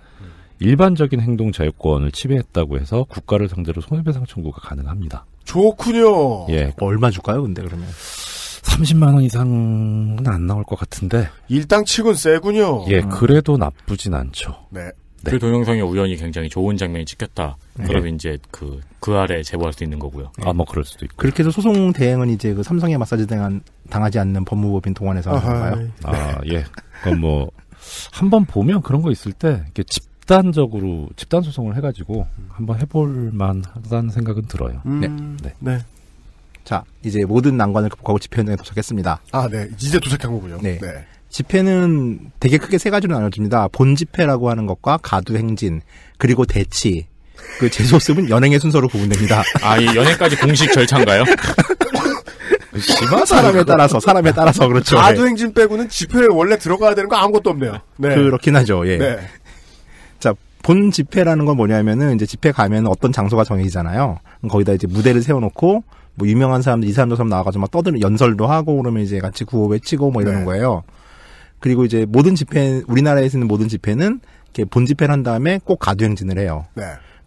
일반적인 행동 자유권을 침해했다고 해서 국가를 상대로 손해배상 청구가 가능합니다. 좋군요. 예. 얼마 줄까요, 근데 그러면? 30만 원 이상은 안 나올 것 같은데. 일당 치곤 세군요. 예, 그래도 나쁘진 않죠. 네. 네. 그 동영상에 우연히 굉장히 좋은 장면이 찍혔다. 네. 그러면 이제 그, 그 아래 제보할 수 있는 거고요. 네. 아, 아마 뭐 그럴 수도 있고. 그렇게 해서 소송 대행은 이제 그 삼성의 마사지 대한 당하지 않는 법무법인 동안에서 하는 건가요? 아, 예. 그건 뭐, 한 번 보면 그런 거 있을 때, 이렇게 집 집단적으로 집단 소송을 해가지고 음. 한번 해볼 만하다는 생각은 들어요. 음. 네. 네. 네. 자, 이제 모든 난관을 극복하고 집회 현장에 도착했습니다. 아, 네. 이제 도착한 거군요. 네. 네. 집회는 되게 크게 세 가지로 나눠집니다. 본 집회라고 하는 것과 가두 행진, 그리고 대치. 그 제소습은 연행의 순서로 구분됩니다. 아, 이 연행까지 공식 절차인가요? 아, 사람에 따라서 사람에 따라서 그렇죠. 가두 네. 행진 빼고는 집회에 원래 들어가야 되는 거 아무것도 없네요. 네. 그렇긴 하죠. 예. 네. 본 집회라는 건 뭐냐면은 이제 집회 가면 어떤 장소가 정해지잖아요. 거기다 이제 무대를 세워놓고 뭐 유명한 사람들 이 사람 도 사람 나와가지고 막 떠드는 연설도 하고 그러면 이제 같이 구호 외치고 뭐 이러는 네. 거예요. 그리고 이제 모든 집회 우리나라에 있는 모든 집회는 이렇게 본 집회를 한 다음에 꼭 가두행진을 해요. 네.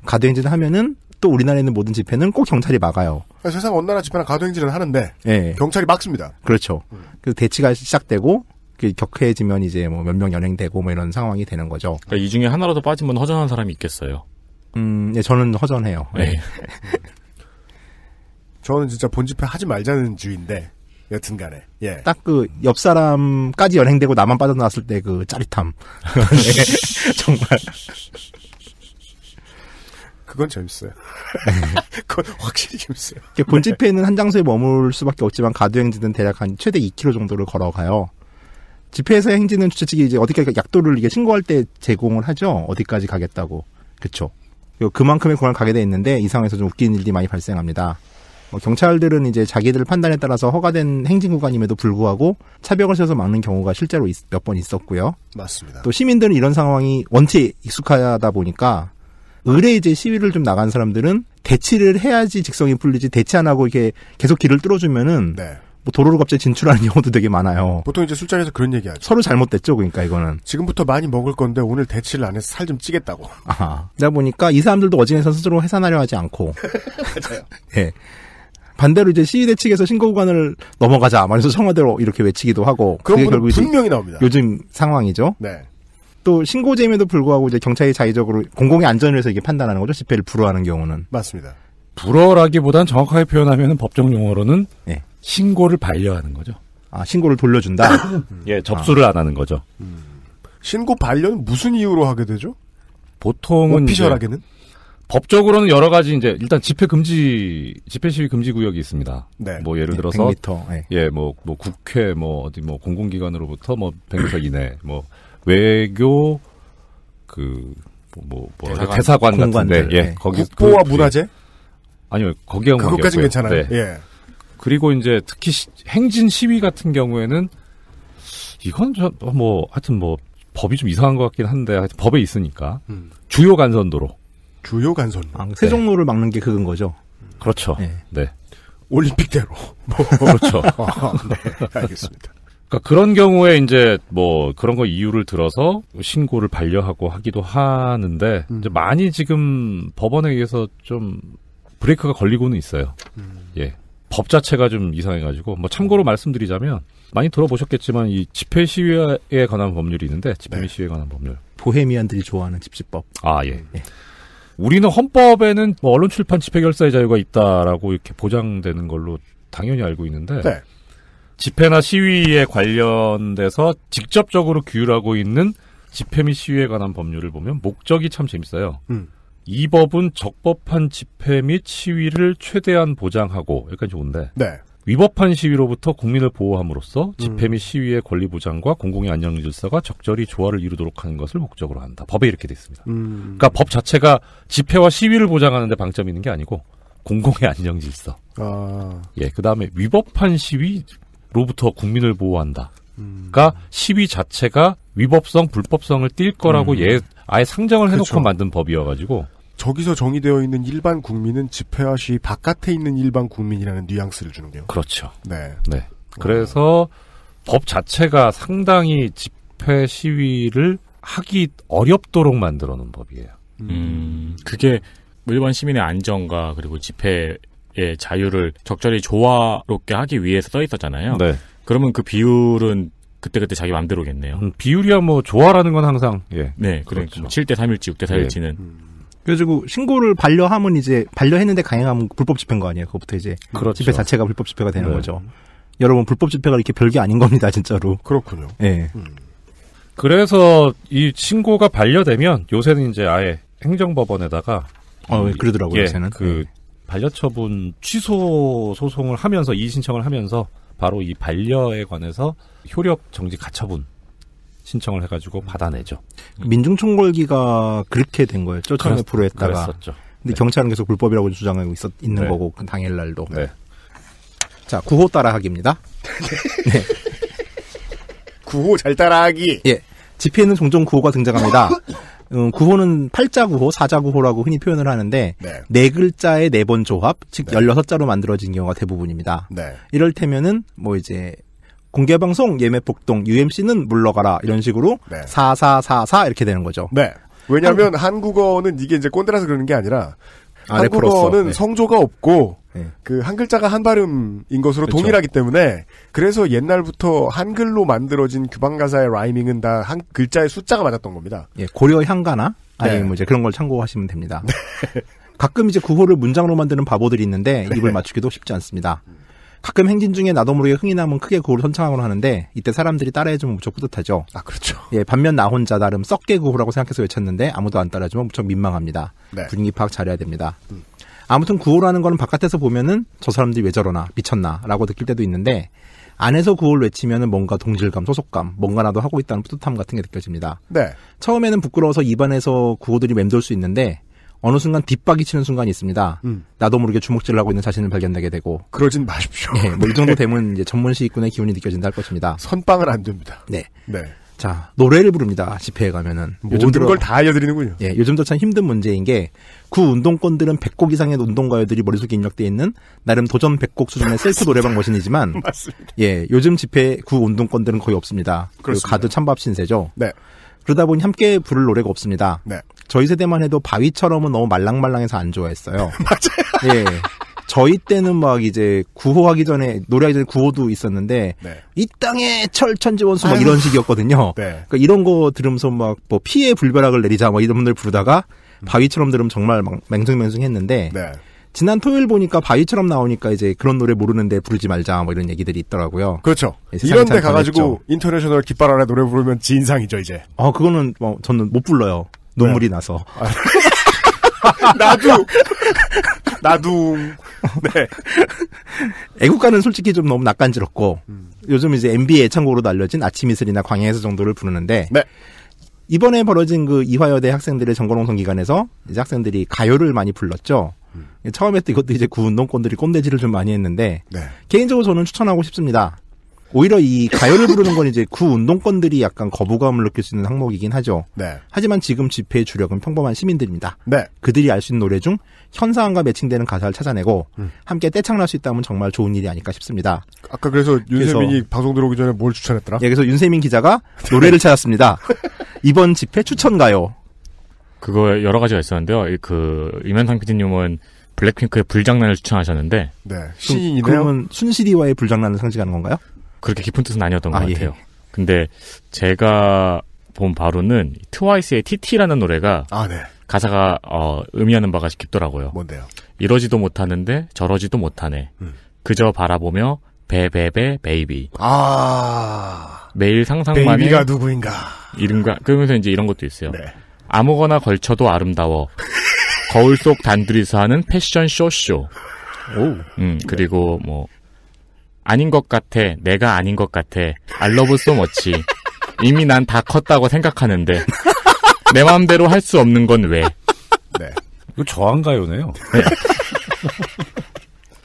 가두행진을 하면은 또 우리나라에 있는 모든 집회는 꼭 경찰이 막아요. 그러니까 세상 어느 나라 집회나 가도행진을 하는데 네. 경찰이 막습니다. 그렇죠. 음. 그래서 대치가 시작되고 그 격해지면 이제 뭐몇명 연행되고 뭐 이런 상황이 되는 거죠. 그러니까 이 중에 하나라도 빠지면 허전한 사람이 있겠어요. 음, 예, 저는 허전해요. 예. 네. 저는 진짜 본집회 하지 말자는 주인데 여튼간에 예. 딱 그 옆 사람까지 연행되고 나만 빠져나왔을 때 그 짜릿함 네, 정말 그건 재밌어요. 네. 그건 확실히 재밌어요. 본집회는 네. 한 장소에 머물 수밖에 없지만 가두행진은 대략 한 최대 2km 정도를 걸어가요. 집회에서 행진은 주최 측이 이제 어디까지 약도를 이게 신고할 때 제공을 하죠. 어디까지 가겠다고. 그렇죠. 그만큼의 공항 가게 돼 있는데 이 상황에서 좀 웃긴 일이 많이 발생합니다. 뭐 경찰들은 이제 자기들 판단에 따라서 허가된 행진 구간임에도 불구하고 차벽을 세워서 막는 경우가 실제로 몇 번 있었고요. 맞습니다. 또 시민들은 이런 상황이 원체 익숙하다 보니까 의뢰 이제 시위를 좀 나간 사람들은 대치를 해야지 직성이 풀리지 대치 안 하고 이게 계속 길을 뚫어주면은 네. 뭐 도로로 갑자기 진출하는 경우도 되게 많아요. 보통 이제 술자리에서 그런 얘기하죠. 서로 잘못됐죠, 그러니까 이거는. 지금부터 많이 먹을 건데 오늘 대치를 안 해서 살 좀 찌겠다고. 아, 그러 보니까 이 사람들도 어진해서 스스로 해산하려 하지 않고. 맞아요. 예. 반대로 이제 시위대 측에서 신고구간을 넘어가자 말해서 청와대로 이렇게 외치기도 하고 그런 게 결국 분명히 나옵니다. 요즘 상황이죠. 네. 또 신고제임에도 불구하고 이제 경찰이 자의적으로 공공의 안전을 위해서 이게 판단하는 거죠. 집회를 불허하는 경우는. 맞습니다. 불허라기보단 정확하게 표현하면 법정 용어로는 네. 신고를 반려하는 거죠. 아, 신고를 돌려준다? 예, 접수를 아. 안 하는 거죠. 음. 신고 반려는 무슨 이유로 하게 되죠? 보통은. 피셜하게는 법적으로는 여러 가지 이제 일단 집회 금지 집회 시위 금지 구역이 있습니다. 네. 뭐 예를 네, 들어서 100m, 네. 예. 예, 뭐, 뭐 국회 뭐 어디 뭐 공공기관으로부터 뭐 100m 이내 뭐 외교 그 뭐 뭐, 뭐 대사관, 대사관 같은데 예. 네. 거기 국보와 그, 문화재 아니요. 거기에 그것까지 괜찮아요. 네. 예. 그리고 이제 특히 시, 행진 시위 같은 경우에는 이건 저뭐 어, 하여튼 뭐 법이 좀 이상한 것 같긴 한데 하여튼 법에 있으니까 음. 주요 간선도로 주요 간선 아, 세종로를 네. 막는 게 그건 거죠. 그렇죠. 네. 네. 올림픽대로. 뭐. 그렇죠. 아, 네, 알겠습니다. 그러니까 그런 경우에 이제 뭐 그런 거 이유를 들어서 신고를 반려하고 하기도 하는데 음. 이제 많이 지금 법원에 의해서 좀 브레이크가 걸리고는 있어요. 음. 예. 법 자체가 좀 이상해가지고 뭐 참고로 말씀드리자면 많이 들어보셨겠지만 이 집회 시위에 관한 법률이 있는데 집회 네. 시위에 관한 법률 보헤미안들이 좋아하는 집시법 아 예. 예. 우리는 헌법에는 뭐 언론 출판 집회 결사의 자유가 있다라고 이렇게 보장되는 걸로 당연히 알고 있는데 네. 집회나 시위에 관련돼서 직접적으로 규율하고 있는 집회 및 시위에 관한 법률을 보면 목적이 참 재밌어요. 음. 이 법은 적법한 집회 및 시위를 최대한 보장하고 여기까지 좋은데 네. 위법한 시위로부터 국민을 보호함으로써 집회 음. 및 시위의 권리 보장과 공공의 안녕 질서가 적절히 조화를 이루도록 하는 것을 목적으로 한다. 법에 이렇게 돼 있습니다. 음. 그러니까 법 자체가 집회와 시위를 보장하는데 방점이 있는 게 아니고 공공의 안녕 질서. 아. 예, 그 다음에 위법한 시위로부터 국민을 보호한다. 음. 그러니까 시위 자체가 위법성, 불법성을 띌 거라고 음. 예, 아예 상정을 해놓고 그쵸. 만든 법이어가지고 저기서 정의되어 있는 일반 국민은 집회와 시 바깥에 있는 일반 국민이라는 뉘앙스를 주는게요. 그렇죠. 네. 네. 그래서 음. 법 자체가 상당히 집회 시위를 하기 어렵도록 만들어 놓은 법이에요. 음, 음 그게 일반 시민의 안전과 그리고 집회의 자유를 적절히 조화롭게 하기 위해서 써 있었잖아요. 네. 그러면 그 비율은 그때그때 자기 마음대로겠네요. 음, 비율이야 뭐 조화라는 건 항상 예. 네, 그러니까 그죠뭐 7대 그렇죠. 3일지 6대 4일지는 예. 음. 그래가지고 신고를 반려하면 이제 반려했는데 강행하면 불법 집행거 아니에요? 그것부터 이제 그렇죠. 집회 자체가 불법 집회가 되는 네. 거죠. 여러분 불법 집회가 이렇게 별게 아닌 겁니다, 진짜로. 그렇군요. 예. 네. 음. 그래서 이 신고가 반려되면 요새는 이제 아예 행정법원에다가 어, 아, 이, 그러더라고요, 예, 요새는. 그 네. 반려 처분 취소 소송을 하면서 이의 신청을 하면서 바로 이 반려에 관해서 효력 정지 가처분 신청을 해가지고 음. 받아내죠. 그 민중총궐기가 그렇게 된 거였죠. 처음에 그랬, 프로했다가. 그랬었죠. 근데 네. 경찰은 계속 불법이라고 주장하고 있 있는 네. 거고 그 당일날도. 네. 자, 구호 따라하기입니다. 네. 구호 잘 따라하기. 예. 집회에는 종종 구호가 등장합니다. 음, 구호는 팔자 구호, 사자 구호라고 흔히 표현을 하는데 네, 네 글자의 네 번 조합, 즉 네. 열여섯 자로 만들어진 경우가 대부분입니다. 네. 이럴 테면은 뭐 이제 공개방송 예매 폭동 UMC는 물러가라 이런 식으로 네. 4444 이렇게 되는 거죠. 네. 왜냐하면 한... 국어는 이게 이제 꼰대라서 그러는 게 아니라 아, 네, 그렇죠. 한국어는 네. 성조가 없고 네. 그한 글자가 한 발음인 것으로 그렇 동일하기 때문에 그래서 옛날부터 한글로 만들어진 규방 가사의 라이밍은 다 한 글자의 숫자가 맞았던 겁니다. 예, 고려 향가나 아니면 네. 뭐 이제 그런 걸 참고하시면 됩니다. 네. 가끔 이제 구호를 문장으로 만드는 바보들이 있는데 네. 입을 맞추기도 쉽지 않습니다. 가끔 행진 중에 나도 모르게 흥이 나면 크게 구호를 선창하곤 하는데 이때 사람들이 따라해주면 무척 뿌듯하죠. 아 그렇죠. 예 반면 나 혼자 나름 썩게 구호라고 생각해서 외쳤는데 아무도 안 따라해주면 무척 민망합니다. 네. 분위기 파악 잘해야 됩니다. 음. 아무튼 구호라는 거는 바깥에서 보면은 저 사람들이 왜 저러나 미쳤나라고 느낄 때도 있는데 안에서 구호를 외치면은 뭔가 동질감, 소속감, 뭔가 나도 하고 있다는 뿌듯함 같은 게 느껴집니다. 네. 처음에는 부끄러워서 입안에서 구호들이 맴돌 수 있는데 어느 순간 뒷박이 치는 순간이 있습니다. 음. 나도 모르게 주먹질을 하고 있는 자신을 발견하게 되고. 그러진 마십시오. 예, 뭐 네, 뭐이 정도 되면 이제 전문 시위꾼의 기운이 느껴진다 할 것입니다. 선빵은 안 됩니다. 네. 네. 자, 노래를 부릅니다. 집회에 가면은. 모든 걸 다 알려드리는군요. 예, 요즘도 참 힘든 문제인 게, 구 운동권들은 100곡 이상의 운동가요들이 머릿속에 입력되어 있는, 나름 도전 100곡 수준의 셀프 노래방 머신이지만, 맞습니다. 예, 요즘 집회 구 운동권들은 거의 없습니다. 그렇습니다. 가드 찬밥 신세죠. 네. 그러다 보니 함께 부를 노래가 없습니다. 네. 저희 세대만 해도 바위처럼은 너무 말랑말랑해서 안 좋아했어요. 맞아요. 예. 저희 때는 막 이제 구호하기 전에 노래하기 전에 구호도 있었는데 네. 이 땅에 철천지 원수 막 이런 식이었거든요. 네. 그러니까 이런 거 들으면서 막 뭐 피해 불벼락을 내리자 막 이런 분들 부르다가 음. 바위처럼 들으면 정말 막 맹숭맹숭했는데 네. 지난 토요일 보니까 바위처럼 나오니까 이제 그런 노래 모르는데 부르지 말자 뭐 이런 얘기들이 있더라고요. 그렇죠. 이런데 가가지고 인터내셔널 깃발 아래 노래 부르면 진상이죠 이제. 아 그거는 뭐 저는 못 불러요. 눈물이 네. 나서. 나도 나도 네 애국가는 솔직히 좀 너무 낯간지럽고 음. 요즘 이제 MB 애창고으로 알려진 아침이슬이나 광야에서 정도를 부르는데 네. 이번에 벌어진 그 이화여대 학생들의 전거농성 기간에서 이제 학생들이 가요를 많이 불렀죠. 음. 처음에 또 이것도 이제 구운동권들이 꼰대질을 좀 많이 했는데 네. 개인적으로 저는 추천하고 싶습니다. 오히려 이 가요를 부르는 건 이제 구 운동권들이 약간 거부감을 느낄 수 있는 항목이긴 하죠. 네. 하지만 지금 집회의 주력은 평범한 시민들입니다. 네. 그들이 알 수 있는 노래 중 현상과 매칭되는 가사를 찾아내고 음. 함께 떼창날 수 있다면 정말 좋은 일이 아닐까 싶습니다. 아까 그래서 윤세민이 그래서, 방송 들어오기 전에 뭘 추천했더라? 예, 그래서 윤세민 기자가 노래를 찾았습니다. 이번 집회 추천가요. 그거 여러 가지가 있었는데요. 그 이면상 PD님은 블랙핑크의 불장난을 추천하셨는데 네, 신인이네요. 그러면 순시디와의 불장난을 상징하는 건가요? 그렇게 깊은 뜻은 아니었던 것 아, 예. 같아요. 예. 근데 제가 본 바로는 트와이스의 TT라는 노래가 아, 네. 가사가 어, 의미하는 바가 깊더라고요. 뭔데요? 이러지도 못하는데 저러지도 못하네. 음. 그저 바라보며 베베베 베이비. 아 매일 상상만 베이비가 누구인가 이름과 그러면서 이제 이런 것도 있어요. 네. 아무거나 걸쳐도 아름다워. 거울 속 단둘이서 하는 패션 쇼쇼. 오. 음 그리고 뭐 아닌 것 같아. 내가 아닌 것 같아. 알러브 소머치. 이미 난 다 컸다고 생각하는데 내 마음대로 할 수 없는 건 왜? 네. 이거 저항가요네요. 네.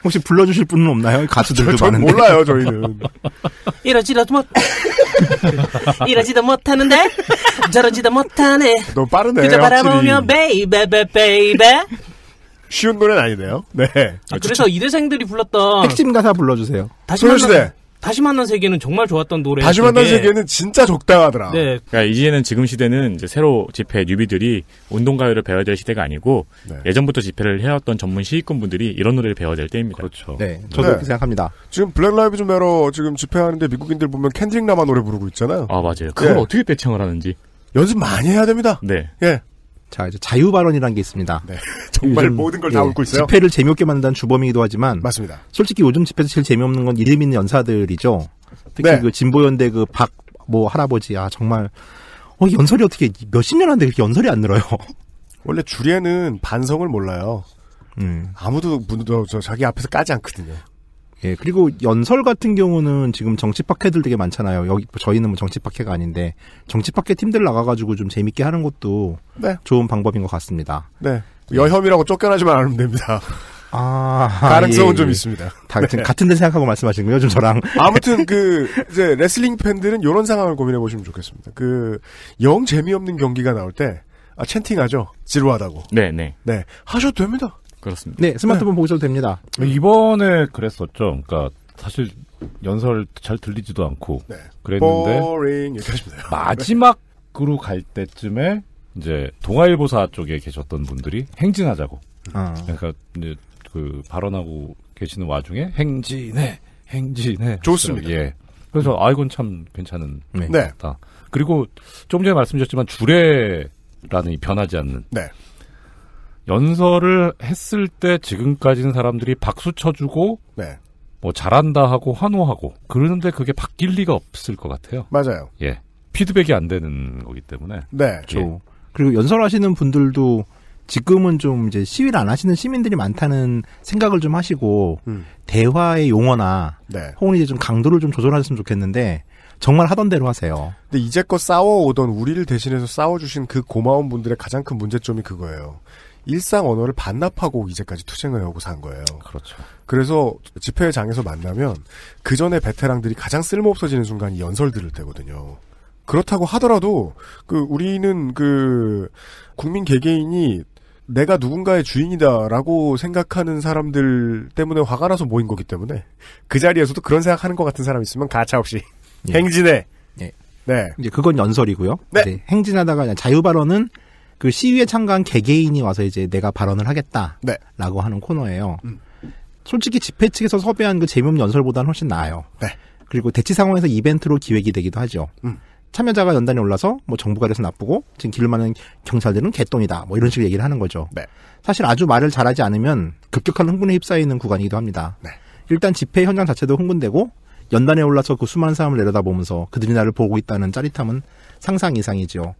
혹시 불러주실 분은 없나요? 가수들도 저, 많은데. 몰라요 저희는. 이러지도 못. 이러지도 못하는데 저러지도 못하네. 너 빠르네. 그저 바라보며 베이베 베이베. 쉬운 노래는 아니네요. 네. 아, 그래서 그렇죠. 이대생들이 불렀던 핵심 가사 불러주세요. 다시 만난 다시 만난 세계는 정말 좋았던 노래. 다시 만난 세계는 진짜 적당하더라. 네. 그러니까 이제는 지금 시대는 이제 새로 집회 뉴비들이 운동 가요를 배워야 될 시대가 아니고 네. 예전부터 집회를 해왔던 전문 시위꾼분들이 이런 노래를 배워야 될 때입니다. 그렇죠. 네. 네. 저도 그렇게 네. 생각합니다. 지금 블랙 라이브 좀매러 지금 집회하는데 미국인들 보면 캔딩 라마 노래 부르고 있잖아요. 아 맞아요. 네. 그걸 네. 어떻게 배청을 하는지 연습 많이 해야 됩니다. 네. 예. 자 이제 자유 발언이라는 게 있습니다. 네, 정말 모든 걸다 예, 고 있어요. 집회를 재미없게 만든다는 주범이기도 하지만 맞습니다. 솔직히 요즘 집회에서 제일 재미없는 건 이름 있는 연사들이죠. 특히 네. 그 진보연대 그 박 뭐 할아버지 아 정말 어 연설이 어떻게 몇십 년 안돼 그렇게 연설이 안 늘어요. 원래 주례는 반성을 몰라요. 음. 아무도 문, 저, 자기 앞에서 까지 않거든요. 예, 그리고 연설 같은 경우는 지금 정치 파켓들 되게 많잖아요. 여기 뭐 저희는 뭐 정치 파켓가 아닌데 정치 파켓 팀들 나가가지고 좀 재밌게 하는 것도 네. 좋은 방법인 것 같습니다. 네, 여혐이라고 쫓겨나지만 않으면 됩니다. 아, 가능성은 예, 좀 있습니다. 다, 네. 같은 데 생각하고 말씀하시 거예요, 좀 저랑. 아무튼 그 이제 레슬링 팬들은 이런 상황을 고민해 보시면 좋겠습니다. 그 영 재미없는 경기가 나올 때 아, 채팅하죠. 지루하다고. 네, 네. 네, 하셔도 됩니다. 그렇습니다. 네, 스마트폰 네. 보셔도 됩니다. 음. 이번에 그랬었죠. 그러니까 사실 연설 잘 들리지도 않고 네. 그랬는데 보링 마지막으로 갈 때쯤에 이제 동아일보사 쪽에 계셨던 분들이 행진하자고. 아. 그러니까 이제 그 발언하고 계시는 와중에 행진해, 행진해. 좋습니다. 예. 그래서 아 이건 참 괜찮은 네. 것 같다. 그리고 좀 전에 말씀드렸지만 주례라는 이 변하지 않는 네. 연설을 했을 때 지금까지는 사람들이 박수 쳐주고 네. 뭐 잘한다 하고 환호하고 그러는데 그게 바뀔 리가 없을 것 같아요. 맞아요. 예. 피드백이 안 되는 거기 때문에. 네. 그렇죠. 예. 그리고 연설하시는 분들도 지금은 좀 이제 시위를 안 하시는 시민들이 많다는 생각을 좀 하시고 음. 대화의 용어나 네. 혹은 이제 좀 강도를 좀 조절하셨으면 좋겠는데 정말 하던 대로 하세요. 근데 이제껏 싸워오던 우리를 대신해서 싸워주신 그 고마운 분들의 가장 큰 문제점이 그거예요. 일상 언어를 반납하고 이제까지 투쟁을 하고 산 거예요. 그렇죠. 그래서 집회장에서 만나면 그 전에 베테랑들이 가장 쓸모없어지는 순간이 연설들을 때거든요. 그렇다고 하더라도 그 우리는 그 국민 개개인이 내가 누군가의 주인이다라고 생각하는 사람들 때문에 화가 나서 모인 거기 때문에 그 자리에서도 그런 생각하는 것 같은 사람 있으면 가차없이 예. 행진해. 예. 네. 이제 그건 연설이고요. 네. 행진하다가 자유발언은 그 시위에 참가한 개개인이 와서 이제 내가 발언을 하겠다라고 네. 하는 코너예요. 음. 솔직히 집회 측에서 섭외한 그 재미없는 연설보다는 훨씬 나아요. 네. 그리고 대치 상황에서 이벤트로 기획이 되기도 하죠. 음. 참여자가 연단에 올라서 뭐 정부가 돼서 나쁘고 지금 길을 많은 경찰들은 개똥이다 뭐 이런 식으로 얘기를 하는 거죠. 네. 사실 아주 말을 잘하지 않으면 급격한 흥분에 휩싸이는 구간이기도 합니다. 네. 일단 집회 현장 자체도 흥분되고 연단에 올라서 그 수많은 사람을 내려다보면서 그들이 나를 보고 있다는 짜릿함은 상상 이상이죠.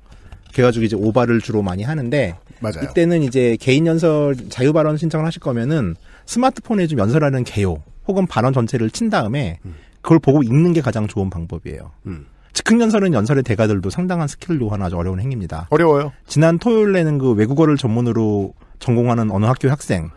그래가지고 이제 오바를 주로 많이 하는데 맞아요. 이때는 이제 개인 연설 자유 발언 신청을 하실 거면은 스마트폰에 좀 연설하는 개요 혹은 발언 전체를 친 다음에 그걸 보고 읽는 게 가장 좋은 방법이에요. 음. 즉흥 연설은 연설의 대가들도 상당한 스킬을 요하나 아주 어려운 행위입니다. 어려워요. 지난 토요일에는 그 외국어를 전문으로 전공하는 어느 학교 학생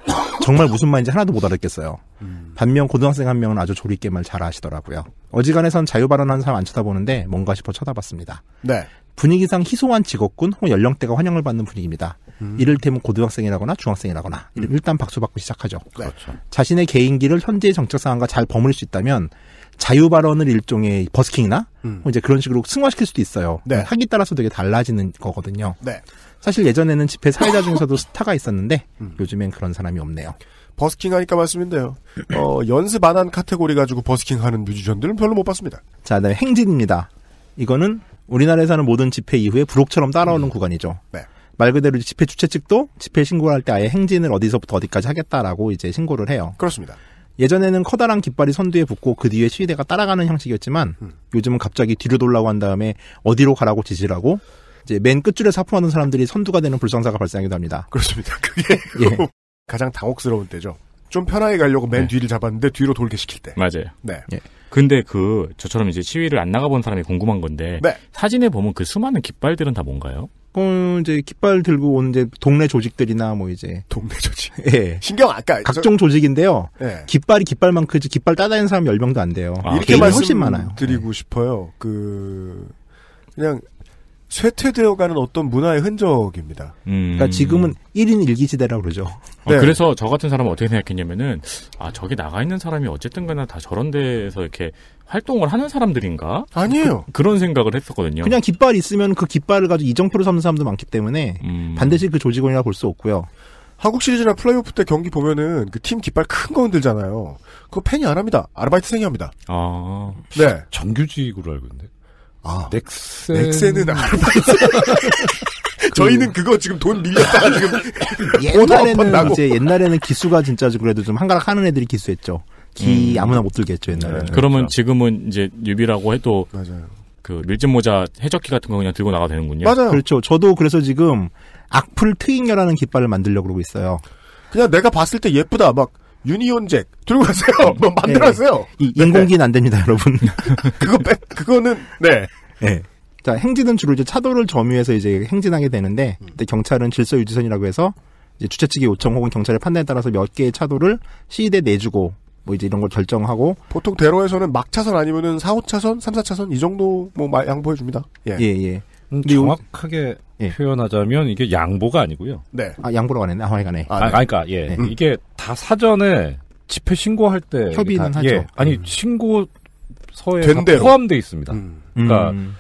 정말 무슨 말인지 하나도 못 알아듣겠어요. 음. 반면 고등학생 한 명은 아주 조리 있게 말 잘하시더라고요. 어지간해선 자유 발언하는 사람 안 쳐다보는데 뭔가 싶어 쳐다봤습니다. 네. 분위기상 희소한 직업군 혹은 연령대가 환영을 받는 분위기입니다. 음. 이를테면 고등학생이라거나 중학생이라거나 음. 일단 박수 받고 시작하죠. 그렇죠. 자신의 개인기를 현재의 정책 상황과 잘 버무릴 수 있다면 자유 발언을 일종의 버스킹이나 음. 이제 그런 식으로 승화시킬 수도 있어요. 네. 학에 따라서 되게 달라지는 거거든요. 네. 사실 예전에는 집회 사회자 중에서도 스타가 있었는데 음. 요즘엔 그런 사람이 없네요. 버스킹 하니까 말씀인데요. 어, 연습 안 한 카테고리 가지고 버스킹 하는 뮤지션들은 별로 못 봤습니다. 자, 그다음에 네, 행진입니다. 이거는 우리나라에서 는 모든 집회 이후에 부록처럼 따라오는 음. 구간이죠. 네. 말 그대로 집회 주최 측도 집회 신고를 할 때 아예 행진을 어디서부터 어디까지 하겠다라고 이제 신고를 해요. 그렇습니다. 예전에는 커다란 깃발이 선두에 붙고 그 뒤에 시위대가 따라가는 형식이었지만 음. 요즘은 갑자기 뒤로 돌라고 한 다음에 어디로 가라고 지시를 하고 이제 맨 끝줄에 사포하는 사람들이 선두가 되는 불상사가 발생하기도 합니다. 그렇습니다. 그게 예. 가장 당혹스러운 때죠. 좀 편하게 가려고 맨 네. 뒤를 잡았는데 뒤로 돌게 시킬 때. 맞아요. 네. 예. 근데 그 저처럼 이제 시위를 안 나가본 사람이 궁금한 건데 네. 사진에 보면 그 수많은 깃발들은 다 뭔가요? 그 이제 깃발 들고 온 이제 동네 조직들이나 뭐 이제 동네 조직. 예. 신경 아까 각종 조직인데요. 예. 깃발이 깃발만 크지 깃발 따다니는 사람1 0명도안 돼요. 아, 이렇게 말씀 훨씬 많아요. 드리고 네. 싶어요. 그 그냥 쇠퇴되어가는 어떤 문화의 흔적입니다. 음... 그러니까 지금은 1인 1기 시대라고 그러죠. 어, 네. 그래서 저 같은 사람은 어떻게 생각했냐면은 아 저기 나가 있는 사람이 어쨌든간에 다 저런 데서 이렇게 활동을 하는 사람들인가? 아니에요. 그, 런 생각을 했었거든요. 그냥 깃발 있으면 그 깃발을 가지고 이정표를 삼는 사람도 많기 때문에 음... 반드시 그 조직원이라 볼 수 없고요. 한국 시리즈나 플레이오프 때 경기 보면은 그 팀 깃발 큰 거 흔들잖아요. 그거 팬이 안 합니다. 아르바이트생이 합니다. 아. 네. 정규직으로 알고 있는데. 아, 넥센... 넥센은 아르바이트. 그 저희는 그거 지금 돈 밀렸다가 지금 옛날에는 이제 옛날에는 기수가 진짜 그래도 좀 한가락 하는 애들이 기수했죠. 기 음. 아무나 못 들겠죠 옛날에 네. 그러면 그렇죠. 지금은 이제 뉴비라고 해도 맞아요. 그 밀짚 모자 해적기 같은 거 그냥 들고 나가 되는군요. 맞아요. 그렇죠. 저도 그래서 지금 악플 트잉여라는 깃발을 만들려고 그러고 있어요. 그냥 내가 봤을 때 예쁘다 막 유니온잭 들고 가세요. 네. 뭐 만들었어요. 네, 네. 인공기는 안 됩니다, 여러분. 그거 빼, 그거는 네. 네. 자 행진은 주로 이제 차도를 점유해서 이제 행진하게 되는데 음. 근데 경찰은 질서 유지선이라고 해서 이제 주최 측의 요청 혹은 경찰의 판단에 따라서 몇 개의 차도를 시위대 내주고 뭐 이제 이런 걸 결정하고 보통 대로에서는 막 차선 아니면은 4, 5차선, 3, 4차선 이 정도 뭐 양보해 줍니다. 예. 예, 예. 음, 정확하게 예. 표현하자면 이게 양보가 아니고요. 네. 아 양보로 가네. 아, 하 아, 아, 네. 아, 그러니까 예. 네. 이게 다 사전에 집회 신고할 때 협의는 다, 하죠. 예. 아니 음. 신고서에 된 포함돼 있습니다. 음. 그러니까 음.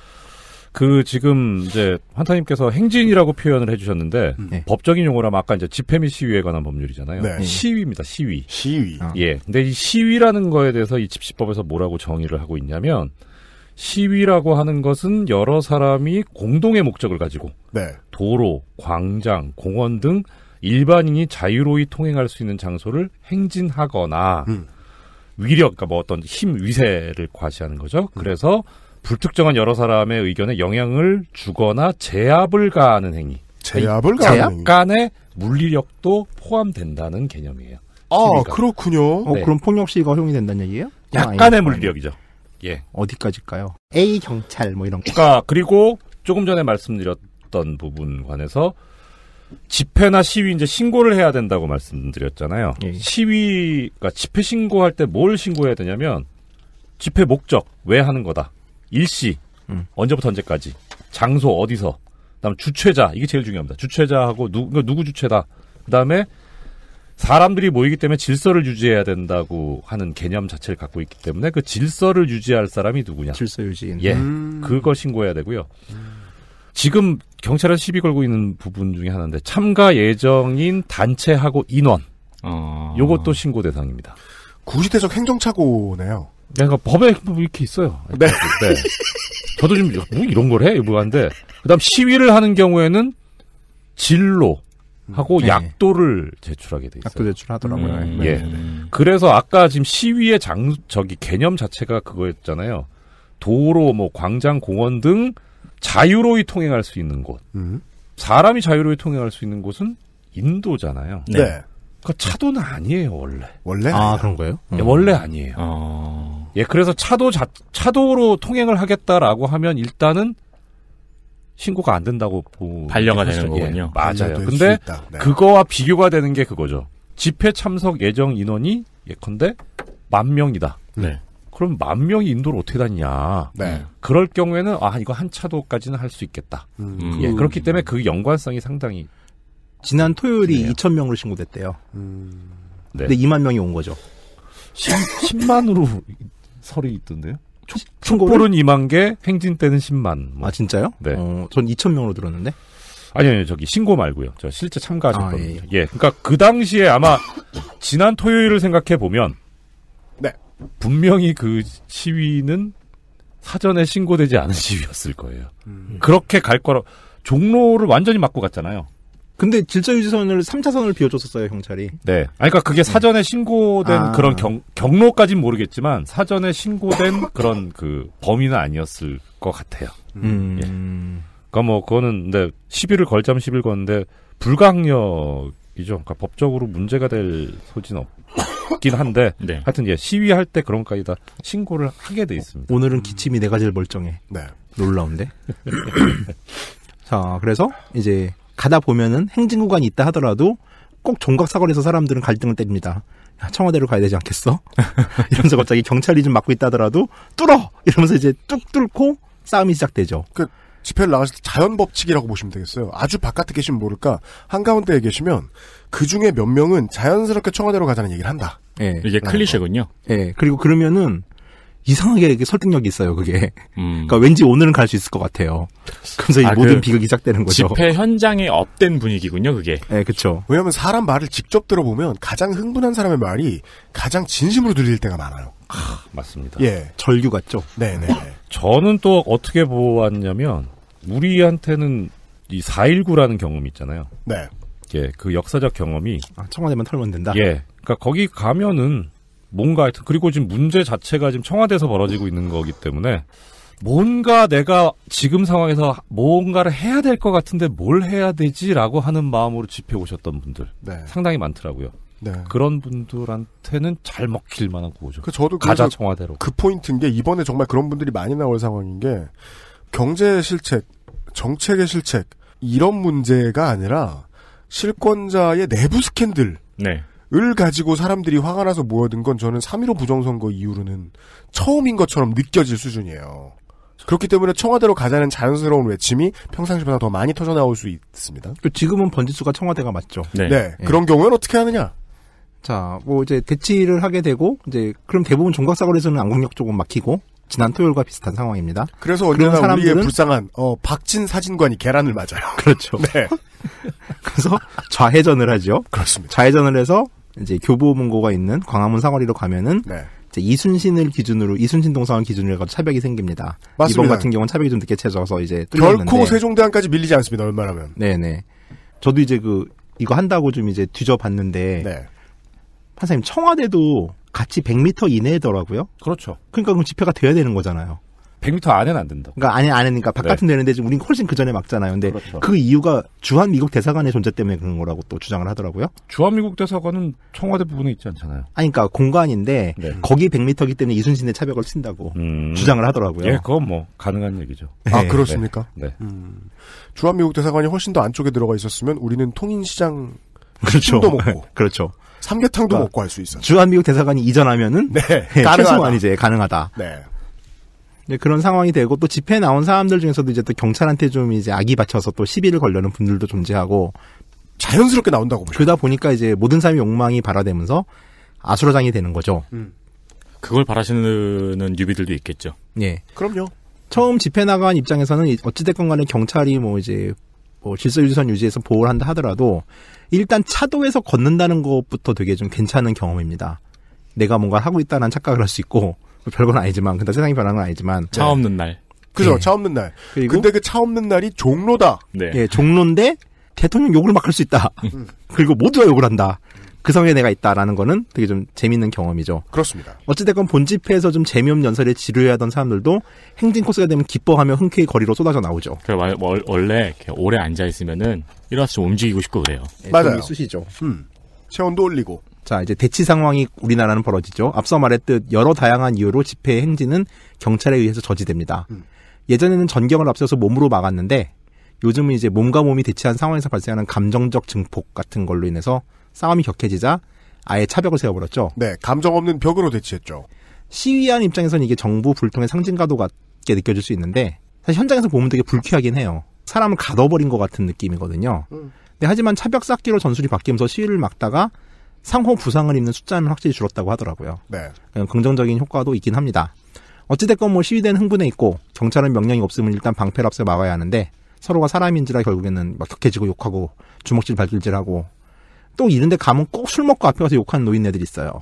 그 지금 이제 환타님께서 행진이라고 표현을 해주셨는데 음. 네. 법적인 용어라면 아까 이제 집회 및 시위에 관한 법률이잖아요. 네. 네. 시위입니다. 시위. 시위. 아. 예. 근데 이 시위라는 거에 대해서 이 집시법에서 뭐라고 정의를 하고 있냐면 시위라고 하는 것은 여러 사람이 공동의 목적을 가지고 네. 도로, 광장, 공원 등 일반인이 자유로이 통행할 수 있는 장소를 행진하거나 음. 위력, 그러니까 뭐 어떤 힘, 위세를 과시하는 거죠. 음. 그래서 불특정한 여러 사람의 의견에 영향을 주거나 제압을 가하는 행위. 제압을 그러니까 가하는 제압 간의 물리력도 포함된다는 개념이에요. 아, 시위가. 그렇군요. 어, 네. 그럼 폭력 시위가 허용이 된다는 얘기예요? 약간의 물리력이죠. 예. 어디까지일까요? A 경찰 뭐 이런 거. 그러니까 그리고 조금 전에 말씀드렸던 부분 관해서 집회나 시위 이제 신고를 해야 된다고 말씀드렸잖아요. 예. 시위 그러니까 집회 신고할 때 뭘 신고해야 되냐면 집회 목적 왜 하는 거다. 일시 음. 언제부터 언제까지 장소 어디서 그다음 주최자 이게 제일 중요합니다. 주최자하고 누 그러니까 누구 주최다. 그다음에 사람들이 모이기 때문에 질서를 유지해야 된다고 하는 개념 자체를 갖고 있기 때문에 그 질서를 유지할 사람이 누구냐. 질서 유지인. 예. 음. 그걸 신고해야 되고요. 음. 지금 경찰에 시비 걸고 있는 부분 중에 하나인데 참가 예정인 단체하고 인원. 어. 요것도 신고 대상입니다. 구시대적 행정착오네요. 네, 그러니까 법에 뭐 이렇게 있어요. 네. 네. 저도 좀, 금뭐 이런 걸 해? 이거 뭐 한데. 그 다음 시위를 하는 경우에는 진로, 하고 음. 네. 약도를 제출하게 돼 있어요. 약도 제출하더라고요. 음, 네. 예. 음. 그래서 아까 지금 시위의 장 저기 개념 자체가 그거였잖아요. 도로 뭐 광장 공원 등 자유로이 통행할 수 있는 곳. 음. 사람이 자유로이 통행할 수 있는 곳은 인도잖아요. 네. 네. 그 차도는 아니에요 원래. 원래 아 그런 거예요? 예, 원래 아니에요. 아... 예, 그래서 차도 자, 차도로 통행을 하겠다라고 하면 일단은 신고가 안 된다고 발령가 되는 예, 거군요. 예, 맞아요. 음, 네, 근데 네. 그거와 비교가 되는 게 그거죠. 집회 참석 예정 인원이 예컨대 만 명이다. 네. 그럼 만 명이 인도를 어떻게 다니냐. 네. 그럴 경우에는 아 이거 한 차도까지는 할 수 있겠다. 음. 음. 예, 그렇기 때문에 그 연관성이 상당히 지난 토요일이 네 2천 명으로 신고됐대요. 음. 네. 근데 2만 명이 온 거죠. 10, 만으로 설이 있던데요? 촛불은 2만 개, 행진 때는 10만. 뭐. 아 진짜요? 네. 어, 전 2천 명으로 들었는데. 아니요, 아니, 저기 신고 말고요. 저 실제 참가하셨거든요. 아, 예, 예. 예, 그러니까 그 당시에 아마 지난 토요일을 생각해 보면, 네, 분명히 그 시위는 사전에 신고되지 않은 시위였을 거예요. 음. 그렇게 갈 거라 종로를 완전히 막고 갔잖아요. 근데 질서유지선을 3차선을 비워줬었어요 경찰이. 네. 아니, 그러니까 그게 네. 사전에 신고된 아. 그런 경, 경로까진 모르겠지만 사전에 신고된 그런 그 범위는 아니었을 것 같아요. 음. 예. 그러니까 뭐 그거는 근데 시비를 걸자면 시비를 거는데 불강력이죠. 그러니까 법적으로 문제가 될 소지는 없긴 한데 네. 하여튼 예, 시위할 때 그런 것까지 다 신고를 하게 돼 있습니다. 오늘은 기침이 네 가지를 멀쩡해. 네. 놀라운데. 자, 그래서 이제 가다 보면은 행진구간이 있다 하더라도 꼭 종각사거리에서 사람들은 갈등을 때립니다. 야, 청와대로 가야 되지 않겠어? 이러면서 갑자기 경찰이 좀 막고 있다 하더라도 뚫어! 이러면서 이제 뚝 뚫고 싸움이 시작되죠. 그 집회를 나가실 때 자연 법칙이라고 보시면 되겠어요. 아주 바깥에 계시면 모를까 한가운데에 계시면 그 중에 몇 명은 자연스럽게 청와대로 가자는 얘기를 한다. 네. 이게 클리셰군요. 예. 네. 그리고 그러면은 이상하게 설득력이 있어요, 그게. 음. 그러니까 왠지 오늘은 갈 수 있을 것 같아요. 그래서 이 아, 모든 그 비극이 시작되는 거죠. 집회 현장에 업된 분위기군요, 그게. 네, 그쵸 왜냐하면 사람 말을 직접 들어보면 가장 흥분한 사람의 말이 가장 진심으로 들릴 때가 많아요. 아, 맞습니다. 예, 절규 같죠. 네, 네. 네. 저는 또 어떻게 보았냐면 우리한테는 이 419라는 경험이 있잖아요. 네. 예, 그 역사적 경험이 아, 청와대만 털면 된다. 예, 그러니까 거기 가면은 뭔가 하여튼 그리고 지금 문제 자체가 지금 청와대에서 벌어지고 있는 거기 때문에 뭔가 내가 지금 상황에서 뭔가를 해야 될 것 같은데 뭘 해야 되지라고 하는 마음으로 집회 오셨던 분들 네. 상당히 많더라고요. 네. 그런 분들한테는 잘 먹힐 만한 구호죠. 그 저도 가자 청와대로. 그 포인트인 게 이번에 정말 그런 분들이 많이 나올 상황인 게 경제 실책, 정책의 실책 이런 문제가 아니라 실권자의 내부 스캔들. 네. 을 가지고 사람들이 화가 나서 모여든 건 저는 3.15 부정선거 이후로는 처음인 것처럼 느껴질 수준이에요. 그렇기 때문에 청와대로 가자는 자연스러운 외침이 평상시보다 더 많이 터져나올 수 있습니다. 지금은 번지수가 청와대가 맞죠. 네. 네. 네. 그런 경우에는 어떻게 하느냐? 자, 뭐 이제 대치를 하게 되고 이제 그럼 대부분 종각사거리에서는 안국역 쪽은 막히고 지난 토요일과 비슷한 상황입니다. 그래서 언제나 사람들은... 우리의 불쌍한 어, 박진 사진관이 계란을 맞아요. 그렇죠. 네. 그래서 좌회전을 하죠. 그렇습니다. 좌회전을 해서 이제 교보문고가 있는 광화문 사거리로 가면은 네. 이제 이순신을 기준으로 이순신 동상을 기준으로 해서 차벽이 생깁니다. 맞습니다. 이번 같은 경우는 차벽이 좀 늦게 채져서 이제 뚫렸는데 결코 세종대왕까지 밀리지 않습니다. 웬만하면 네네. 저도 이제 그 이거 한다고 좀 이제 뒤져봤는데 네. 판사님 청와대도 같이 100m 이내더라고요. 그렇죠. 그러니까 그럼 집회가 돼야 되는 거잖아요. 100m 안에는 안 된다. 그러니까 안에 안 되니까 바깥은 네. 되는데 지금 우린 훨씬 그 전에 막잖아요. 근데 그렇죠. 그 이유가 주한 미국 대사관의 존재 때문에 그런 거라고 또 주장을 하더라고요. 주한 미국 대사관은 청와대 부분에 있지 않잖아요. 아니 그러니까 공간인데 네. 거기 100m이기 때문에 이순신의 차벽을 친다고 음... 주장을 하더라고요. 예, 그건 뭐 가능한 얘기죠. 아 네. 그렇습니까? 네. 네. 음... 주한 미국 대사관이 훨씬 더 안쪽에 들어가 있었으면 우리는 통인 시장 그렇죠. 도 먹고 그렇죠. 삼계탕도 그러니까 먹고 할 수 있어요. 주한미국 대사관이 이전하면은 네, 네 가능하다. 최소한 이제 가능하다. 네. 네, 그런 상황이 되고 또 집회 나온 사람들 중에서도 이제 또 경찰한테 좀 이제 악이 받쳐서 또 시비를 걸려는 분들도 존재하고 자연스럽게 나온다고 보죠. 그러다 보니까 이제 모든 사람의 욕망이 발화되면서 아수라장이 되는 거죠. 음. 그걸 바라시는 뉴비들도 있겠죠. 예. 그럼요. 처음 집회 나간 입장에서는 어찌됐건 간에 경찰이 뭐 이제 뭐 질서유지선 유지해서 보호를 한다 하더라도 일단 차도에서 걷는다는 것부터 되게 좀 괜찮은 경험입니다. 내가 뭔가 하고 있다는 착각을 할 수 있고 뭐 별건 아니지만 근데 세상이 변한건 아니지만 차 네. 없는 날. 그죠. 네. 차 없는 날. 그리고 근데 그 차 없는 날이 종로다. 네. 예, 종로인데 대통령 욕을 막 할 수 있다. 그리고 모두가 욕을 한다. 그 성에 내가 있다라는 거는 되게 좀 재밌는 경험이죠. 그렇습니다. 어찌됐건 본 집회에서 좀 재미없는 연설에 지루해하던 사람들도 행진 코스가 되면 기뻐하며 흔쾌히 거리로 쏟아져 나오죠. 그래 뭐, 원래 오래 앉아 있으면은 일어나서 좀 움직이고 싶고 그래요. 예, 맞아요. 쑤시죠. 음. 체온도 올리고. 자, 이제 대치 상황이 우리나라는 벌어지죠. 앞서 말했듯 여러 다양한 이유로 집회 행진은 경찰에 의해서 저지됩니다. 음. 예전에는 전경을 앞세워서 몸으로 막았는데 요즘은 이제 몸과 몸이 대치한 상황에서 발생하는 감정적 증폭 같은 걸로 인해서 싸움이 격해지자 아예 차벽을 세워버렸죠. 네, 감정 없는 벽으로 대치했죠. 시위한 입장에서는 이게 정부 불통의 상징과도 같게 느껴질 수 있는데 사실 현장에서 보면 되게 불쾌하긴 해요. 사람을 가둬버린 것 같은 느낌이거든요. 음. 근 하지만 차벽 쌓기로 전술이 바뀌면서 시위를 막다가 상호 부상을 입는 숫자는 확실히 줄었다고 하더라고요. 네. 긍정적인 효과도 있긴 합니다. 어찌됐건 뭐 시위대는 흥분해 있고 경찰은 명령이 없으면 일단 방패를 앞서 막아야 하는데 서로가 사람인지라 결국에는 막 격해지고 욕하고 주먹질 발길질하고 또 이런데 가면 꼭 술 먹고 앞에 가서 욕하는 노인네들이 있어요.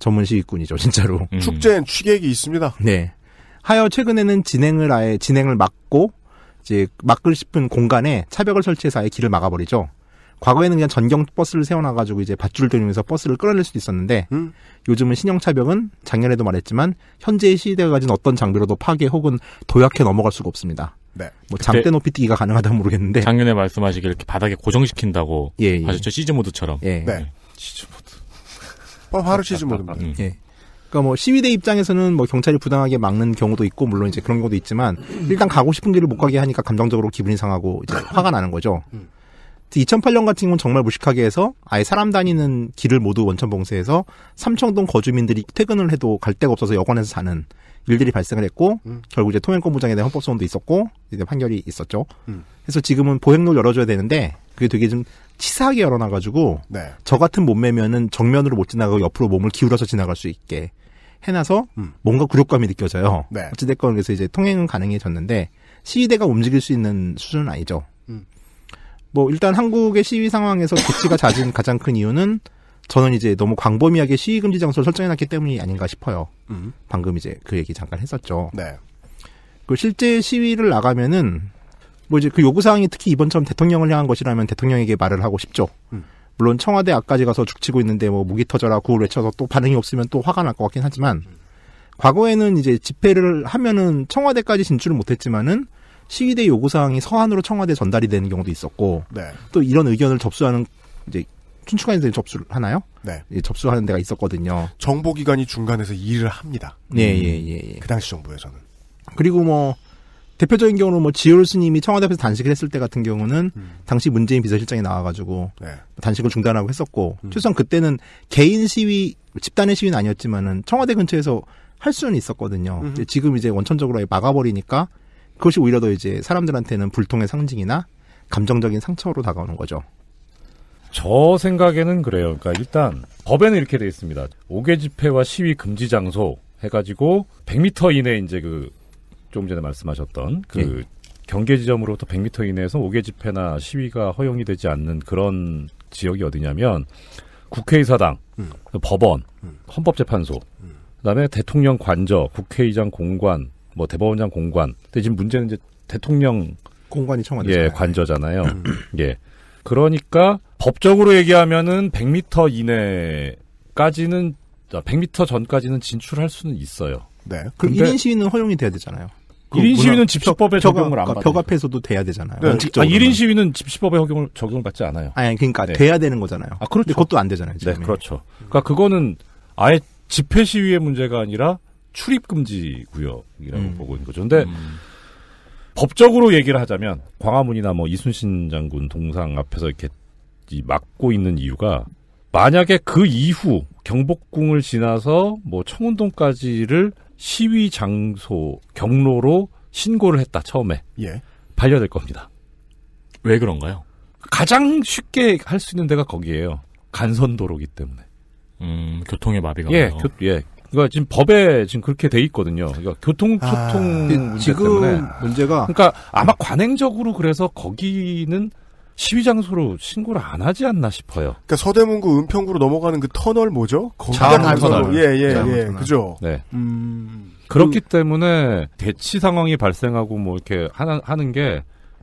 전문 시위꾼이죠 진짜로. 음. 음. 축제엔 취객이 있습니다. 네. 하여 최근에는 진행을 아예 진행을 막고 이제 막을 싶은 공간에 차벽을 설치해서 아예 길을 막아버리죠. 과거에는 그냥 전경 버스를 세워놔가지고 이제 밧줄 돌리면서 버스를 끌어낼 수도 있었는데 음. 요즘은 신형차벽은 작년에도 말했지만 현재의 시대가 가진 어떤 장비로도 파괴 혹은 도약해 넘어갈 수가 없습니다. 네. 뭐 장대 높이 뛰기가 가능하다 모르겠는데 작년에 말씀하시기 이렇게 바닥에 고정시킨다고 예, 예. 하셨죠 시즈 모드처럼. 예. 네. 예. 시즈 모드. 어, 하루 시즈 모드입니다. 음. 예. 그러니까 뭐 시위대 입장에서는 뭐 경찰이 부당하게 막는 경우도 있고 물론 이제 그런 경우도 있지만 일단 가고 싶은 길을 못 가게 하니까 감정적으로 기분이 상하고 이제 화가 나는 거죠. 음. 2008년 같은 경우는 정말 무식하게 해서 아예 사람 다니는 길을 모두 원천 봉쇄해서 삼청동 거주민들이 퇴근을 해도 갈 데가 없어서 여관에서 사는 일들이 발생을 했고 음. 결국 이제 통행권부장에 대한 헌법 소원도 있었고 이제 판결이 있었죠. 음. 그래서 지금은 보행로 열어줘야 되는데 그게 되게 좀 치사하게 열어놔가지고 네. 저 같은 몸매면은 정면으로 못 지나가고 옆으로 몸을 기울여서 지나갈 수 있게 해놔서 음. 뭔가 굴욕감이 느껴져요. 네. 어찌됐건 그래서 이제 통행은 가능해졌는데 시위대가 움직일 수 있는 수준은 아니죠. 뭐 일단 한국의 시위 상황에서 조치가 잦은 가장 큰 이유는 저는 이제 너무 광범위하게 시위 금지 장소를 설정해놨기 때문이 아닌가 싶어요. 음. 방금 이제 그 얘기 잠깐 했었죠. 네. 그 실제 시위를 나가면은 뭐 이제 그 요구 사항이 특히 이번처럼 대통령을 향한 것이라면 대통령에게 말을 하고 싶죠. 음. 물론 청와대 앞까지 가서 죽치고 있는데 뭐 무기 터져라 구호 외쳐서 또 반응이 없으면 또 화가 날 것 같긴 하지만 과거에는 이제 집회를 하면은 청와대까지 진출을 못했지만은 시위대 요구사항이 서한으로 청와대 전달이 되는 경우도 있었고 네. 또 이런 의견을 접수하는 이제 춘추관에서 접수를 하나요? 네. 예, 접수하는 데가 있었거든요. 정보기관이 중간에서 일을 합니다. 예, 음, 예, 예, 예. 그 당시 정부에서는. 그리고 뭐, 대표적인 경우는 뭐, 지효 스님이 청와대 앞에서 단식을 했을 때 같은 경우는, 음. 당시 문재인 비서실장이 나와가지고, 네. 단식을 중단하고 했었고, 음. 최소한 그때는 개인 시위, 집단의 시위는 아니었지만은, 청와대 근처에서 할 수는 있었거든요. 음 지금 이제 원천적으로 막아버리니까, 그것이 오히려 더 이제 사람들한테는 불통의 상징이나 감정적인 상처로 다가오는 거죠. 저 생각에는 그래요. 그러니까 일단 법에는 이렇게 돼 있습니다. 오개 집회와 시위 금지 장소 해가지고 100m 이내 이제 그 조금 전에 말씀하셨던 그 예. 경계 지점으로부터 100m 이내에서 오개 집회나 시위가 허용이 되지 않는 그런 지역이 어디냐면 국회의사당, 음. 법원, 음. 헌법재판소, 음. 그다음에 대통령 관저, 국회의장 공관, 뭐 대법원장 공관. 근데 지금 문제는 이제 대통령 공관이 청와대 예, 관저잖아요. 음. 예. 그러니까 법적으로 얘기하면은 100m 이내까지는 100m 전까지는 진출할 수는 있어요. 네. 그럼 1인 시위는 허용이 돼야 되잖아요. 그 1인 시위는 집시법에 적용을 안 그러니까 받아요. 벽 앞에서도 돼야 되잖아요. 네. 아, 1인 시위는 집시법에 적용을 적용받지 않아요. 아니, 그러니까 네. 돼야 되는 거잖아요. 아, 그렇죠. 그것도 안 되잖아요. 지금. 네, 그렇죠. 그러니까 그거는 아예 집회 시위의 문제가 아니라 출입 금지 구역이라고 음. 보고 있는 거죠. 근데 음. 법적으로 얘기를 하자면 광화문이나 뭐 이순신 장군 동상 앞에서 이렇게 막고 있는 이유가 만약에 그 이후 경복궁을 지나서 뭐 청운동까지를 시위 장소 경로로 신고를 했다 처음에 예. 반려될 겁니다. 왜 그런가요? 가장 쉽게 할 수 있는 데가 거기에요. 간선도로기 때문에. 음, 교통의 마비가. 예, 교, 예, 그러니까 지금 법에 지금 그렇게 돼 있거든요. 그러니까 교통소통 아, 그 문제 지금 때문에 문제가 그러니까 아마 관행적으로 그래서 거기는 시위 장소로 신고를 안 하지 않나 싶어요. 그러니까 서대문구 은평구로 넘어가는 그 터널 뭐죠? 거기가 터널. 예예 뭐, 예, 예, 예 그죠. 네. 음... 그렇기 그... 때문에 대치 상황이 발생하고 뭐 이렇게 하는 하는 게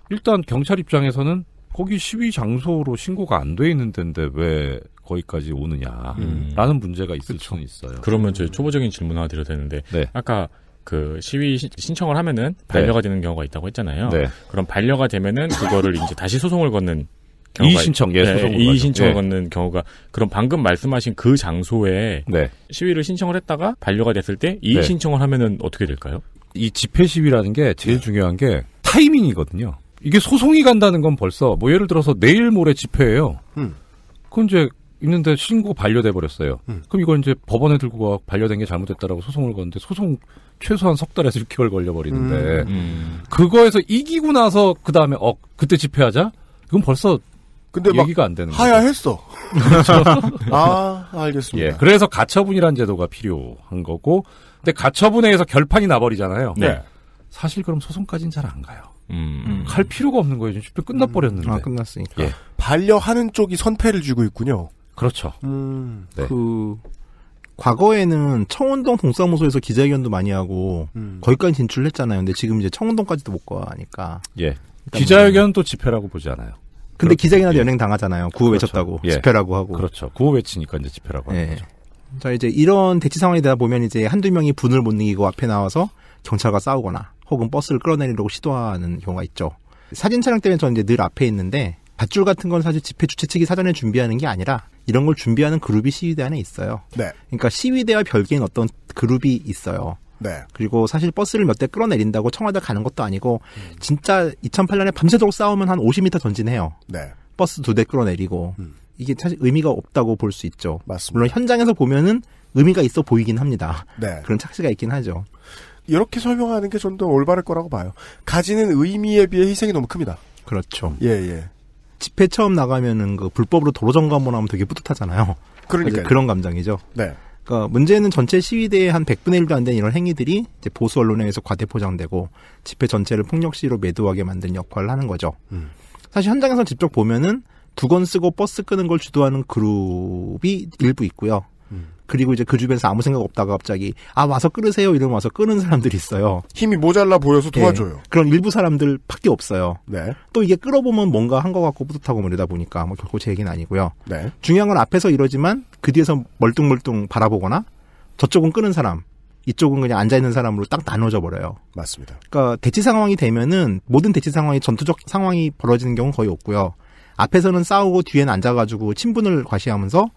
일단 경찰 입장에서는 거기 시위 장소로 신고가 안 돼 있는 데인데 왜 거기까지 오느냐라는 음. 문제가 있을 그쵸. 수는 있어요. 그러면 저희 초보적인 질문 하나 드려도 되는데 네. 아까 그 시위 신청을 하면은 반려가 네. 되는 경우가 있다고 했잖아요. 네. 그럼 반려가 되면은 그거를 이제 다시 소송을 걷는 이 신청, 예, 네, 이 신청을 예. 걷는 경우가 그럼 방금 말씀하신 그 장소에 네. 시위를 신청을 했다가 반려가 됐을 때이 네. 신청을 하면은 어떻게 될까요? 이 집회 시위라는 게 제일 중요한 게 타이밍이거든요. 이게 소송이 간다는 건 벌써 뭐 예를 들어서 내일 모레 집회예요. 음. 그건 이제 있는데 신고 반려돼 버렸어요. 음. 그럼 이걸 이제 법원에 들고 가 반려된 게 잘못됐다라고 소송을 건데 소송 최소한 석 달에서 6개월 걸려 버리는데 음. 음. 그거에서 이기고 나서 그 다음에 어 그때 집회하자? 그건 벌써 근데 얘기가 안 되는 하야 거죠. 했어. 그렇죠. 아 알겠습니다. 예, 그래서 가처분이라는 제도가 필요한 거고, 근데 가처분에 의해서 결판이 나버리잖아요. 네. 사실 그럼 소송까지는 잘 안 가요. 음. 갈 필요가 없는 거예요. 지금 집회 끝나버렸는데. 음. 아, 끝났으니까. 예. 반려하는 쪽이 선패를 주고 있군요. 그렇죠. 음, 네. 그 과거에는 청운동 동사무소에서 기자회견도 많이 하고 음. 거기까지 진출했잖아요. 근데 지금 이제 청운동까지도 못 가니까. 예. 그러니까 기자회견 또 집회라고 보지 않아요. 근데 기자회견한테 예. 연행 당하잖아요. 구호 그렇죠. 외쳤다고 예. 집회라고 하고. 그렇죠. 구호 외치니까 이제 집회라고 하는 예. 거죠. 자 이제 이런 대치 상황이 되다 보면 이제 한두 명이 분을 못 이기고 앞에 나와서 경찰과 싸우거나 혹은 버스를 끌어내리려고 시도하는 경우가 있죠. 사진 촬영 때문에 저는 이제 늘 앞에 있는데 밧줄 같은 건 사실 집회 주최 측이 사전에 준비하는 게 아니라 이런 걸 준비하는 그룹이 시위대 안에 있어요. 네. 그러니까 시위대와 별개인 어떤 그룹이 있어요. 네. 그리고 사실 버스를 몇 대 끌어내린다고 청와대 가는 것도 아니고 음. 진짜 2008년에 밤새도록 싸우면 한 50m 전진해요. 네. 버스 두 대 끌어내리고 음. 이게 사실 의미가 없다고 볼 수 있죠. 맞습니다. 물론 현장에서 보면은 의미가 있어 보이긴 합니다. 네. 그런 착시가 있긴 하죠. 이렇게 설명하는 게 좀 더 올바를 거라고 봐요. 가지는 의미에 비해 희생이 너무 큽니다. 그렇죠. 예, 예. 집회 처음 나가면은 그 불법으로 도로 점검을 하면 되게 뿌듯하잖아요. 그러니까 그런 감정이죠. 네. 그러니까 문제는 전체 시위대의 한 100분의 1도 안 된 이런 행위들이 이제 보수 언론에서 의해 과대 포장되고 집회 전체를 폭력 시위로 매도하게 만든 역할을 하는 거죠. 음. 사실 현장에서 직접 보면은 두건 쓰고 버스 끄는 걸 주도하는 그룹이 일부 있고요. 그리고 이제 그 주변에서 아무 생각 없다가 갑자기 아 와서 끓으세요 이러면 와서 끓는 사람들이 있어요. 힘이 모자라 보여서 예. 도와줘요. 예, 그런 일부 사람들밖에 없어요. 네. 또 이게 끓어보면 뭔가 한 것 같고 뿌듯하고 그러다 뭐 보니까 뭐 결코 제 얘기는 아니고요. 네. 중요한 건 앞에서 이러지만 그 뒤에서 멀뚱멀뚱 바라보거나 저쪽은 끄는 사람, 이쪽은 그냥 앉아있는 사람으로 딱 나눠져 버려요. 맞습니다. 그러니까 대치 상황이 되면은 모든 대치 상황이 전투적 상황이 벌어지는 경우는 거의 없고요. 앞에서는 싸우고 뒤에는 앉아가지고 친분을 과시하면서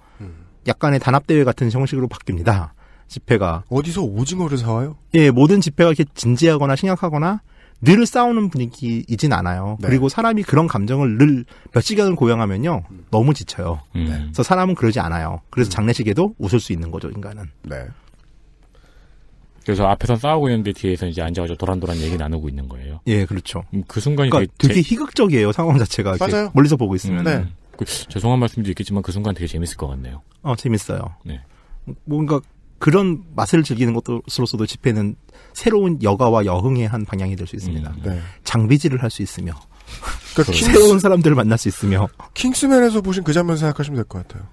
약간의 단합대회 같은 형식으로 바뀝니다. 집회가. 어디서 오징어를 사와요? 예, 모든 집회가 이렇게 진지하거나 심각하거나 늘 싸우는 분위기이진 않아요. 네. 그리고 사람이 그런 감정을 늘 몇 시간을 고양하면요. 너무 지쳐요. 음. 네. 그래서 사람은 그러지 않아요. 그래서 장례식에도 웃을 수 있는 거죠, 인간은. 네. 그래서 앞에서 싸우고 있는데 뒤에서 이제 앉아가지고 도란도란 얘기 나누고 있는 거예요. 예, 그렇죠. 음, 그 순간이 그러니까 되게, 제... 희극적이에요, 상황 자체가. 맞아요. 멀리서 보고 있으면. 네. 음, 그, 죄송한 말씀도 있겠지만 그 순간 되게 재밌을 것 같네요. 어, 재밌어요. 네. 뭔가 그런 맛을 즐기는 것으로서도 집회는 새로운 여가와 여흥의 한 방향이 될 수 있습니다. 음, 네. 장비질을 할 수 있으며 그러니까 새로운 사람들을 만날 수 있으며 킹스맨에서 보신 그 장면 생각하시면 될 것 같아요.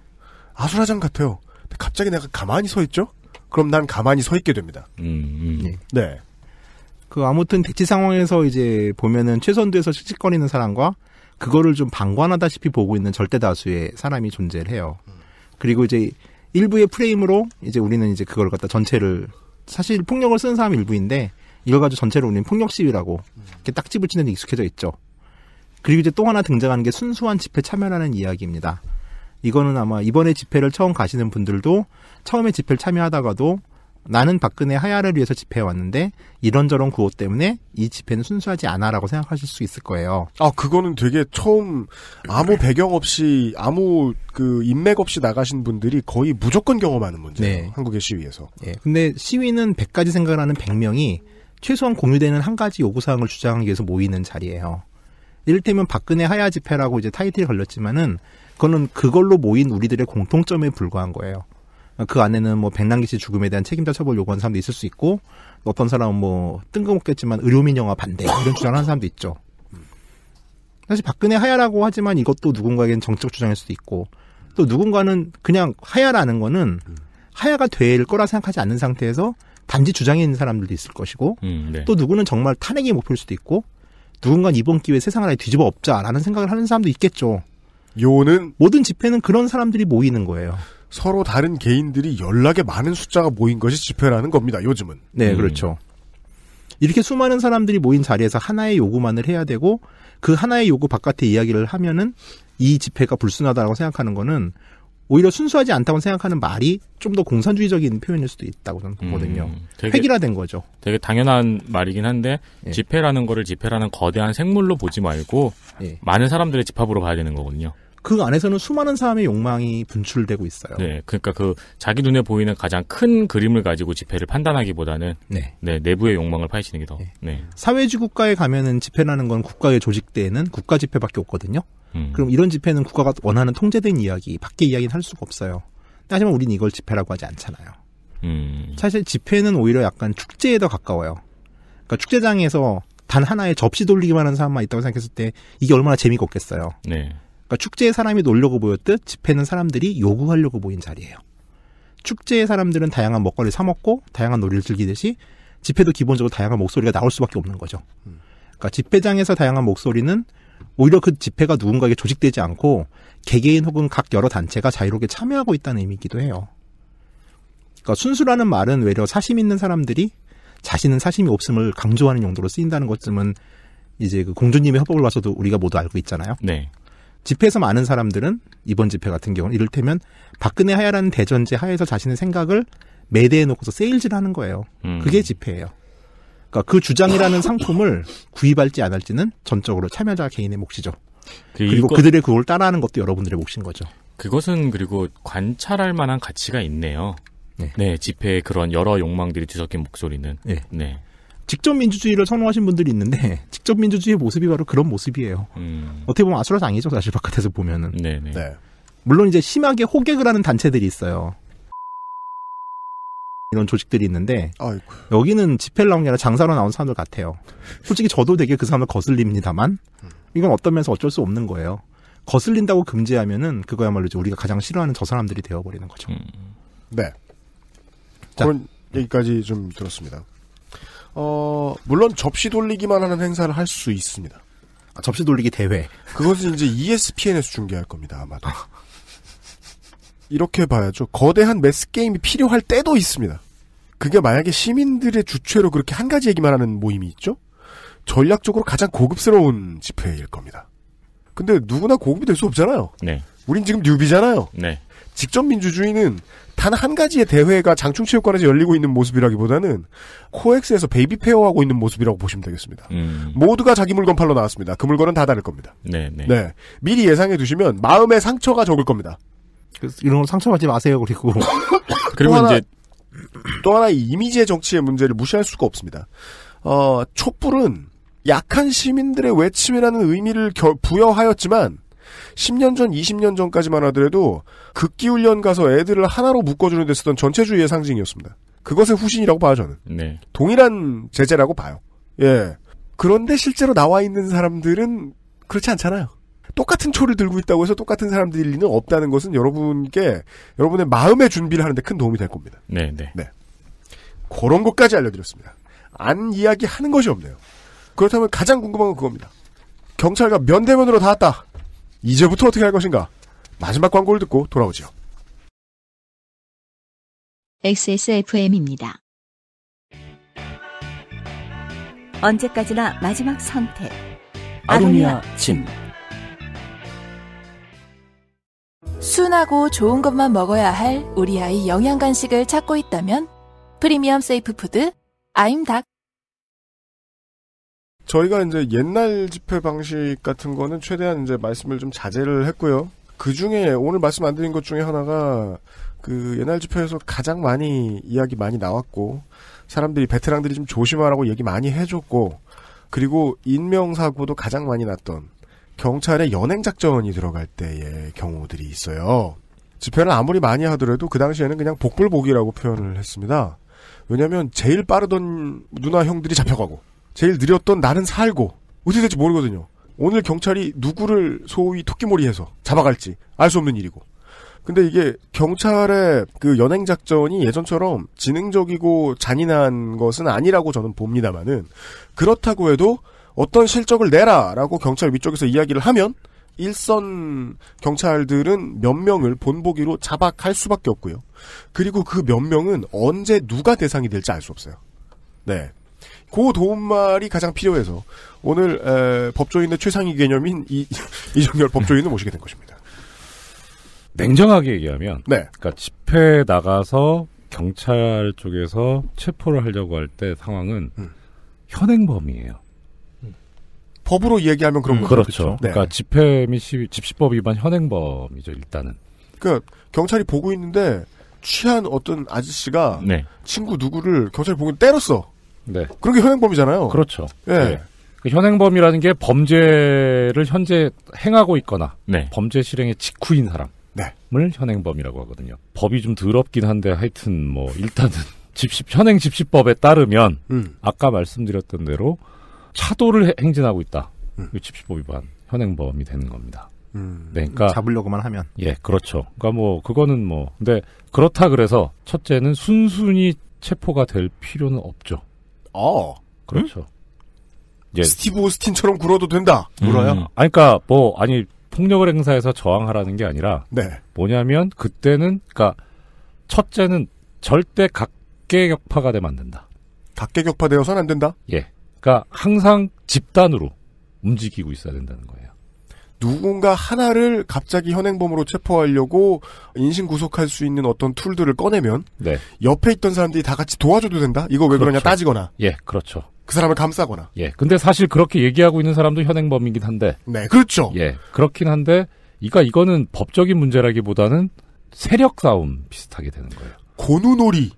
아수라장 같아요. 갑자기 내가 가만히 서 있죠? 그럼 난 가만히 서 있게 됩니다. 음, 음. 네. 네. 그 아무튼 대치 상황에서 이제 보면은 최선도에서 씩씩거리는 사람과 그거를 좀 방관하다시피 보고 있는 절대 다수의 사람이 존재를 해요. 음. 그리고 이제 일부의 프레임으로 이제 우리는 이제 그걸 갖다 전체를 사실 폭력을 쓰는 사람 일부인데 이걸 가지고 전체를 우리는 폭력 시위라고 이렇게 딱지붙이는데 익숙해져 있죠. 그리고 이제 또 하나 등장하는 게 순수한 집회 참여라는 이야기입니다. 이거는 아마 이번에 집회를 처음 가시는 분들도 처음에 집회를 참여하다가도 나는 박근혜 하야를 위해서 집회에 왔는데 이런저런 구호 때문에 이 집회는 순수하지 않아라고 생각하실 수 있을 거예요. 아 그거는 되게 처음 아무 배경 없이 아무 그 인맥 없이 나가신 분들이 거의 무조건 경험하는 문제예요. 네. 한국의 시위에서. 예. 네. 근데 시위는 100가지 생각을 하는 100명이 최소한 공유되는 한 가지 요구 사항을 주장하기 위해서 모이는 자리예요. 이를테면 박근혜 하야 집회라고 이제 타이틀이 걸렸지만은 그거는 그걸로 모인 우리들의 공통점에 불과한 거예요. 그 안에는 뭐 백남기 씨 죽음에 대한 책임자 처벌 요구하는 사람도 있을 수 있고 어떤 사람은 뭐 뜬금없겠지만 의료민 영화 반대 이런 주장을 하는 사람도 있죠. 사실 박근혜 하야라고 하지만 이것도 누군가에겐 정적 주장일 수도 있고 또 누군가는 그냥 하야라는 거는 하야가 될 거라 생각하지 않는 상태에서 단지 주장에 있는 사람들도 있을 것이고 음, 네. 또 누구는 정말 탄핵이 목표일 수도 있고 누군가는 이번 기회에 세상을 아예 뒤집어 엎자라는 생각을 하는 사람도 있겠죠. 요는 모든 집회는 그런 사람들이 모이는 거예요. 서로 다른 개인들이 연락에 많은 숫자가 모인 것이 집회라는 겁니다. 요즘은. 네, 음. 그렇죠. 이렇게 수많은 사람들이 모인 자리에서 하나의 요구만을 해야 되고 그 하나의 요구 바깥에 이야기를 하면은 이 집회가 불순하다라고 생각하는 거는 오히려 순수하지 않다고 생각하는 말이 좀 더 공산주의적인 표현일 수도 있다고 저는 보거든요. 음, 되게, 획일화된 거죠. 되게 당연한 말이긴 한데 예. 집회라는 거를 집회라는 거대한 생물로 보지 말고 예. 많은 사람들의 집합으로 봐야 되는 거군요 그 안에서는 수많은 사람의 욕망이 분출되고 있어요. 네, 그러니까 그 자기 눈에 보이는 가장 큰 그림을 가지고 집회를 판단하기보다는 네, 네 내부의 욕망을 파헤치는 게 더. 네. 네. 사회주의 국가에 가면은 집회라는 건 국가의 조직대에는 국가 집회밖에 없거든요. 음. 그럼 이런 집회는 국가가 원하는 통제된 이야기, 밖에 이야기는 할 수가 없어요. 하지만 우린 이걸 집회라고 하지 않잖아요. 음. 사실 집회는 오히려 약간 축제에 더 가까워요. 그러니까 축제장에서 단 하나의 접시 돌리기만 하는 사람만 있다고 생각했을 때 이게 얼마나 재미가 없겠어요. 네. 그러니까 축제에 사람이 놀려고 보였듯 집회는 사람들이 요구하려고 보인 자리예요. 축제에 사람들은 다양한 먹거리사 먹고 다양한 놀이를 즐기듯이 집회도 기본적으로 다양한 목소리가 나올 수밖에 없는 거죠. 그러니까 집회장에서 다양한 목소리는 오히려 그 집회가 누군가에게 조직되지 않고 개개인 혹은 각 여러 단체가 자유롭게 참여하고 있다는 의미이기도 해요. 그러니까 순수라는 말은 외려 사심 있는 사람들이 자신은 사심이 없음을 강조하는 용도로 쓰인다는 것쯤은 이제 그 공주님의 협법을 봐서도 우리가 모두 알고 있잖아요. 네. 집회에서 많은 사람들은 이번 집회 같은 경우는 이를테면 박근혜 하야라는 대전제 하에서 자신의 생각을 매대에 놓고서 세일즈를 하는 거예요. 음. 그게 집회예요. 그러니까 그 주장이라는 상품을 구입할지 안 할지는 전적으로 참여자 개인의 몫이죠. 그 그리고 이거... 그들의 그걸 따라하는 것도 여러분들의 몫인 거죠. 그것은 그리고 관찰할 만한 가치가 있네요. 네. 네, 집회에 그런 여러 욕망들이 뒤섞인 목소리는. 예. 네. 네. 직접 민주주의를 선호하신 분들이 있는데 직접 민주주의의 모습이 바로 그런 모습이에요. 음. 어떻게 보면 아수라장이죠 사실 바깥에서 보면은. 네네. 네. 네. 물론 이제 심하게 호객을 하는 단체들이 있어요. 이런 조직들이 있는데 아이고. 여기는 집회를 나온 게 아니라 장사로 나온 사람들 같아요. 솔직히 저도 되게 그 사람을 거슬립니다만 이건 어떤 면에서 어쩔 수 없는 거예요. 거슬린다고 금지하면은 그거야말로 이제 우리가 가장 싫어하는 저 사람들이 되어버리는 거죠. 음. 네. 자, 그런 얘기까지 좀 들었습니다. 어, 물론 접시 돌리기만 하는 행사를 할 수 있습니다. 아, 접시 돌리기 대회. 그것은 이제 ESPN에서 중계할 겁니다, 아마도. 이렇게 봐야죠. 거대한 매스 게임이 필요할 때도 있습니다. 그게 만약에 시민들의 주체로 그렇게 한 가지 얘기만 하는 모임이 있죠? 전략적으로 가장 고급스러운 집회일 겁니다. 근데 누구나 고급이 될 수 없잖아요. 네. 우린 지금 뉴비잖아요. 네. 직접 민주주의는 단한 가지의 대회가 장충체육관에서 열리고 있는 모습이라기보다는 코엑스에서 베이비 페어하고 있는 모습이라고 보시면 되겠습니다. 음. 모두가 자기 물건 팔러 나왔습니다. 그 물건은 다 다를 겁니다. 네, 네. 네. 미리 예상해 두시면 마음의 상처가 적을 겁니다. 그, 이런 걸 상처받지 마세요. 그리고 그리고 또 하나, 이또 하나 이 이미지의 정치의 문제를 무시할 수가 없습니다. 어, 촛불은 약한 시민들의 외침이라는 의미를 겨, 부여하였지만 10년 전, 20년 전까지만 하더라도 극기훈련 가서 애들을 하나로 묶어주는 데 쓰던 전체주의의 상징이었습니다. 그것의 후신이라고 봐요, 저는. 네. 동일한 제재라고 봐요. 예. 그런데 실제로 나와 있는 사람들은 그렇지 않잖아요. 똑같은 초를 들고 있다고 해서 똑같은 사람들일 리는 없다는 것은 여러분께 여러분의 마음의 준비를 하는데 큰 도움이 될 겁니다. 네, 네. 네. 그런 것까지 알려드렸습니다. 안 이야기하는 것이 없네요. 그렇다면 가장 궁금한 건 그겁니다. 경찰과 면대면으로 닿았다. 이제부터 어떻게 할 것인가? 마지막 광고를 듣고 돌아오죠. XSFM입니다. 언제까지나 마지막 선택. 아로니아 침. 순하고 좋은 것만 먹어야 할 우리 아이 영양 간식을 찾고 있다면 프리미엄 세이프 푸드 아임닭. 저희가 이제 옛날 집회 방식 같은 거는 최대한 이제 말씀을 좀 자제를 했고요. 그 중에 오늘 말씀 안 드린 것 중에 하나가 그 옛날 집회에서 가장 많이 이야기 많이 나왔고 사람들이 베테랑들이 좀 조심하라고 얘기 많이 해줬고 그리고 인명사고도 가장 많이 났던 경찰의 연행작전이 들어갈 때의 경우들이 있어요. 집회를 아무리 많이 하더라도 그 당시에는 그냥 복불복이라고 표현을 했습니다. 왜냐하면 제일 빠르던 누나 형들이 잡혀가고 제일 느렸던 나는 살고 어떻게 될지 모르거든요. 오늘 경찰이 누구를 소위 토끼몰이해서 잡아갈지 알 수 없는 일이고. 근데 이게 경찰의 그 연행 작전이 예전처럼 지능적이고 잔인한 것은 아니라고 저는 봅니다만은 그렇다고 해도 어떤 실적을 내라라고 경찰 위쪽에서 이야기를 하면 일선 경찰들은 몇 명을 본보기로 자박할 수밖에 없고요. 그리고 그 몇 명은 언제 누가 대상이 될지 알 수 없어요. 네. 고 도움말이 가장 필요해서 오늘 에, 법조인의 최상위 개념인 이, 이정열 법조인을 모시게 된 것입니다. 냉정하게 얘기하면, 네. 그러니까 집회 나가서 경찰 쪽에서 체포를 하려고 할 때 상황은 음. 현행범이에요. 음. 법으로 얘기하면 그런 음, 거죠. 그렇죠. 그렇죠. 그러니까 네. 그러니까 집회 및시 집시법 위반 현행범이죠, 일단은. 그러니까 경찰이 보고 있는데 취한 어떤 아저씨가 네. 친구 누구를 경찰이 보고 때렸어. 네. 그런 게 현행범이잖아요. 그렇죠. 예. 네. 그 현행범이라는 게 범죄를 현재 행하고 있거나 네. 범죄 실행의 직후인 사람을 네. 현행범이라고 하거든요. 법이 좀 더럽긴 한데 하여튼 뭐 일단은 집시 현행 집시법에 따르면 음. 아까 말씀드렸던 대로 차도를 행진하고 있다. 음. 집시법 위반 현행범이 되는 겁니다. 음, 네, 그러니까 잡으려고만 하면 예, 그렇죠. 그러니까 뭐 그거는 뭐 근데 그렇다 그래서 첫째는 순순히 체포가 될 필요는 없죠. 어. 그렇죠. 음? 스티브 오스틴처럼 굴어도 된다. 굴어요? 음. 아니, 그니까뭐 아니 폭력을 행사해서 저항하라는 게 아니라 네. 뭐냐면 그때는 그니까 첫째는 절대 각계격파가 되면 안된다 각계격파되어서는 안 된다. 예. 그니까 항상 집단으로 움직이고 있어야 된다는 거예요. 누군가 하나를 갑자기 현행범으로 체포하려고 인신 구속할 수 있는 어떤 툴들을 꺼내면 네. 옆에 있던 사람들이 다 같이 도와줘도 된다. 이거 왜 그렇죠. 그러냐 따지거나. 예, 그렇죠. 그 사람을 감싸거나. 예. 근데 사실 그렇게 얘기하고 있는 사람도 현행범이긴 한데. 네, 그렇죠. 예. 그렇긴 한데 그러니까 이거는 법적인 문제라기보다는 세력 싸움 비슷하게 되는 거예요. 고누놀이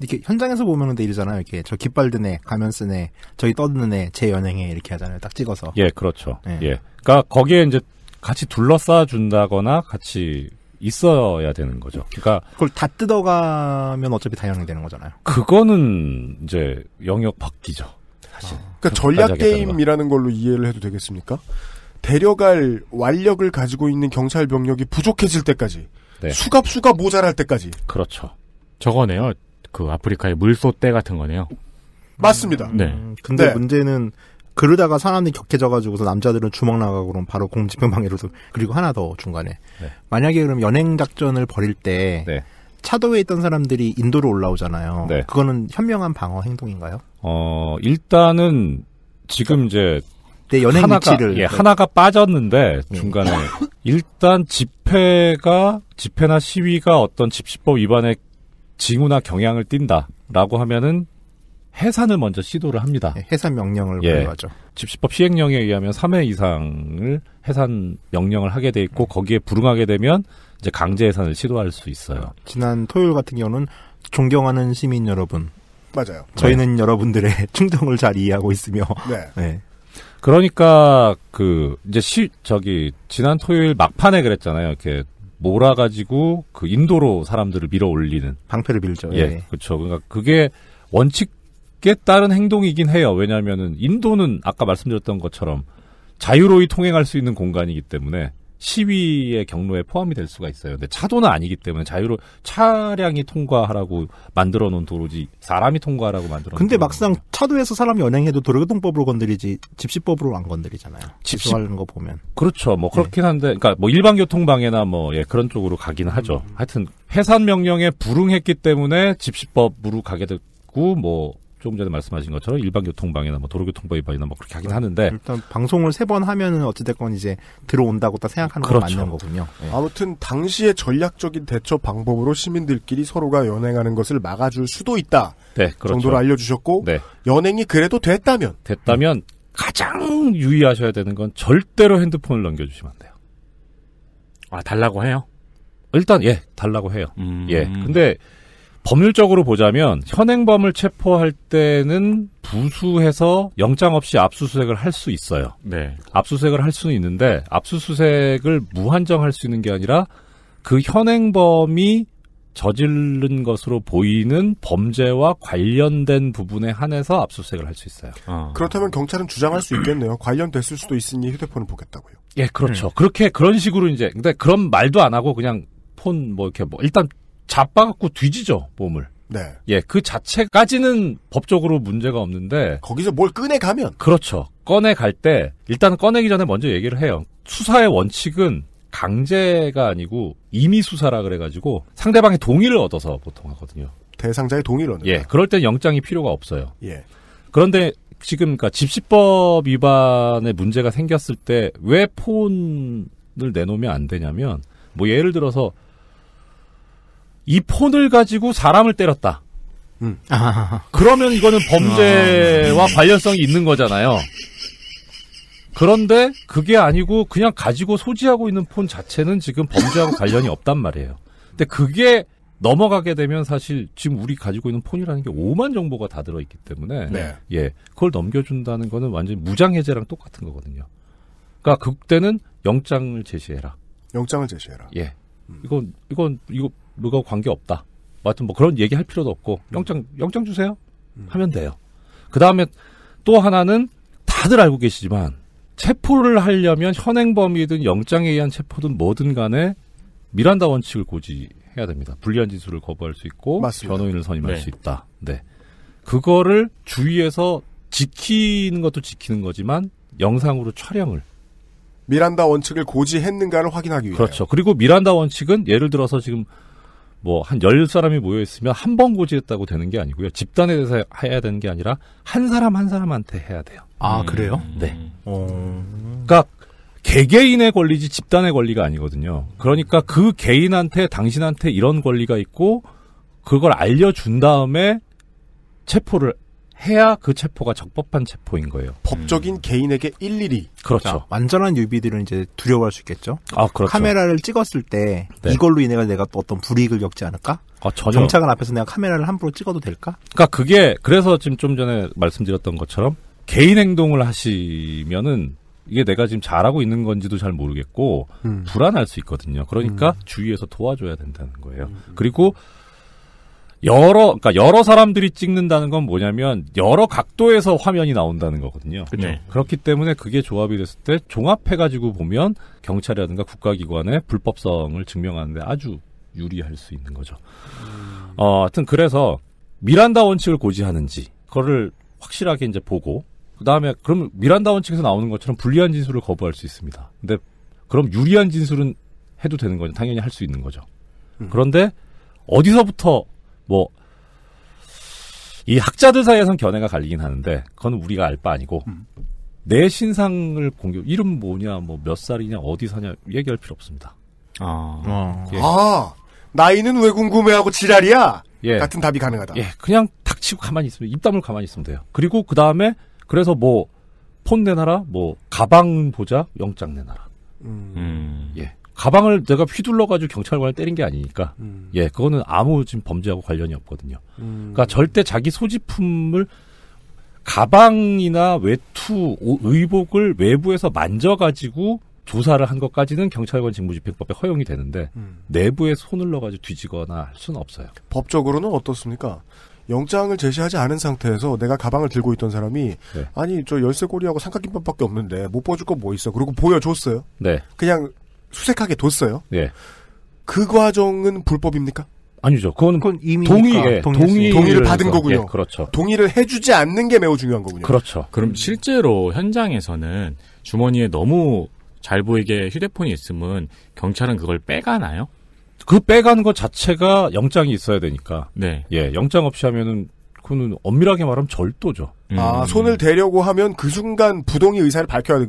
이렇게 현장에서 보면은 돼 이러잖아요. 이렇게 저 깃발 든 애, 가면 쓰네, 저기 떠드는 애, 제 연행해 이렇게 하잖아요. 딱 찍어서. 예, 그렇죠. 예. 예. 그러니까 거기에 이제 같이 둘러싸 준다거나 같이 있어야 되는 거죠. 그러니까 그걸 다 뜯어가면 어차피 다 연행되는 거잖아요. 그거는 이제 영역 바뀌죠 사실. 아, 그러니까 전략 게임이라는 걸로 이해를 해도 되겠습니까? 데려갈 완력을 가지고 있는 경찰 병력이 부족해질 때까지 네. 수갑수가 모자랄 때까지 그렇죠. 저거네요. 그 아프리카의 물소떼 같은 거네요. 맞습니다. 네. 음, 근데 네. 문제는 그러다가 사람들이 격해져가지고서 남자들은 주먹 나가고 그럼 바로 공지평방해로 그리고 하나 더 중간에 네. 만약에 그럼 연행 작전을 벌일 때 네. 차도에 있던 사람들이 인도로 올라오잖아요. 네. 그거는 현명한 방어 행동인가요? 어 일단은 지금 이제 네, 연행 하나가, 위치를 예, 네. 하나가 빠졌는데 네. 중간에 일단 집회가 집회나 시위가 어떤 집시법 위반의 징후나 경향을 띈다라고 하면은 해산을 먼저 시도를 합니다. 예, 해산 명령을 예. 발하죠 집시법 시행령에 의하면 3회 이상을 해산 명령을 하게 돼 있고 거기에 불응하게 되면 이제 강제 해산을 시도할 수 있어요. 아, 지난 토요일 같은 경우는 존경하는 시민 여러분. 맞아요. 네. 저희는 네. 여러분들의 충동을잘 이해하고 있으며. 네. 네. 그러니까 그 이제 시 저기 지난 토요일 막판에 그랬잖아요. 이렇게 몰아가지고 그 인도로 사람들을 밀어 올리는 방패를 밀죠. 예, 예. 그렇죠. 그러니까 그게 원칙에 따른 행동이긴 해요. 왜냐하면은 인도는 아까 말씀드렸던 것처럼 자유로이 통행할 수 있는 공간이기 때문에 시위의 경로에 포함이 될 수가 있어요. 근데 차도는 아니기 때문에 자유로 차량이 통과하라고 만들어 놓은 도로지 사람이 통과하라고 만들어 놓은 근데 막상 거니까. 차도에서 사람이 연행해도 도로교통법으로 건드리지 집시법으로 안 건드리잖아요. 집시 하는 거 보면. 그렇죠. 뭐 예. 그렇긴 한데 그러니까 뭐 일반 교통 방해나 뭐 예, 그런 쪽으로 가긴 하죠. 음. 하여튼 해산 명령에 불응했기 때문에 집시법으로 가게 됐고 뭐 조금 전에 말씀하신 것처럼 일반 교통방해나 뭐 도로교통법 위반이나 뭐 그렇게 하긴 하는데 일단 방송을 세 번 하면은 어찌됐건 이제 들어온다고 딱 생각하는 그렇죠. 맞는 거군요. 네. 아무튼 당시의 전략적인 대처 방법으로 시민들끼리 서로가 연행하는 것을 막아줄 수도 있다. 네, 그렇죠. 정도로 알려주셨고 네. 연행이 그래도 됐다면 됐다면 가장 유의하셔야 되는 건 절대로 핸드폰을 넘겨주시면 안 돼요. 아 달라고 해요? 일단 예 달라고 해요. 음... 예 근데 음. 법률적으로 보자면 현행범을 체포할 때는 부수해서 영장 없이 압수수색을 할 수 있어요. 네. 압수수색을 할 수는 있는데 압수수색을 무한정할 수 있는 게 아니라 그 현행범이 저지른 것으로 보이는 범죄와 관련된 부분에 한해서 압수수색을 할 수 있어요. 어. 그렇다면 경찰은 주장할 수 있겠네요. 관련됐을 수도 있으니 휴대폰을 보겠다고요. 예, 그렇죠. 음. 그렇게 그런 식으로 이제 근데 그런 말도 안 하고 그냥 폰 뭐 이렇게 뭐 일단 자빠갖고 뒤지죠 몸을. 네. 예, 그 자체까지는 법적으로 문제가 없는데 거기서 뭘 꺼내 가면 그렇죠. 꺼내 갈 때 일단 꺼내기 전에 먼저 얘기를 해요. 수사의 원칙은 강제가 아니고 임의 수사라 그래가지고 상대방의 동의를 얻어서 보통 하거든요. 대상자의 동의를 얻는. 예, 그럴 땐 영장이 필요가 없어요. 예. 그런데 지금 그러니까 집시법 위반에 문제가 생겼을 때 왜폰을 내놓으면 안 되냐면 뭐 예를 들어서 이 폰을 가지고 사람을 때렸다. 음. 아 그러면 이거는 범죄와 아 관련성이 있는 거잖아요. 그런데 그게 아니고 그냥 가지고 소지하고 있는 폰 자체는 지금 범죄하고 관련이 없단 말이에요. 근데 그게 넘어가게 되면 사실 지금 우리 가지고 있는 폰이라는 게 5만 정보가 다 들어있기 때문에 네. 예 그걸 넘겨준다는 거는 완전히 무장해제랑 똑같은 거거든요. 그러니까 그때는 영장을 제시해라. 영장을 제시해라. 예. 음. 이건 이건 이거 르고 관계 없다. 뭐 하여튼 뭐 그런 얘기 할 필요도 없고 음. 영장 영장 주세요 음. 하면 돼요. 그 다음에 또 하나는 다들 알고 계시지만 체포를 하려면 현행범이든 영장에 의한 체포든 뭐든 간에 미란다 원칙을 고지해야 됩니다. 불리한 진술을 거부할 수 있고 맞습니다. 변호인을 선임할 네. 수 있다. 네. 그거를 주위에서 지키는 것도 지키는 거지만 영상으로 촬영을 미란다 원칙을 고지했는가를 확인하기 위해 그렇죠. 그리고 미란다 원칙은 예를 들어서 지금 뭐한 열사람이 모여 있으면 한 번 고지했다고 되는 게 아니고요. 집단에 대해서 해야 되는 게 아니라 한 사람 한 사람한테 해야 돼요. 아, 그래요? 음. 네. 어... 그러니까 개개인의 권리지 집단의 권리가 아니거든요. 그러니까 그 개인한테 당신한테 이런 권리가 있고 그걸 알려준 다음에 체포를 해야 그 체포가 적법한 체포인 거예요. 법적인 음. 개인에게 일일이. 그렇죠. 그러니까 완전한 유비들은 이제 두려워할 수 있겠죠. 아, 그렇죠. 카메라를 찍었을 때 네. 이걸로 인해서 내가 또 어떤 불이익을 겪지 않을까? 아, 전혀. 경찰관 앞에서 내가 카메라를 함부로 찍어도 될까? 그러니까 그게 그래서 지금 좀 전에 말씀드렸던 것처럼 개인 행동을 하시면은 이게 내가 지금 잘하고 있는 건지도 잘 모르겠고 음. 불안할 수 있거든요. 그러니까 음. 주위에서 도와줘야 된다는 거예요. 음. 그리고 여러 그러니까 여러 사람들이 찍는다는 건 뭐냐면 여러 각도에서 화면이 나온다는 거거든요. 그렇죠. 네. 그렇기 때문에 그게 조합이 됐을 때 종합해 가지고 보면 경찰이라든가 국가기관의 불법성을 증명하는데 아주 유리할 수 있는 거죠. 음... 어, 하여튼 그래서 미란다 원칙을 고지하는지 그거를 확실하게 이제 보고 그 다음에 그럼 미란다 원칙에서 나오는 것처럼 불리한 진술을 거부할 수 있습니다. 근데 그럼 유리한 진술은 해도 되는 거죠. 당연히 할 수 있는 거죠. 음. 그런데 어디서부터 뭐, 이 학자들 사이에선 견해가 갈리긴 하는데, 그건 우리가 알 바 아니고, 음. 내 신상을 공개, 이름 뭐냐, 뭐 몇 살이냐, 어디 사냐, 얘기할 필요 없습니다. 아. 어. 예. 아, 나이는 왜 궁금해하고 지랄이야? 예. 같은 답이 가능하다. 예, 그냥 탁치고 가만히 있으면, 입담을 가만히 있으면 돼요. 그리고 그 다음에, 그래서 뭐, 폰 내놔라, 뭐, 가방 보자, 영장 내놔라. 음. 음. 예. 가방을 내가 휘둘러가지고 경찰관을 때린 게 아니니까 음. 예 그거는 아무 지금 범죄하고 관련이 없거든요. 음. 그러니까 절대 자기 소지품을 가방이나 외투 의복을 외부에서 만져가지고 조사를 한 것까지는 경찰관 직무집행법에 허용이 되는데 음. 내부에 손을 넣어가지고 뒤지거나 할 수는 없어요. 법적으로는 어떻습니까? 영장을 제시하지 않은 상태에서 내가 가방을 들고 있던 사람이 네. 아니 저 열쇠고리하고 삼각김밥밖에 없는데 못 보여줄 거 뭐 있어? 그리고 보여줬어요. 네. 그냥 수색하게 뒀어요. 예. 그 과정은 불법입니까? 아니죠. 그건, 그건 이미 동의, 예, 동의 동의를 받은 해서. 거군요. 예, 그렇죠. 동의를 해주지 않는 게 매우 중요한 거군요. 그렇죠. 그럼 실제로 현장에서는 주머니에 너무 잘 보이게 휴대폰이 있으면 경찰은 그걸 빼가나요? 그빼간것 자체가 영장이 있어야 되니까. 네. 예, 영장 없이 하면은 그는 엄밀하게 말하면 절도죠. 아, 음. 아 손을 대려고 하면 그 순간 부동의 의사를 밝혀야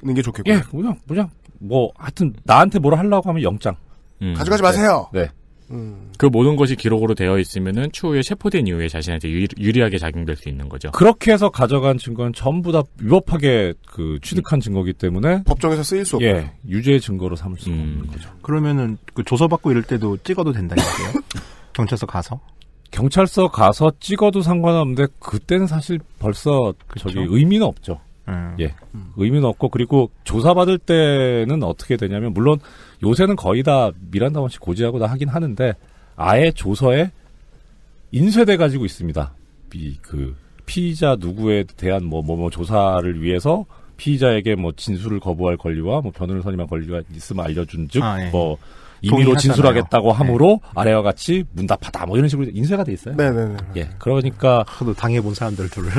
되는 게좋겠군요 예, 그냥 그냥 뭐 하여튼 나한테 뭐라 하려고 하면 영장. 음. 가져가지 네. 마세요. 네. 음. 그 모든 것이 기록으로 되어 있으면은 추후에 체포된 이후에 자신한테 유리, 하게 작용될 수 있는 거죠. 그렇게 해서 가져간 증거는 전부 다 위법하게 그 취득한 음. 증거기 때문에 법정에서 쓰일 수 없고 예, 유죄 증거로 삼을 수 음. 없는 거죠. 그러면은 그 조서받고 이럴 때도 찍어도 된다니까요. 경찰서 가서 경찰서 가서 찍어도 상관없는데 그때는 사실 벌써 그쵸? 저기 의미는 없죠. 음. 예. 의미는 없고 그리고 조사받을 때는 어떻게 되냐면 물론 요새는 거의 다 미란다 원씨 고지하고 다 하긴 하는데 아예 조서에 인쇄돼 가지고 있습니다. 이그 피의자 누구에 대한 뭐뭐뭐 뭐, 뭐 조사를 위해서 피의자에게 뭐 진술을 거부할 권리와 뭐 변호를 선임할 권리가 있으면 알려준즉 아, 예. 뭐 임의로 진술하겠다고 네. 함으로 네. 아래와 같이 문답하다 뭐 이런 식으로 인쇄가 돼 있어요. 네네네. 예, 그러니까 하도 당해본 사람들 둘을.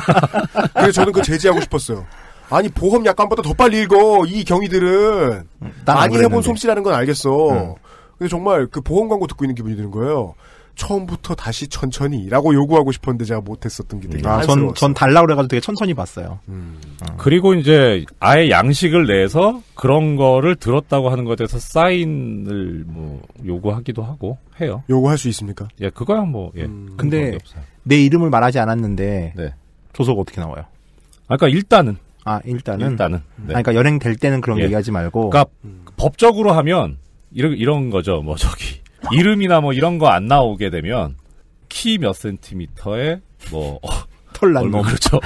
그래서 저는 그제지하고 싶었어요. 아니 보험 약관보다 더 빨리 읽어 이 경위들은 음, 많이 해본 솜씨라는 건 알겠어. 음. 근데 정말 그 보험 광고 듣고 있는 기분이 드는 거예요. 처음부터 다시 천천히라고 요구하고 싶었는데 제가 못했었던 게 되게 음. 아, 전, 전 달라 그래가지고 되게 천천히 봤어요. 음. 어. 그리고 이제 아예 양식을 내서 그런 거를 들었다고 하는 것에 대해서 사인을 뭐 요구하기도 하고 해요. 요구할 수 있습니까? 예, 그거야 뭐. 예. 음, 근데 내 이름을 말하지 않았는데 네. 조서가 어떻게 나와요? 아까 그러니까 일단은 아 일단은 일단은 아, 네. 아, 그러니까 연행될 때는 그런 예. 얘기하지 말고 그러니까 음. 법적으로 하면 이런 이런 거죠. 뭐 저기 이름이나 뭐 이런 거 안 나오게 되면 키 몇 센티미터에 뭐 어, 털난 놈 그렇죠.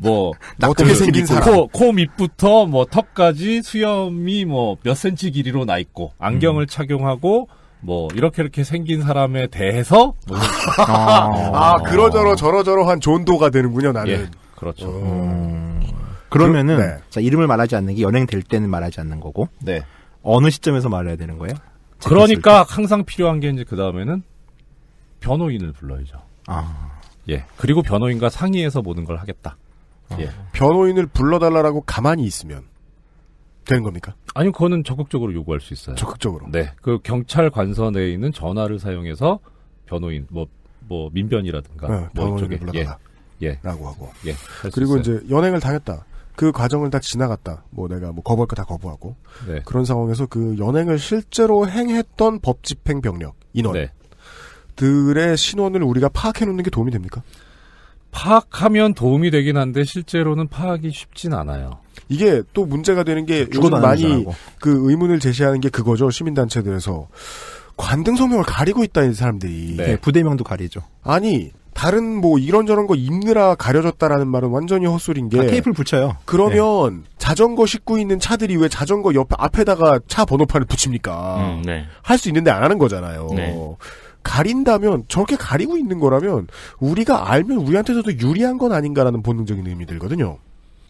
뭐뭐 뭐, 어떻게 뭐, 그 생긴 사람 코, 코 밑부터 뭐 턱까지 수염이 뭐 몇 센치 길이로 나 있고 안경을 음. 착용하고 뭐 이렇게 이렇게 생긴 사람에 대해서 뭐 아, 아, 그러저러 저러저러한 존도가 되는군요 나는 예, 그렇죠. 어. 음. 그러면은 그, 네. 자 이름을 말하지 않는 게 연행될 때는 말하지 않는 거고 네. 어느 시점에서 말해야 되는 거예요? 그러니까 항상 필요한 게 이제 그 다음에는 변호인을 불러야죠. 아. 예. 그리고 변호인과 상의해서 모든 걸 하겠다. 아. 예. 변호인을 불러달라고 가만히 있으면 되는 겁니까? 아니요, 그거는 적극적으로 요구할 수 있어요. 적극적으로. 네. 그 경찰 관서 내에 있는 전화를 사용해서 변호인, 뭐, 뭐, 민변이라든가. 네, 뭐 변호인을 불러달라. 예. 예. 라고 하고. 예. 그리고 이제 연행을 당했다. 그 과정을 다 지나갔다. 뭐 내가 뭐 거부할 거 다 거부하고 네. 그런 상황에서 그 연행을 실제로 행했던 법 집행 병력 인원들의 네. 신원을 우리가 파악해 놓는 게 도움이 됩니까? 파악하면 도움이 되긴 한데 실제로는 파악이 쉽진 않아요. 이게 또 문제가 되는 게 요즘 많이 그 의문을 제시하는 게 그거죠. 시민단체들에서 관등 성명을 가리고 있다는 사람들이 네. 네. 부대명도 가리죠. 아니 다른 뭐 이런저런 거 입느라 가려졌다라는 말은 완전히 헛소리인 게 아, 테이프를 붙여요. 그러면 네. 자전거 싣고 있는 차들이 왜 자전거 옆 앞에다가 차 번호판을 붙입니까? 음, 네. 할 수 있는데 안 하는 거잖아요. 네. 가린다면 저렇게 가리고 있는 거라면 우리가 알면 우리한테서도 유리한 건 아닌가라는 본능적인 의미 들거든요.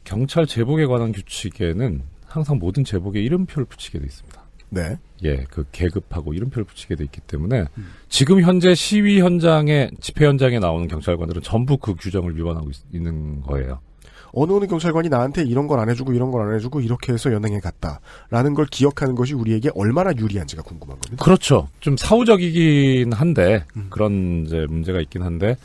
경찰 제복에 관한 규칙에는 항상 모든 제복에 이름표를 붙이게 돼 있습니다. 네. 예, 그 계급하고 이름표를 붙이게 돼 있기 때문에 음. 지금 현재 시위 현장에 집회 현장에 나오는 경찰관들은 전부 그 규정을 위반하고 있, 는 거예요. 어느 어느 경찰관이 나한테 이런 걸 안 해주고 이런 걸 안 해주고 이렇게 해서 연행해 갔다라는 걸 기억하는 것이 우리에게 얼마나 유리한지가 궁금한 겁니다. 그렇죠. 좀 사후적이긴 한데 음. 그런 이제 문제가 있긴 한데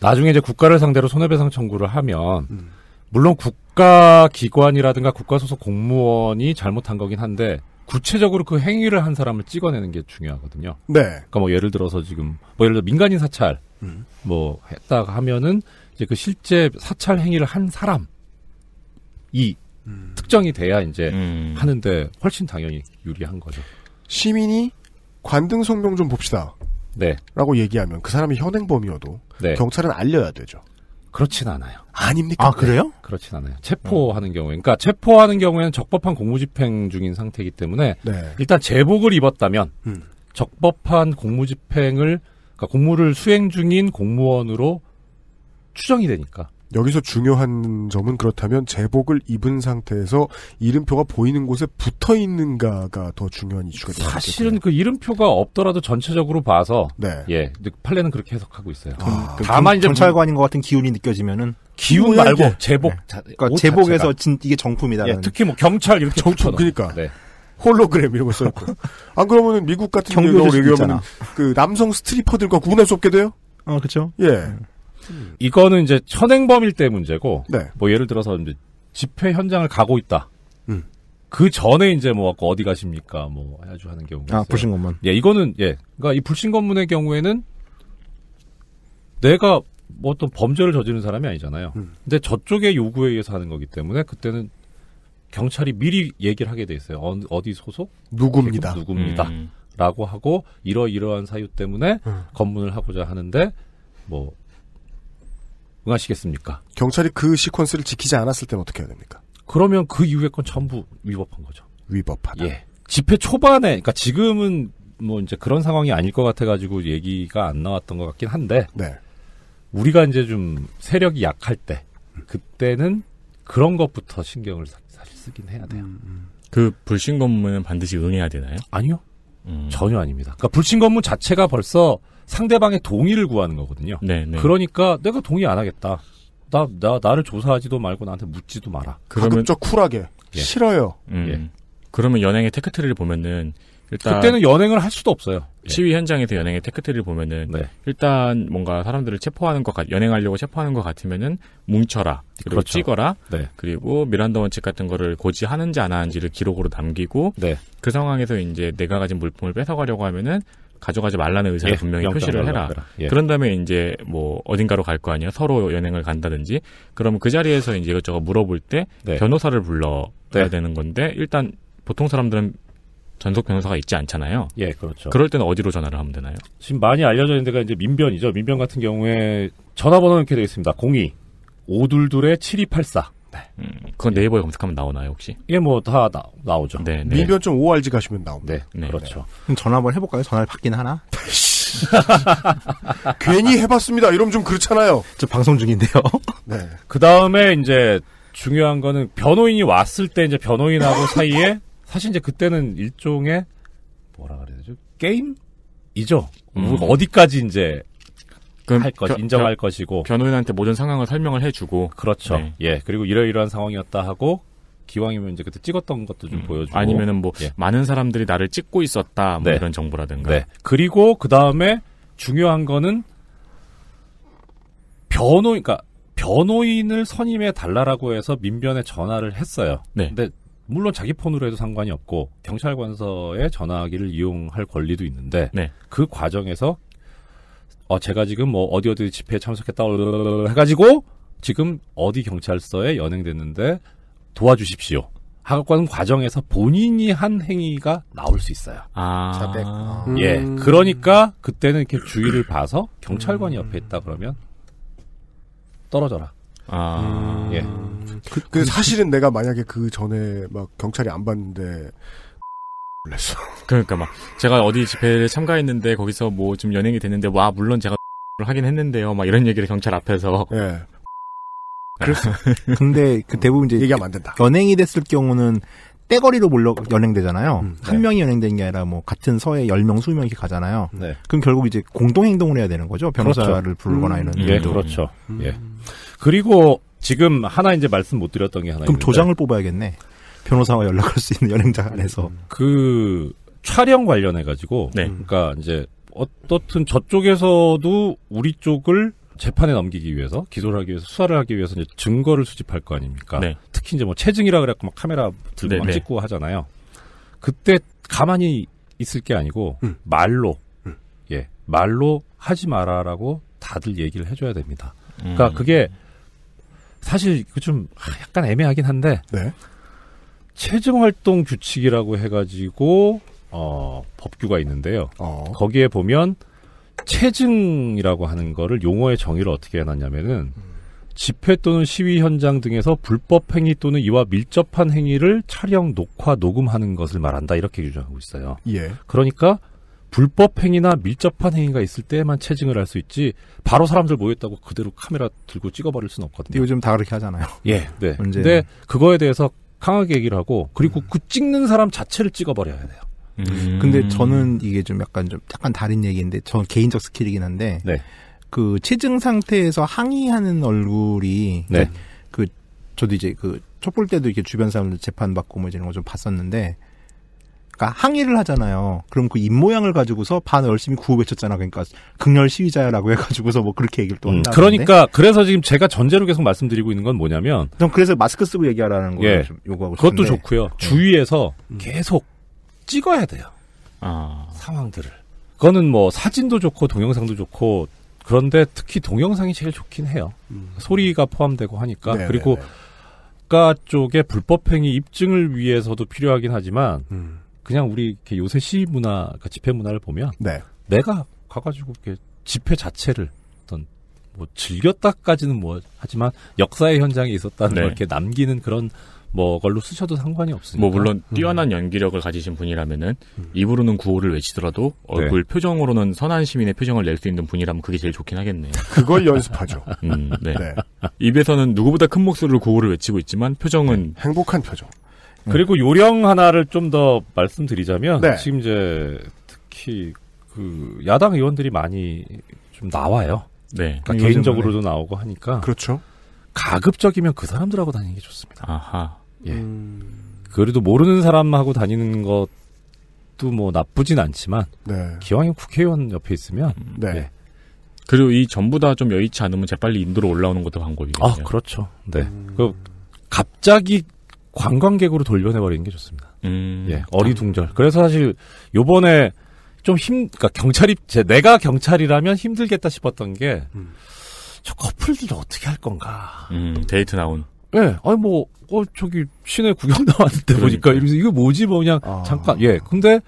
나중에 이제 국가를 상대로 손해배상 청구를 하면 음. 물론 국가 기관이라든가 국가 소속 공무원이 잘못한 거긴 한데 구체적으로 그 행위를 한 사람을 찍어내는 게 중요하거든요. 네. 그러니까 뭐 예를 들어서 지금 뭐 예를 들어 민간인 사찰 음. 뭐 했다 가 하면은 이제 그 실제 사찰 행위를 한 사람이 음. 특정이 돼야 이제 음. 하는데 훨씬 당연히 유리한 거죠. 시민이 관등 성명 좀 봅시다. 네. 라고 얘기하면 그 사람이 현행범이어도 네. 경찰은 알려야 되죠. 그렇진 않아요. 아닙니까? 아, 그래요? 네, 그렇진 않아요. 체포하는 어. 경우에. 그러니까 체포하는 경우에는 적법한 공무집행 중인 상태이기 때문에 네. 일단 제복을 입었다면 음. 적법한 공무집행을 그러니까 공무를 수행 중인 공무원으로 추정이 되니까 여기서 중요한 점은 그렇다면 제복을 입은 상태에서 이름표가 보이는 곳에 붙어 있는가가 더 중요한 이슈가 되겠죠. 사실은 그 이름표가 없더라도 전체적으로 봐서 네. 예, 판례는 그렇게 해석하고 있어요. 아, 그, 다만 이제 경찰관인 것 같은 기운이 느껴지면은 기운 말고 이제, 제복, 네. 자, 그러니까 제복에서 진, 이게 정품이다 예, 특히 뭐 경찰 이렇게 정품 그러니까. 네. 홀로그램 이런 거 써있고. 안 그러면 미국 같은 경우를 얘기하면 그 남성 스트리퍼들과 구분할 수 없게 돼요? 어, 그렇죠. 예. 음. 음. 이거는 이제 현행범일 때 문제고 네. 뭐 예를 들어서 이제 집회 현장을 가고 있다. 음. 그 전에 이제 뭐 어디 가십니까 뭐 아주 하는 경우 아, 불신검문. 예, 이거는 예. 그러니까 이 불신검문의 경우에는 내가 뭐 어떤 범죄를 저지른 사람이 아니잖아요. 음. 근데 저쪽의 요구에 의해서 하는 거기 때문에 그때는 경찰이 미리 얘기를 하게 돼 있어요. 어, 디 소속? 누굽니다. 누굽니다. 음. 라고 하고 이러이러한 사유 때문에 음. 검문을 하고자 하는데 뭐 응하시겠습니까? 경찰이 그 시퀀스를 지키지 않았을 때는 어떻게 해야 됩니까? 그러면 그이후에건 전부 위법한 거죠. 위법하다. 예. 집회 초반에, 그러니까 지금은 뭐 이제 그런 상황이 아닐 것 같아가지고 얘기가 안 나왔던 것 같긴 한데, 네. 우리가 이제 좀 세력이 약할 때, 그때는 그런 것부터 신경을 사, 실 쓰긴 해야 돼요. 음, 음. 그 불신 검문은 반드시 응해야 되나요? 아니요. 음. 전혀 아닙니다. 그러니까 불신 검문 자체가 벌써 상대방의 동의를 구하는 거거든요. 네네. 네. 그러니까 내가 동의 안 하겠다. 나, 나, 나를 조사하지도 말고 나한테 묻지도 마라. 그러면 적 쿨하게. 예. 싫어요. 음. 예. 그러면 연행의 테크트리를 보면은 일단 그때는 연행을 할 수도 없어요. 예. 시위 현장에서 연행의 테크트리를 보면은 네. 일단 뭔가 사람들을 체포하는 것 같, 연행하려고 체포하는 것 같으면은 뭉쳐라 그리고 그렇죠. 찍어라 네. 그리고 미란다 원칙 같은 거를 고지하는지 안 하는지를 기록으로 남기고 네. 그 상황에서 이제 내가 가진 물품을 뺏어가려고 하면은 가져가지 말라는 의사를 예, 분명히 표시를 해라. 예. 그런 다음에 이제 뭐 어딘가로 갈 거 아니에요. 서로 연행을 간다든지. 그러면 그 자리에서 이제 이것저것 물어볼 때 네. 변호사를 불러야 네. 되는 건데 일단 보통 사람들은 전속 변호사가 있지 않잖아요. 예, 그렇죠. 그럴 때는 어디로 전화를 하면 되나요? 지금 많이 알려져 있는 데가 이제 민변이죠. 민변 같은 경우에 전화번호는 이렇게 되어 있습니다. 02 522-7284. 네. 음, 그건 예. 네이버에 예. 검색하면 나오나요 혹시? 예, 뭐다 나오죠. 네, 네. 밀변.org 가시면 나옵니다. 네, 네. 그렇죠. 네. 그럼 전화 한번 해볼까요? 전화를 받긴 하나? 괜히 해봤습니다. 이러면 좀 그렇잖아요. 저 방송 중인데요. 네. 그 다음에 이제 중요한 거는 변호인이 왔을 때 이제 변호인하고 사이에 사실 이제 그때는 일종의 뭐라 그래야 되죠? 게임? 이죠. 음. 어디까지 이제 할 것, 변, 인정할 변, 것이고 변호인한테 모든 상황을 설명을 해주고 그렇죠. 네. 예 그리고 이러이러한 상황이었다 하고 기왕이면 이제 그때 찍었던 것도 좀 음, 보여주고 아니면은 뭐 예. 많은 사람들이 나를 찍고 있었다 뭐 네. 이런 정보라든가 네. 그리고 그 다음에 중요한 거는 변호 인 그러니까 변호인을 선임해 달라라고 해서 민변에 전화를 했어요. 네. 근데 물론 자기 폰으로 해도 상관이 없고 경찰관서에 전화기를 이용할 권리도 있는데 네. 그 과정에서 어, 제가 지금 뭐 어디 어디 집회에 참석했다 해가지고 지금 어디 경찰서에 연행됐는데 도와주십시오. 하는 과정에서 본인이 한 행위가 나올 수 있어요. 아. 자백. 어. 예. 그러니까 그때는 이렇게 주의를 봐서 경찰관이 옆에 있다 그러면 떨어져라. 아. 예. 그, 그 사실은 내가 만약에 그 전에 막 경찰이 안 봤는데 놀랐어. 그러니까 막 제가 어디 집회에 참가했는데 거기서 뭐좀 연행이 됐는데 와 물론 제가 하긴 했는데요. 막 이런 얘기를 경찰 앞에서. 예. 그렇죠. 근데 그 대부분 이제 얘기하면 안 된다. 연행이 됐을 경우는 떼거리로 몰려 연행되잖아요. 음, 네. 명이 연행된 게 아니라 뭐 같은 서에 10명, 20명 이렇게 가잖아요. 네. 그럼 결국 이제 공동 행동을 해야 되는 거죠. 그렇죠. 변호사를 그렇죠. 부르거나 음. 이런. 음, 예, 그렇죠. 음. 예. 그리고 지금 하나 이제 말씀 못 드렸던 게 하나 그럼 있는데. 조장을 뽑아야겠네. 변호사와 연락할 수 있는 연행자 안에서 음. 그 촬영 관련해 가지고 네. 그러니까 이제 어떻든 저쪽에서도 우리 쪽을 재판에 넘기기 위해서 기소를 하기 위해서 수사를 하기 위해서 이제 증거를 수집할 거 아닙니까? 네. 특히 이제 뭐 체증이라 그래갖고 막 카메라 들고 네, 막 네. 찍고 하잖아요. 그때 가만히 있을 게 아니고 음. 말로 음. 예 말로 하지 마라라고 다들 얘기를 해줘야 됩니다. 그러니까 음. 그러니까 그게 사실 좀 아, 약간 애매하긴 한데 네. 체증활동 규칙이라고 해가지고 어, 법규가 있는데요. 어. 거기에 보면 체증이라고 하는 거를 용어의 정의를 어떻게 해놨냐면은 집회 또는 시위 현장 등에서 불법 행위 또는 이와 밀접한 행위를 촬영, 녹화, 녹음하는 것을 말한다 이렇게 규정하고 있어요. 예. 그러니까 불법 행위나 밀접한 행위가 있을 때만 체증을 할 수 있지 바로 사람들 모였다고 그대로 카메라 들고 찍어버릴 수는 없거든요. 요즘 다 그렇게 하잖아요. 예, 네. 문제 근데 그거에 대해서 강하게 얘기를 하고 그리고 음. 그 찍는 사람 자체를 찍어버려야 돼요. 음. 근데 저는 이게 좀 약간 좀 약간 다른 얘기인데 저는 개인적 스킬이긴 한데 네. 그 체증 상태에서 항의하는 얼굴이 네. 그 저도 이제 그 촛불 때도 이렇게 주변 사람들 재판 받고 뭐 이런 거 좀 봤었는데 그러니까 항의를 하잖아요. 그럼 그 입모양을 가지고서 반을 열심히 구호 외쳤잖아. 그러니까 극렬 시위자라고 해가지고서 뭐 그렇게 얘기를 또 음, 한다. 그러니까 그래서 지금 제가 전제로 계속 말씀드리고 있는 건 뭐냐면 전 그래서 마스크 쓰고 얘기하라는 거 예, 요구하고 그것도 좋고요. 네. 주위에서 음. 계속 찍어야 돼요. 아. 상황들을. 그거는 뭐 사진도 좋고 동영상도 좋고 그런데 특히 동영상이 제일 좋긴 해요. 음. 소리가 포함되고 하니까 네네네. 네, 그리고 국가 네. 쪽의 불법행위 입증을 위해서도 필요하긴 하지만 음. 그냥 우리 이렇게 요새 시위 문화, 그러니까 집회 문화를 보면 네. 내가 가가지고 이렇게 집회 자체를 어떤 뭐 즐겼다까지는 뭐 하지만 역사의 현장에 있었다는 네. 걸 이렇게 남기는 그런 뭐 걸로 쓰셔도 상관이 없으니까. 뭐 물론 음. 뛰어난 연기력을 가지신 분이라면은 입으로는 구호를 외치더라도 얼굴 네. 표정으로는 선한 시민의 표정을 낼 수 있는 분이라면 그게 제일 좋긴 하겠네요. 그걸 연습하죠. 음, 네. 네. 입에서는 누구보다 큰 목소리로 구호를 외치고 있지만 표정은 네. 행복한 표정. 음. 그리고 요령 하나를 좀 더 말씀드리자면 네. 지금 이제 특히 그 야당 의원들이 많이 좀 나와요. 네. 그러니까 개인적으로도 네. 나오고 하니까 그렇죠. 가급적이면 그 사람들하고 다니는 게 좋습니다. 아하. 예. 음... 그래도 모르는 사람하고 다니는 것도 뭐 나쁘진 않지만 네. 기왕에 국회의원 옆에 있으면 음. 네. 예. 그리고 이 전부 다 좀 여의치 않으면 재빨리 인도로 올라오는 것도 방법이겠네요. 아, 그렇죠. 네. 음... 그 갑자기 관광객으로 돌변해버리는게 좋습니다. 음. 예, 어리둥절. 그래서 사실 요번에 좀 힘, 그러니까 경찰이 제 내가 경찰이라면 힘들겠다 싶었던 게. 음. 저커플들도 어떻게 할 건가. 음, 데이트 나온. 예, 네, 아니 뭐, 어, 저기, 시내 구경 나왔는데 그러니까. 보니까, 이러면서 이거 뭐지, 뭐, 그냥, 아... 잠깐, 예. 근데,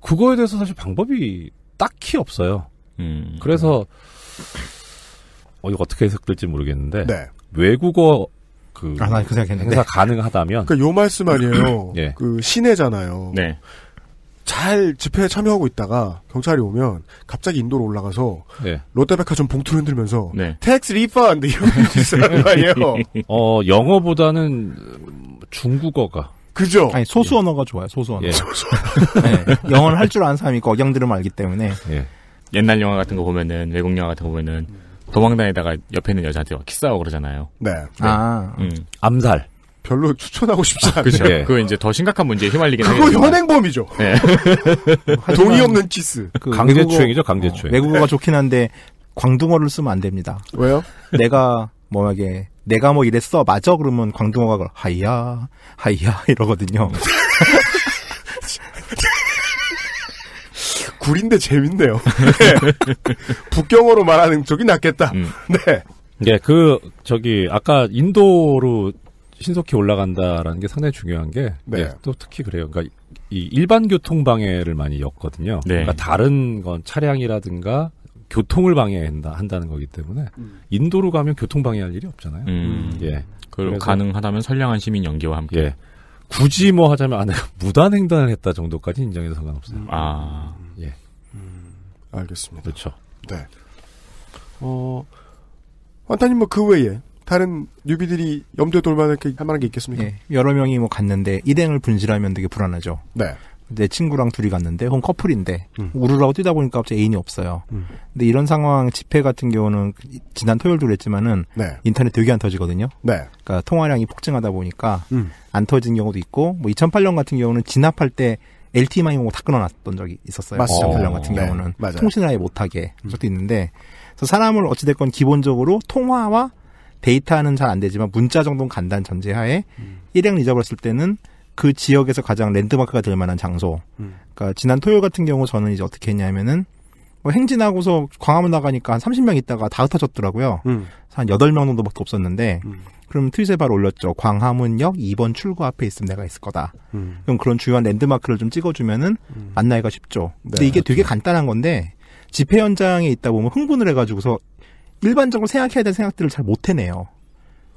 그거에 대해서 사실 방법이 딱히 없어요. 음, 그래서, 어, 이거 어떻게 해석될지 모르겠는데, 네. 외국어 그 아, 난그 생각했는데. 행사 가능하다면. 그니까요 말씀 아니에요. 네. 그 시내잖아요. 네. 잘 집회에 참여하고 있다가 경찰이 오면 갑자기 인도로 올라가서 네. 롯데백화점 봉투를 흔들면서 네. 텍스 리펀데 이런 거 아니에요? 어 영어보다는 중국어가 그죠? 아니 소수 언어가 좋아요. 소수 언어. 예. 소수. 네. 영어를 할 줄 아는 사람이 있고 억양들을 알기 때문에. 예. 옛날 영화 같은 거 보면은 외국 영화 같은 거 보면은 음. 도망다니다가 옆에 있는 여자한테 막 키스하고 그러잖아요. 네. 아, 네. 음. 음. 암살. 별로 추천하고 싶지 않아요. 그렇죠. 네. 그거 이제 더 심각한 문제에 휘말리게 되는. 그거 현행범이죠. 네. 동의 없는 키스. 그 강제추행이죠, 강제추행. 어, 외국어가 좋긴 한데 광둥어를 쓰면 안 됩니다. 왜요? 내가 뭐하게 내가 뭐 이랬어 맞아 그러면 광둥어가 하이야 하이야 이러거든요. 불인데 재밌네요. 네. 북경어로 말하는 쪽이 낫겠다. 음. 네. 네, 그 저기 아까 인도로 신속히 올라간다라는 게 상당히 중요한 게또 네. 네, 특히 그래요. 그러니까 이 일반 교통 방해를 많이 엮거든요. 네. 그러니까 다른 건 차량이라든가 교통을 방해한다 한다는 거기 때문에 음. 인도로 가면 교통 방해할 일이 없잖아요. 음. 예. 그걸 가능하다면 선량한 시민 연기와 함께. 예. 굳이 뭐 하자면 아내가 무단 횡단을 했다 정도까지 인정해도 상관없어요. 음. 아, 예, 음, 알겠습니다. 그렇죠. 네. 어, 완타님 뭐 그 외에 다른 뉴비들이 염두에 돌만할 게, 할 만한 게 있겠습니까? 예, 여러 명이 뭐 갔는데 일행을 분실하면 되게 불안하죠. 네. 내 친구랑 둘이 갔는데 혹은 커플인데 음. 우르르하고 뛰다 보니까 갑자기 애인이 없어요. 음. 근데 이런 상황 집회 같은 경우는 지난 토요일도 그랬지만은 네. 인터넷 되게 안 터지거든요. 네. 그러니까 통화량이 폭증하다 보니까 음. 안 터진 경우도 있고 뭐 2008년 같은 경우는 진압할 때 LTE만 이용하다 끊어놨던 적이 있었어요. 맞습 2008년 같은 어, 네. 경우는 네. 통신을 아예 못하게 음. 적도 있는데 그래서 사람을 어찌됐건 기본적으로 통화와 데이터는 잘 안 되지만 문자 정도는 간단 전제하에 음. 일행 리저버렸을 때는 그 지역에서 가장 랜드마크가 될 만한 장소. 음. 그니까 지난 토요일 같은 경우 저는 이제 어떻게 했냐면은 뭐 행진하고서 광화문 나가니까 한 30명 있다가 다 흩어졌더라고요. 음. 한 8명 정도밖에 없었는데 음. 그럼 트윗에 바로 올렸죠. 광화문역 2번 출구 앞에 있으면 내가 있을 거다. 음. 그럼 그런 주요한 랜드마크를 좀 찍어주면은 만나기가 음. 쉽죠. 근데 네, 이게 그렇죠. 되게 간단한 건데 집회 현장에 있다 보면 흥분을 해가지고서 일반적으로 생각해야 될 생각들을 잘 못 해내요.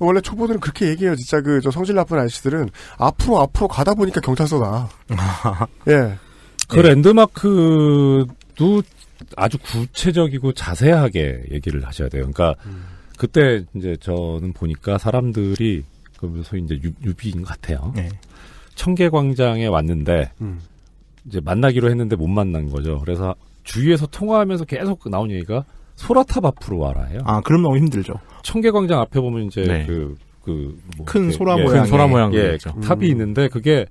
원래 초보들은 그렇게 얘기해요. 진짜 그 저 성질 나쁜 아저씨들은 앞으로 앞으로 가다 보니까 경찰서다. 예. 그 예. 랜드마크도 아주 구체적이고 자세하게 얘기를 하셔야 돼요. 그러니까 음. 그때 이제 저는 보니까 사람들이 그 소위 이제 유, 비인것 같아요. 네. 청계광장에 왔는데 음. 이제 만나기로 했는데 못 만난 거죠. 그래서 주위에서 통화하면서 계속 나온 얘기가 소라탑 앞으로 와라 해요. 아, 그럼 너무 힘들죠. 청계광장 앞에 보면 이제 네. 그, 그, 뭐큰 소라 예, 모양. 큰 소라 모양. 예, 음. 탑이 있는데 그게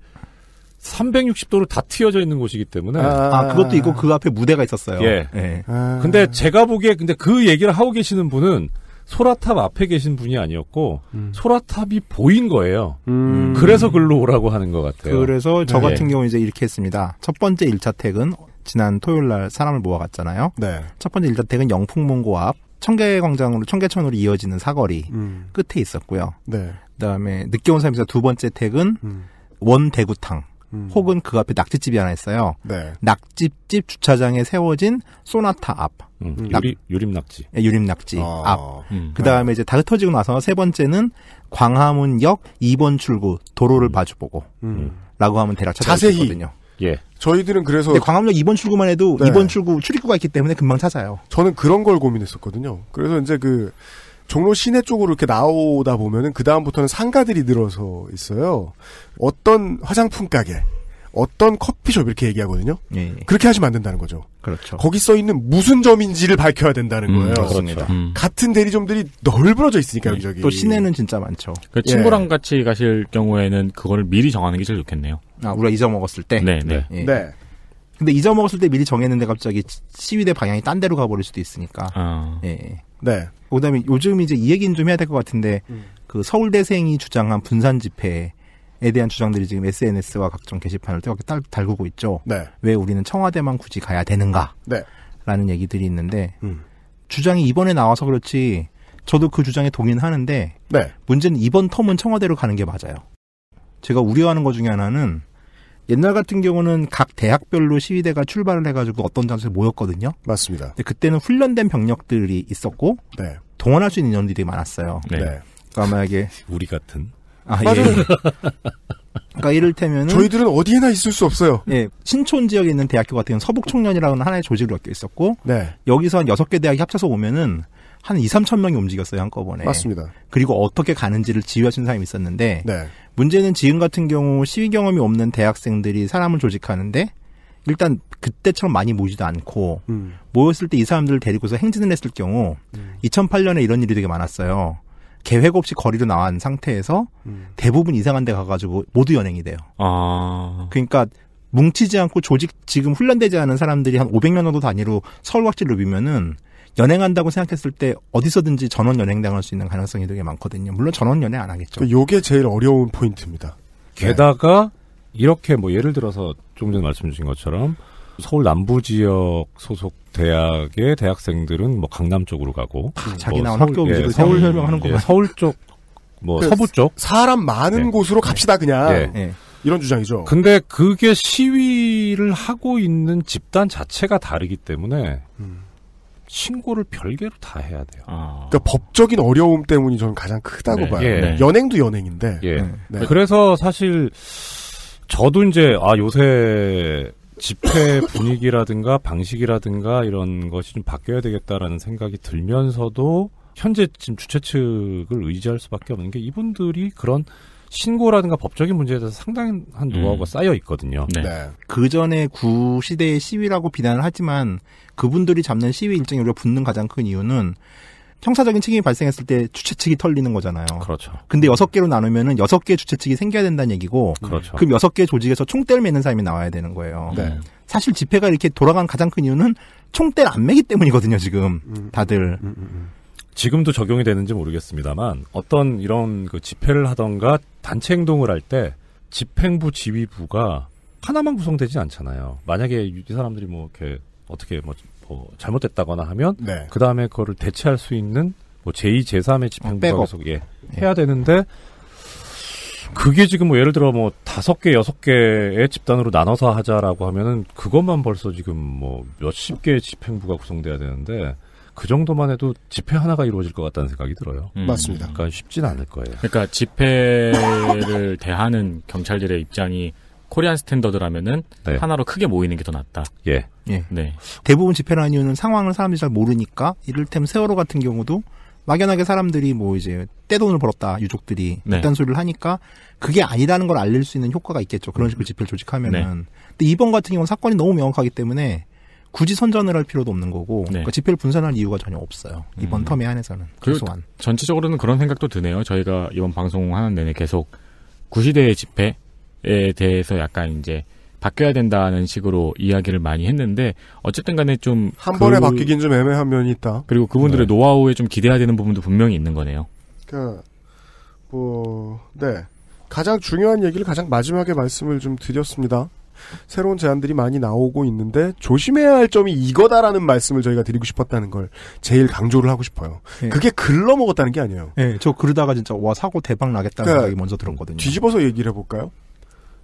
360도로 다 트여져 있는 곳이기 때문에. 아, 아 그것도 있고 그 앞에 무대가 있었어요. 예. 예. 아. 근데 제가 보기에 근데 그 얘기를 하고 계시는 분은 소라탑 앞에 계신 분이 아니었고 음. 소라탑이 보인 거예요. 음. 그래서 글로 오라고 하는 것 같아요. 그래서 저 네. 같은 네. 경우 이제 이렇게 했습니다. 첫 번째 1차 택은 지난 토요일 날 사람을 모아갔잖아요. 네. 첫 번째 일단 택은 영풍문고 앞 청계광장으로 청계천으로 이어지는 사거리 음. 끝에 있었고요. 네. 그다음에 늦게 온 사람에서 두 번째 택은 음. 원대구탕 음. 혹은 그 앞에 낙지집이 하나 있어요. 네. 낙지집 주차장에 세워진 소나타 앞. 음. 낙... 유림 낙지. 예, 유림 낙지 아. 앞. 음. 그 다음에 네. 이제 다 흩어지고 나서 세 번째는 광화문역 2번 출구 도로를 마주보고. 음. 음. 라고 하면 대략 찾아거든요 예. 저희들은 그래서 광화문역 이번 출구만 해도 네. 이번 출구 출입구가 있기 때문에 금방 찾아요. 저는 그런 걸 고민했었거든요. 그래서 이제 그 종로 시내 쪽으로 이렇게 나오다 보면은 그 다음부터는 상가들이 늘어서 있어요. 어떤 화장품 가게, 어떤 커피숍 이렇게 얘기하거든요. 예. 그렇게 하시면 안 된다는 거죠. 그렇죠. 거기 써 있는 무슨 점인지를 밝혀야 된다는 음, 거예요. 그렇죠. 음, 그렇습니다. 음. 같은 대리점들이 널브러져 있으니까 네. 여기저기. 또 시내는 진짜 많죠. 그 예. 친구랑 예. 같이 가실 경우에는 그걸 미리 정하는 게 제일 좋겠네요. 아, 우리가 잊어먹었을 때. 네, 네. 예. 네. 근데 잊어먹었을 때 미리 정했는데 갑자기 시위대 방향이 딴 데로 가버릴 수도 있으니까. 어. 예. 네. 그다음에 요즘 이제 이 얘기는 좀 해야 될 것 같은데 음. 그 서울대생이 주장한 분산 집회에 대한 주장들이 지금 SNS와 각종 게시판을 뜨겁게 달, 달구고 있죠. 네. 왜 우리는 청와대만 굳이 가야 되는가? 네. 라는 얘기들이 있는데 음. 주장이 이번에 나와서 그렇지 저도 그 주장에 동의는 하는데 네. 문제는 이번 텀은 청와대로 가는 게 맞아요. 제가 우려하는 것 중에 하나는 옛날 같은 경우는 각 대학별로 시위대가 출발을 해가지고 어떤 장소에 모였거든요. 맞습니다. 근데 그때는 훈련된 병력들이 있었고 네. 동원할 수 있는 인원들이 많았어요. 네. 네. 그러니까 만약에 우리 같은 아, 예. 맞아요. 예. 그러니까 이를테면 저희들은 어디에나 있을 수 없어요. 예, 신촌 지역에 있는 대학교 같은 경우는 서북 청년이라는 하나의 조직으로 엮여 있었고, 네. 여기서 한 여섯 개 대학이 합쳐서 오면은 한 2, 3천 명이 움직였어요, 한꺼번에. 맞습니다. 그리고 어떻게 가는지를 지휘하신 사람이 있었는데 네. 문제는 지금 같은 경우 시위 경험이 없는 대학생들이 사람을 조직하는데 일단 그때처럼 많이 모이지도 않고 음. 모였을 때 이 사람들을 데리고서 행진을 했을 경우 음. 2008년에 이런 일이 되게 많았어요. 계획 없이 거리로 나온 상태에서 음. 대부분 이상한 데 가가지고 모두 연행이 돼요. 아. 그러니까 뭉치지 않고 조직 지금 훈련되지 않은 사람들이 한 500명 정도 단위로 서울 각지를 누비면은 연행한다고 생각했을 때 어디서든지 전원 연행당할 수 있는 가능성이 되게 많거든요. 물론 전원 연행 안 하겠죠. 그 요게 제일 어려운 포인트입니다. 네. 게다가 이렇게 뭐 예를 들어서 좀 전에 말씀 주신 것처럼 서울 남부 지역 소속 대학의 대학생들은 뭐 강남 쪽으로 가고 아, 자기 뭐 나온 학교 위주로 예, 서울 설명하는 거 예, 서울 쪽, 뭐그 서부 쪽 사람 많은 예. 곳으로 갑시다 그냥 예. 예. 이런 주장이죠. 근데 그게 시위를 하고 있는 집단 자체가 다르기 때문에 음. 신고를 별개로 다 해야 돼요. 아. 그러니까 법적인 어려움 때문이 저는 가장 크다고 네. 봐요. 예. 네. 연행도 연행인데. 예. 네. 네. 그래서 사실 저도 이제 아 요새 집회 분위기라든가 방식이라든가 이런 것이 좀 바뀌어야 되겠다라는 생각이 들면서도 현재 지금 주최 측을 의지할 수밖에 없는 게 이분들이 그런 신고라든가 법적인 문제에 대해서 상당한 노하우가 음. 쌓여 있거든요. 네. 네. 그 전에 구 시대의 시위라고 비난을 하지만 그분들이 잡는 시위 일정에 우리가 붙는 가장 큰 이유는 형사적인 책임이 발생했을 때 주최 측이 털리는 거잖아요. 그렇죠. 근데 여섯 개로 나누면은 여섯 개 주최 측이 생겨야 된다는 얘기고, 그렇죠. 그럼 여섯 개 조직에서 총대를 매는 사람이 나와야 되는 거예요. 네. 그러니까 사실 집회가 이렇게 돌아간 가장 큰 이유는 총대를 안 매기 때문이거든요. 지금 음, 음, 다들. 음, 지금도 적용이 되는지 모르겠습니다만 어떤 이런 그 집회를 하던가 단체 행동을 할 때 집행부 지휘부가 하나만 구성되진 않잖아요. 만약에 이 사람들이 뭐 이렇게 어떻게 뭐뭐 잘못됐다거나 하면 네. 그 다음에 그거를 대체할 수 있는 뭐 제2, 제3의 집행부가 아, 계속 예, 음. 해야 되는데 그게 지금 뭐 예를 들어 뭐 다섯 개 여섯 개의 집단으로 나눠서 하자라고 하면은 그것만 벌써 지금 뭐 몇십 개의 집행부가 구성돼야 되는데 그 정도만 해도 집회 하나가 이루어질 것 같다는 생각이 들어요. 음. 맞습니다. 그러니까 쉽진 않을 거예요. 그러니까 집회를 대하는 경찰들의 입장이 코리안 스탠더드라면은 네. 하나로 크게 모이는 게 더 낫다. 예. 예. 네. 네. 대부분 집회라는 이유는 상황을 사람들이 잘 모르니까 이를테면 세월호 같은 경우도 막연하게 사람들이 뭐 이제 떼돈을 벌었다 유족들이 네. 단딴 소리를 하니까 그게 아니라는 걸 알릴 수 있는 효과가 있겠죠 그런 식으로 집회를 조직하면은 네. 근데 이번 같은 경우는 사건이 너무 명확하기 때문에 굳이 선전을 할 필요도 없는 거고 네. 그러니까 집회를 분산할 이유가 전혀 없어요 이번 음. 텀에 한해서는 그소한 전체적으로는 그런 생각도 드네요 저희가 이번 방송하는 내내 계속 구시대의 집회 에 대해서 약간 이제 바뀌어야 된다는 식으로 이야기를 많이 했는데 어쨌든 간에 좀 한 번에 그... 바뀌긴 좀 애매한 면이 있다. 그리고 그분들의 네. 노하우에 좀 기대해야 되는 부분도 분명히 있는 거네요. 그뭐 네. 가장 중요한 얘기를 가장 마지막에 말씀을 좀 드렸습니다. 새로운 제안들이 많이 나오고 있는데 조심해야 할 점이 이거다라는 말씀을 저희가 드리고 싶었다는 걸 제일 강조를 하고 싶어요. 네. 그게 글러 먹었다는 게 아니에요. 네, 저 그러다가 진짜 와 사고 대박 나겠다는 그러니까 생각이 먼저 들었거든요. 뒤집어서 얘기를 해볼까요?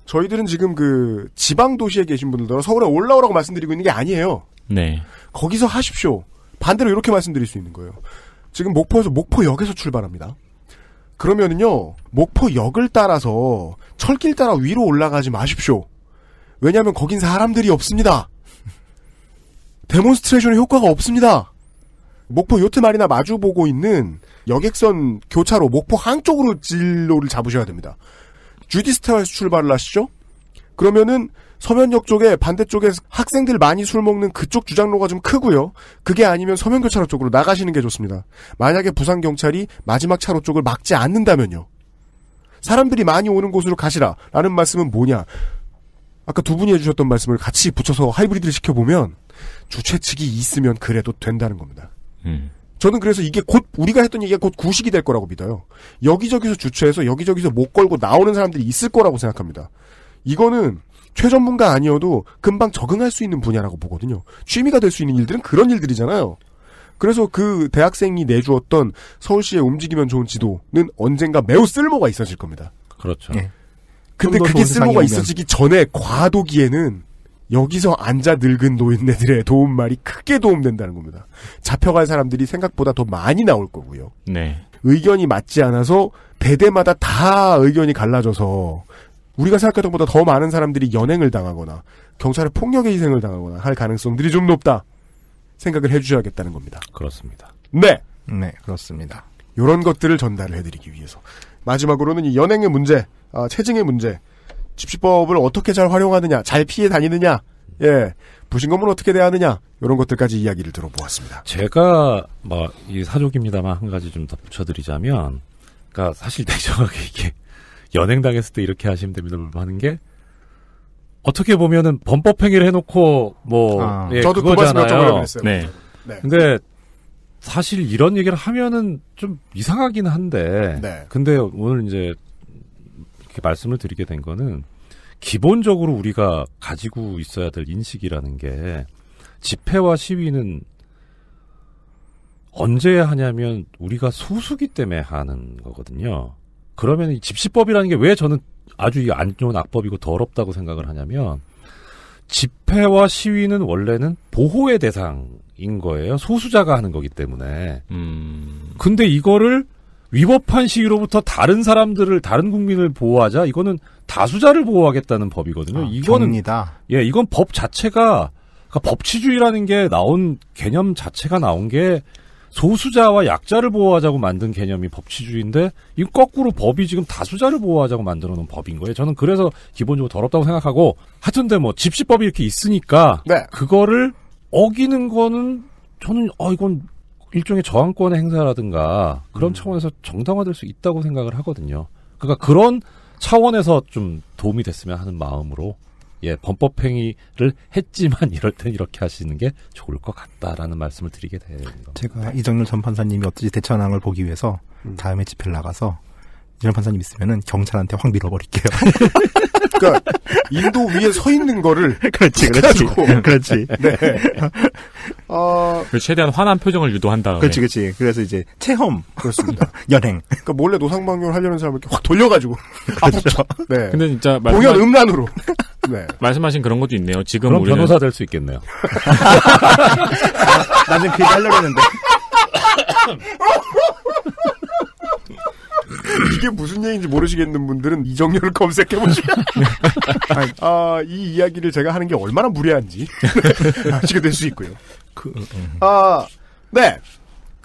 저희들은 지금 그 지방 도시에 계신 분들 서울에 올라오라고 말씀드리고 있는 게 아니에요. 네. 거기서 하십시오. 반대로 이렇게 말씀드릴 수 있는 거예요. 지금 목포에서 목포역에서 출발합니다. 그러면은요 목포역을 따라서 철길 따라 위로 올라가지 마십시오. 왜냐하면 거긴 사람들이 없습니다. 데몬스트레이션의 효과가 없습니다. 목포 요트말이나 마주보고 있는 여객선 교차로 목포 한쪽으로 진로를 잡으셔야 됩니다. 주디스타에서 출발을 하시죠? 그러면은 서면역 쪽에 반대쪽에 학생들 많이 술 먹는 그쪽 주장로가 좀 크고요. 그게 아니면 서면교차로 쪽으로 나가시는 게 좋습니다. 만약에 부산 경찰이 마지막 차로 쪽을 막지 않는다면요. 사람들이 많이 오는 곳으로 가시라라는 말씀은 뭐냐? 아까 두 분이 해주셨던 말씀을 같이 붙여서 하이브리드를 시켜보면 주최 측이 있으면 그래도 된다는 겁니다. 음. 저는 그래서 이게 곧 우리가 했던 얘기가 곧 구식이 될 거라고 믿어요. 여기저기서 주최해서 여기저기서 못 걸고 나오는 사람들이 있을 거라고 생각합니다. 이거는 최전문가 아니어도 금방 적응할 수 있는 분야라고 보거든요. 취미가 될 수 있는 일들은 그런 일들이잖아요. 그래서 그 대학생이 내주었던 서울시의 움직이면 좋은 지도는 언젠가 매우 쓸모가 있어질 겁니다. 그렇죠. 네. 근데 그게 쓸모가 있어지기 전에 과도기에는 여기서 앉아 늙은 노인네들의 도움말이 크게 도움된다는 겁니다. 잡혀갈 사람들이 생각보다 더 많이 나올 거고요. 네. 의견이 맞지 않아서 대대마다 다 의견이 갈라져서 우리가 생각했던 것보다 더 많은 사람들이 연행을 당하거나 경찰의 폭력의 희생을 당하거나 할 가능성들이 좀 높다 생각을 해주셔야겠다는 겁니다. 그렇습니다. 네. 네, 그렇습니다. 이런 것들을 전달을 해드리기 위해서 마지막으로는 이 연행의 문제, 아, 체증의 문제 집시법을 어떻게 잘 활용하느냐, 잘 피해 다니느냐, 예, 부신검을 어떻게 대하느냐, 이런 것들까지 이야기를 들어보았습니다. 제가, 뭐, 이 사족입니다만 한 가지 좀 덧붙여드리자면, 그니까 사실 대정하게 이게, 연행당했을 때 이렇게 하시면 됩니다. 하는 게, 어떻게 보면은 범법행위를 해놓고, 뭐, 아, 예, 저도 그 그거잖아요. 그 네. 네. 근데, 사실 이런 얘기를 하면은 좀 이상하긴 한데, 네. 근데 오늘 이제 이렇게 말씀을 드리게 된 거는 기본적으로 우리가 가지고 있어야 될 인식이라는 게 집회와 시위는 언제 하냐면 우리가 소수기 때문에 하는 거거든요. 그러면 이 집시법이라는 게 왜 저는 아주 이 안 좋은 악법이고 더럽다고 생각을 하냐면 집회와 시위는 원래는 보호의 대상인 거예요. 소수자가 하는 거기 때문에. 음... 근데 이거를 위법한 시위로부터 다른 사람들을 다른 국민을 보호하자 이거는 다수자를 보호하겠다는 법이거든요. 아, 이거는 예, 이건 법 자체가 그러니까 법치주의라는 게 나온 개념 자체가 나온 게 소수자와 약자를 보호하자고 만든 개념이 법치주의인데 이 거꾸로 법이 지금 다수자를 보호하자고 만들어 놓은 법인 거예요. 저는 그래서 기본적으로 더럽다고 생각하고 하여튼데 뭐 집시법이 이렇게 있으니까 네. 그거를 어기는 거는 저는 아 이건 일종의 저항권의 행사라든가 그런 음. 차원에서 정당화될 수 있다고 생각을 하거든요. 그러니까 그런 차원에서 좀 도움이 됐으면 하는 마음으로 예 범법행위를 했지만 이럴 땐 이렇게 하시는 게 좋을 것 같다라는 말씀을 드리게 되는 겁니다. 제가 이정렬 전 판사님이 어찌 대처하는걸 보기 위해서 음. 다음에 집회를 나가서 이정렬 판사님 있으면 경찰한테 확 밀어버릴게요. 그러니까 인도 위에 서 있는 거를 그렇지 그렇지 그렇지. 네. 어... 그 최대한 화난 표정을 유도한다. 그렇지 그렇지. 그래서 이제 체험 그렇습니다. 연행. 그러니까 몰래 노상방뇨를 하려는 사람을 이렇게 확 돌려가지고 그렇죠. 네. 근데 진짜 말씀하... 공연 음란으로. 네. 말씀하신 그런 것도 있네요. 지금 우리는... 변호사 될 수 있겠네요. 나는 그 하려고 했는데. 이게 무슨 얘기인지 모르시겠는 분들은 이정렬을 검색해 보시면 아, 이 이야기를 제가 하는 게 얼마나 무례한지 아시게 될 수 있고요. 그, 음, 음. 아, 네.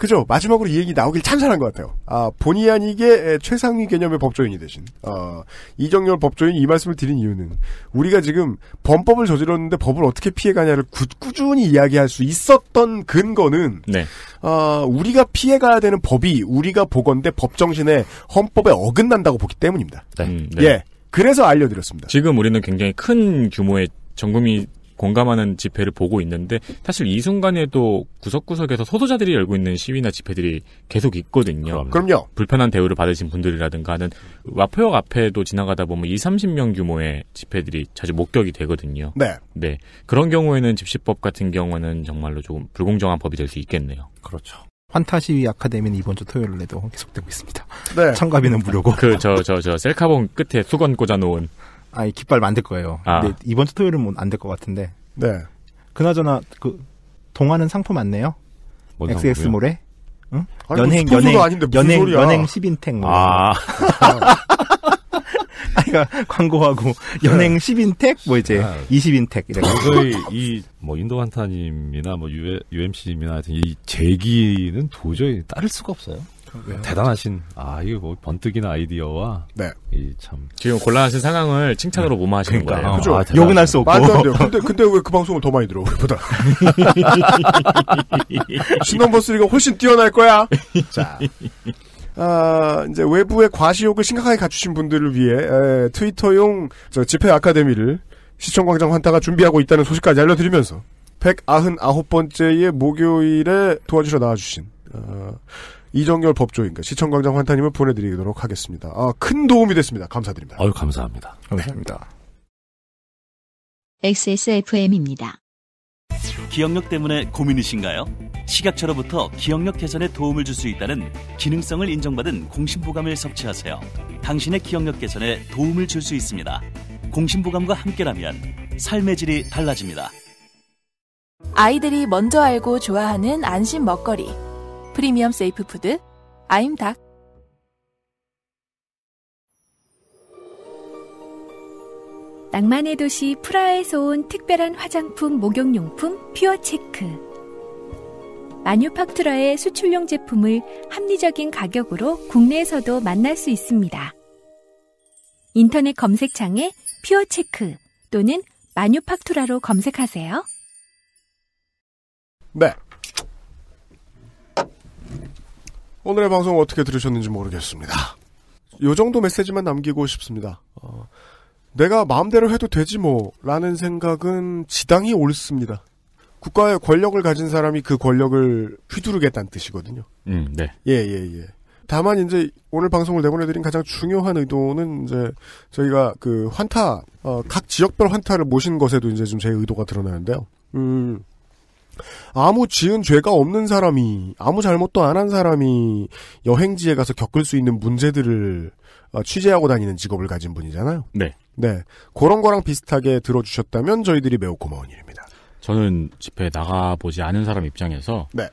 그죠? 마지막으로 이 얘기 나오길 참 잘한 것 같아요. 아, 본의 아니게 최상위 개념의 법조인이 되신, 어, 이정열 법조인 이 말씀을 드린 이유는 우리가 지금 범법을 저질렀는데 법을 어떻게 피해가냐를 구, 꾸준히 이야기할 수 있었던 근거는, 네. 어, 우리가 피해가야 되는 법이 우리가 보건대 법정신에 헌법에 어긋난다고 보기 때문입니다. 네. 음, 네. 예. 그래서 알려드렸습니다. 지금 우리는 굉장히 큰 규모의 전국이 공감하는 집회를 보고 있는데 사실 이 순간에도 구석구석에서 소도자들이 열고 있는 시위나 집회들이 계속 있거든요. 그럼요. 불편한 대우를 받으신 분들이라든가 하는 와포역 앞에도 지나가다 보면 2, 30명 규모의 집회들이 자주 목격이 되거든요. 네. 네. 그런 경우에는 집시법 같은 경우는 정말로 조금 불공정한 법이 될 수 있겠네요. 그렇죠. 환타시위 아카데미는 이번 주 토요일에도 계속되고 있습니다. 네. 참가비는 무료고. 그, 저, 저, 저, 셀카봉 끝에 수건 꽂아놓은. 아니 깃발 만들 거예요. 아. 근데 이번 주 토요일은 뭐 안 될 것 같은데. 네. 그나저나 그 동화는 상품 안 내요? XX몰에? 응? 아니, 연행 뭐 연행 아닌데 연행 소리야. 연행 10인택 뭐. 아. 아이가 광고하고 연행 10인택 뭐 이제 아. 20인택 이래 가지고 이뭐 인도환타님이나뭐 UMC님이나 하여튼 이제기는 도저히 따를 수가 없어요. 왜요? 대단하신 아 이거 뭐 번뜩이는 아이디어와 네. 이참 지금 곤란하신 상황을 칭찬으로 모마하시는 네. 그러니까. 거예요. 아, 그죠? 아, 욕은 할수 없고. 말도 요 근데 근데 왜 그 방송을 더 많이 들어 우리보다? 신넘버 3가 훨씬 뛰어날 거야. 자. 아, 이제 외부의 과시욕을 심각하게 갖추신 분들을 위해 에, 트위터용 저 집회 아카데미를 시청광장 환타가 준비하고 있다는 소식까지 알려드리면서 199번째의 목요일에 도와주러 나와주신 어, 이정열 법조인과 시청광장 환타님을 보내드리도록 하겠습니다. 아, 큰 도움이 됐습니다. 감사드립니다. 아유, 감사합니다. 감사합니다. XSFM입니다. 네. 기억력 때문에 고민이신가요? 시각처로부터 기억력 개선에 도움을 줄 수 있다는 기능성을 인정받은 공심보감을 섭취하세요. 당신의 기억력 개선에 도움을 줄 수 있습니다. 공심보감과 함께라면 삶의 질이 달라집니다. 아이들이 먼저 알고 좋아하는 안심 먹거리. 프리미엄 세이프 푸드 아임닭 낭만의 도시 프라하에서 온 특별한 화장품 목욕용품 퓨어 체크 마뉴팍투라의 수출용 제품을 합리적인 가격으로 국내에서도 만날 수 있습니다. 인터넷 검색창에 퓨어 체크 또는 마뉴팍투라로 검색하세요. 네, 오늘의 방송 어떻게 들으셨는지 모르겠습니다. 요 정도 메시지만 남기고 싶습니다. 어, 내가 마음대로 해도 되지 뭐 라는 생각은 지당히 옳습니다. 국가의 권력을 가진 사람이 그 권력을 휘두르겠다는 뜻이거든요. 음, 네. 예, 예, 예. 다만 이제 오늘 방송을 내보내드린 가장 중요한 의도는 이제 저희가 그 환타 어, 각 지역별 환타를 모신 것에도 이제 좀 제 의도가 드러나는데요. 음, 아무 지은 죄가 없는 사람이 아무 잘못도 안 한 사람이 여행지에 가서 겪을 수 있는 문제들을 어, 취재하고 다니는 직업을 가진 분이잖아요. 네. 네. 그런 거랑 비슷하게 들어주셨다면 저희들이 매우 고마운 일입니다. 저는 집회에 나가보지 않은 사람 입장에서 네.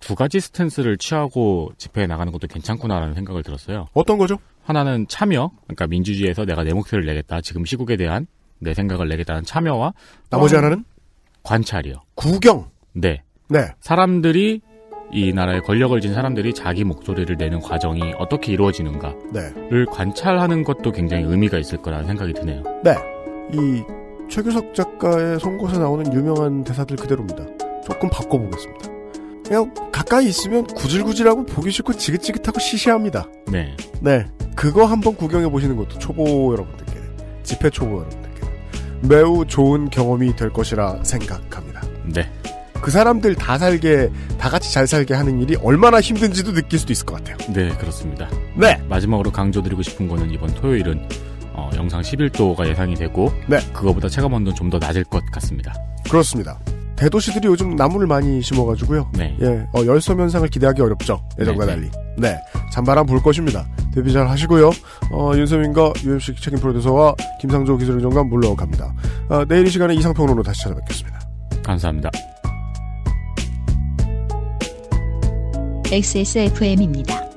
두 가지 스탠스를 취하고 집회에 나가는 것도 괜찮구나라는 생각을 들었어요. 어떤 거죠? 하나는 참여, 그러니까 민주주의에서 내가 내 목소리를 내겠다. 지금 시국에 대한 내 생각을 내겠다는 참여와 나머지 하나는 관찰이요. 구경. 네. 네. 사람들이 이 나라의 권력을 쥔 사람들이 자기 목소리를 내는 과정이 어떻게 이루어지는가를 네. 관찰하는 것도 굉장히 의미가 있을 거라는 생각이 드네요. 네. 이 최규석 작가의 송곳에 나오는 유명한 대사들 그대로입니다. 조금 바꿔보겠습니다. 그냥 가까이 있으면 구질구질하고 보기 싫고 지긋지긋하고 시시합니다. 네. 네. 그거 한번 구경해 보시는 것도 초보 여러분들께, 집회 초보 여러분들께 매우 좋은 경험이 될 것이라 생각합니다. 네. 그 사람들 다 살게 다 같이 잘 살게 하는 일이 얼마나 힘든지도 느낄 수도 있을 것 같아요. 네 그렇습니다. 네 마지막으로 강조드리고 싶은 거는 이번 토요일은 어, 영상 11도가 예상이 되고 네 그거보다 체감 온도는 좀 더 낮을 것 같습니다. 그렇습니다. 대도시들이 요즘 나무를 많이 심어가지고요. 네. 예, 어, 열섬 현상을 기대하기 어렵죠. 예전과 네, 네. 달리. 네. 잔바람 불 것입니다. 대비 잘 하시고요. 어, 윤소민과 UFC 책임 프로듀서와 김상조 기술정과 물러갑니다. 어, 내일 이 시간에 이상평론으로 다시 찾아뵙겠습니다. 감사합니다. XSFM입니다.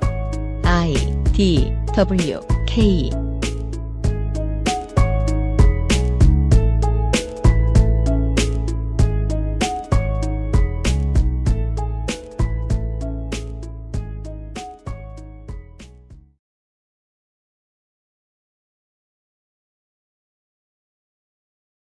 I D W K